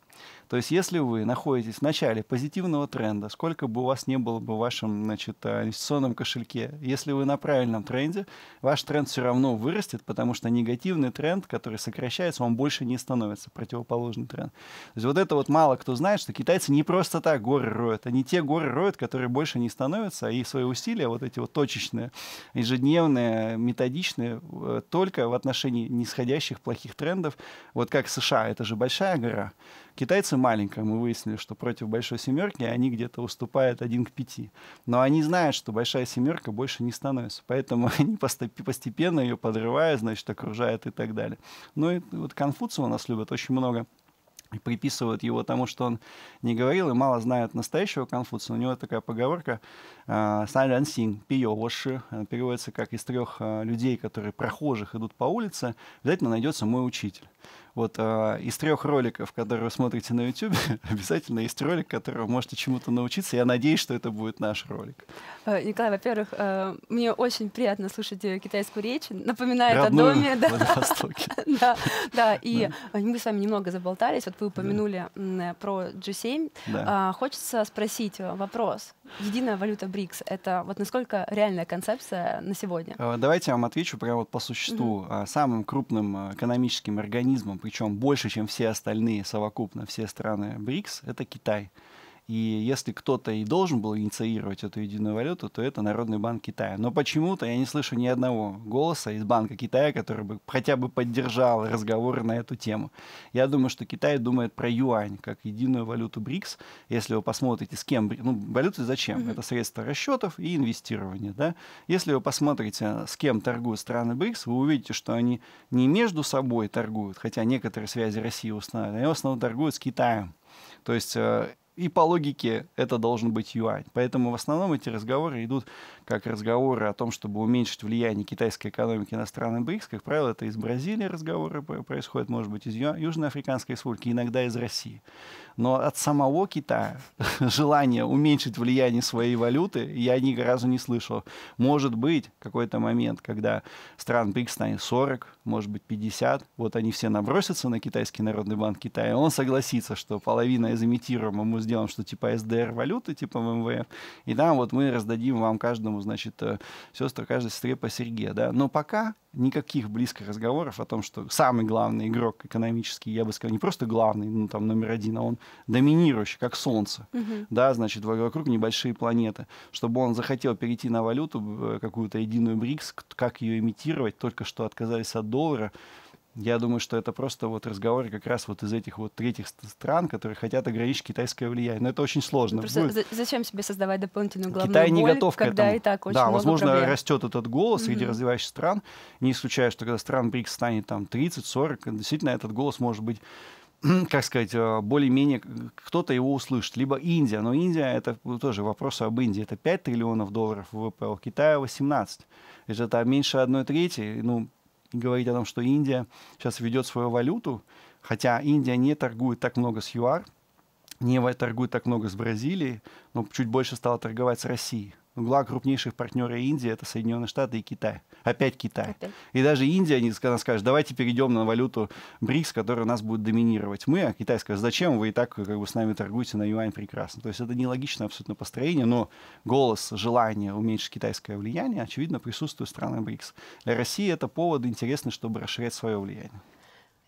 То есть если вы находитесь в начале позитивного тренда, сколько бы у вас не было бы в вашем значит, э, инвестиционном кошельке, если вы на правильном тренде, ваш тренд все равно вырастет, потому что негативный тренд, который сокращается, он больше не становится, противоположный тренд. То есть вот это вот мало кто знает, что китайцы не просто так горы роют, они те горы роют, которые больше не они становятся, а и свои усилия, вот эти вот точечные, ежедневные, методичные, э, только в отношении нисходящих плохих трендов. Вот как США, это же большая гора. Китайцы маленькая, мы выяснили, что против большой семерки они где-то уступают один к пяти. Но они знают, что большая семерка больше не становится. Поэтому они постепенно ее подрывают, значит, окружают и так далее. Ну и вот Конфуция у нас любят очень много приписывают его тому, что он не говорил и мало знают настоящего Конфуция. У него такая поговорка э, «Сан Лян Син, пио воши», э, переводится как «из трех э, людей, которые прохожих идут по улице, обязательно найдется мой учитель». Вот э, из трех роликов, которые вы смотрите на YouTube, обязательно есть ролик, которого можете чему-то научиться. Я надеюсь, что это будет наш ролик. Э, Николай, во-первых, э, мне очень приятно слушать э, китайскую речь. Напоминает Родную о доме. Да. да, да, и да. мы с вами немного заболтались. Вот вы упомянули да. про G7. Да. А, хочется спросить э, вопрос единая валюта БРИКС — это вот насколько реальная концепция на сегодня? Э, давайте я вам отвечу прямо вот по существу. Угу. mm Самым крупным э, экономическим организмом, причем больше, чем все остальные совокупно, все страны БРИКС — это Китай. И если кто-то и должен был инициировать эту единую валюту, то это Народный банк Китая. Но почему-то я не слышу ни одного голоса из Банка Китая, который бы хотя бы поддержал разговоры на эту тему. Я думаю, что Китай думает про юань как единую валюту БРИКС. Если вы посмотрите, с кем... Ну, валюты зачем? Mm-hmm. Это средство расчетов и инвестирования. Да? Если вы посмотрите, с кем торгуют страны БРИКС, вы увидите, что они не между собой торгуют, хотя некоторые связи России устанавливают, они в основном торгуют с Китаем. То есть э, и по логике это должен быть юань. Поэтому в основном эти разговоры идут как разговоры о том, чтобы уменьшить влияние китайской экономики на страны БРИКС, как правило, это из Бразилии разговоры происходят, может быть, из Южноафриканской республики, иногда из России. Но от самого Китая желание уменьшить влияние своей валюты я ни разу не слышал. Может быть, какой-то момент, когда стран БРИКС станет 40, может быть, 50, вот они все набросятся на китайский народный банк Китая, он согласится, что половина из имитируемого мы сделаем, что типа СДР валюты, типа МВФ, эм и там вот мы раздадим вам каждому каждому, значит, э, сестры каждой сестре по Сергею, да. Но пока никаких близких разговоров о том, что самый главный игрок экономический, я бы сказал, не просто главный, ну, там, номер один, а он доминирующий, как Солнце, угу. да, значит, вокруг небольшие планеты. Чтобы он захотел перейти на валюту, э, какую-то единую БРИКС, как ее имитировать, только что отказались от доллара, я думаю, что это просто вот разговоры как раз вот из этих вот третьих стран, которые хотят ограничить китайское влияние. Но это очень сложно. Просто Будет... Зачем себе создавать дополнительную главную Китай не боль, готов когда к этому. и так очень Да, много возможно, проблем. растет этот голос mm-hmm. среди развивающихся стран. Не исключаю, что когда стран БРИКС станет там 30-40, действительно этот голос может быть как сказать, э, более-менее кто-то его услышит. Либо Индия, но Индия, это тоже вопрос об Индии, это 5 триллионов долларов ВВП, у Китая 18. Это меньше одной трети, ну, и говорить о том, что Индия сейчас ведет свою валюту, хотя Индия не торгует так много с ЮАР, не торгует так много с Бразилией, но чуть больше стала торговать с Россией. Два крупнейших партнера Индии это Соединенные Штаты и Китай. Опять Китай. Опять. И даже Индия не скажет, давайте перейдем на валюту БРИКС, которая у нас будет доминировать. Мы, а Китай скажет, зачем вы и так как бы, с нами торгуете на юань прекрасно. То есть это нелогичное абсолютно построение, но голос, желание уменьшить китайское влияние, очевидно, присутствует в странах БРИКС. Для России это повод интересный, чтобы расширять свое влияние.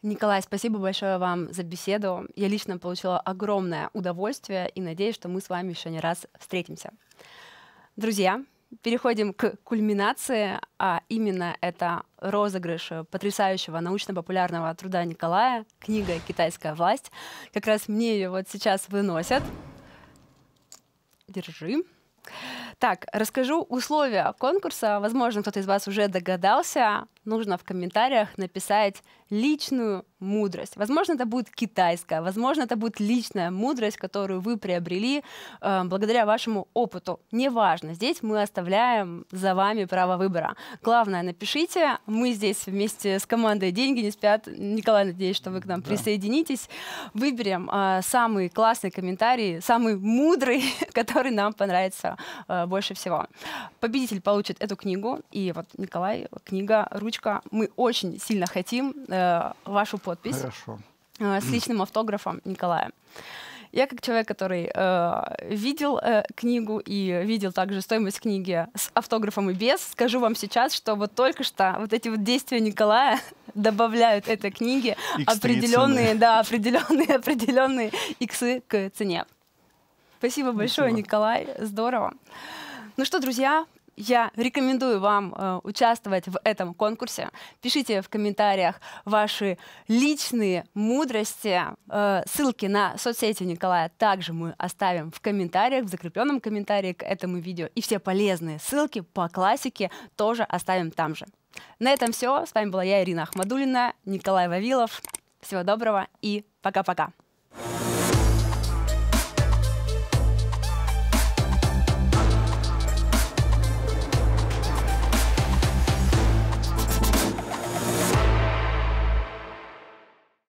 Николай, спасибо большое вам за беседу. Я лично получила огромное удовольствие и надеюсь, что мы с вами еще не раз встретимся. Друзья, переходим к кульминации, а именно это розыгрыш потрясающего научно-популярного труда Николая, книга «Китайская власть». Как раз мне ее вот сейчас выносят. Держи. Так, расскажу условия конкурса. Возможно, кто-то из вас уже догадался. Нужно в комментариях написать личную мудрость. Возможно, это будет китайская, возможно, это будет личная мудрость, которую вы приобрели э, благодаря вашему опыту. Неважно, здесь мы оставляем за вами право выбора. Главное, напишите. Мы здесь вместе с командой «Деньги не спят». Николай, надеюсь, что вы к нам да. присоединитесь. Выберем э, самый классный комментарий, самый мудрый, который нам понравится э, больше всего. Победитель получит эту книгу. И вот, Николай, книга, ручка. Мы очень сильно хотим э, э, вашу подпись Хорошо. Э, с личным автографом Николая. Я как человек, который э, видел э, книгу и видел также стоимость книги с автографом и без, скажу вам сейчас, что вот только что вот эти вот действия Николая добавляют этой книге определенные, да, определенные, определенные иксы к цене. Спасибо большое, Спасибо. Николай, здорово. Ну что, друзья, я рекомендую вам э, участвовать в этом конкурсе. Пишите в комментариях ваши личные мудрости. Э, ссылки на соцсети Николая также мы оставим в комментариях, в закрепленном комментарии к этому видео. И все полезные ссылки по классике тоже оставим там же. На этом все. С вами была я, Ирина Ахмадулина, Николай Вавилов. Всего доброго и пока-пока.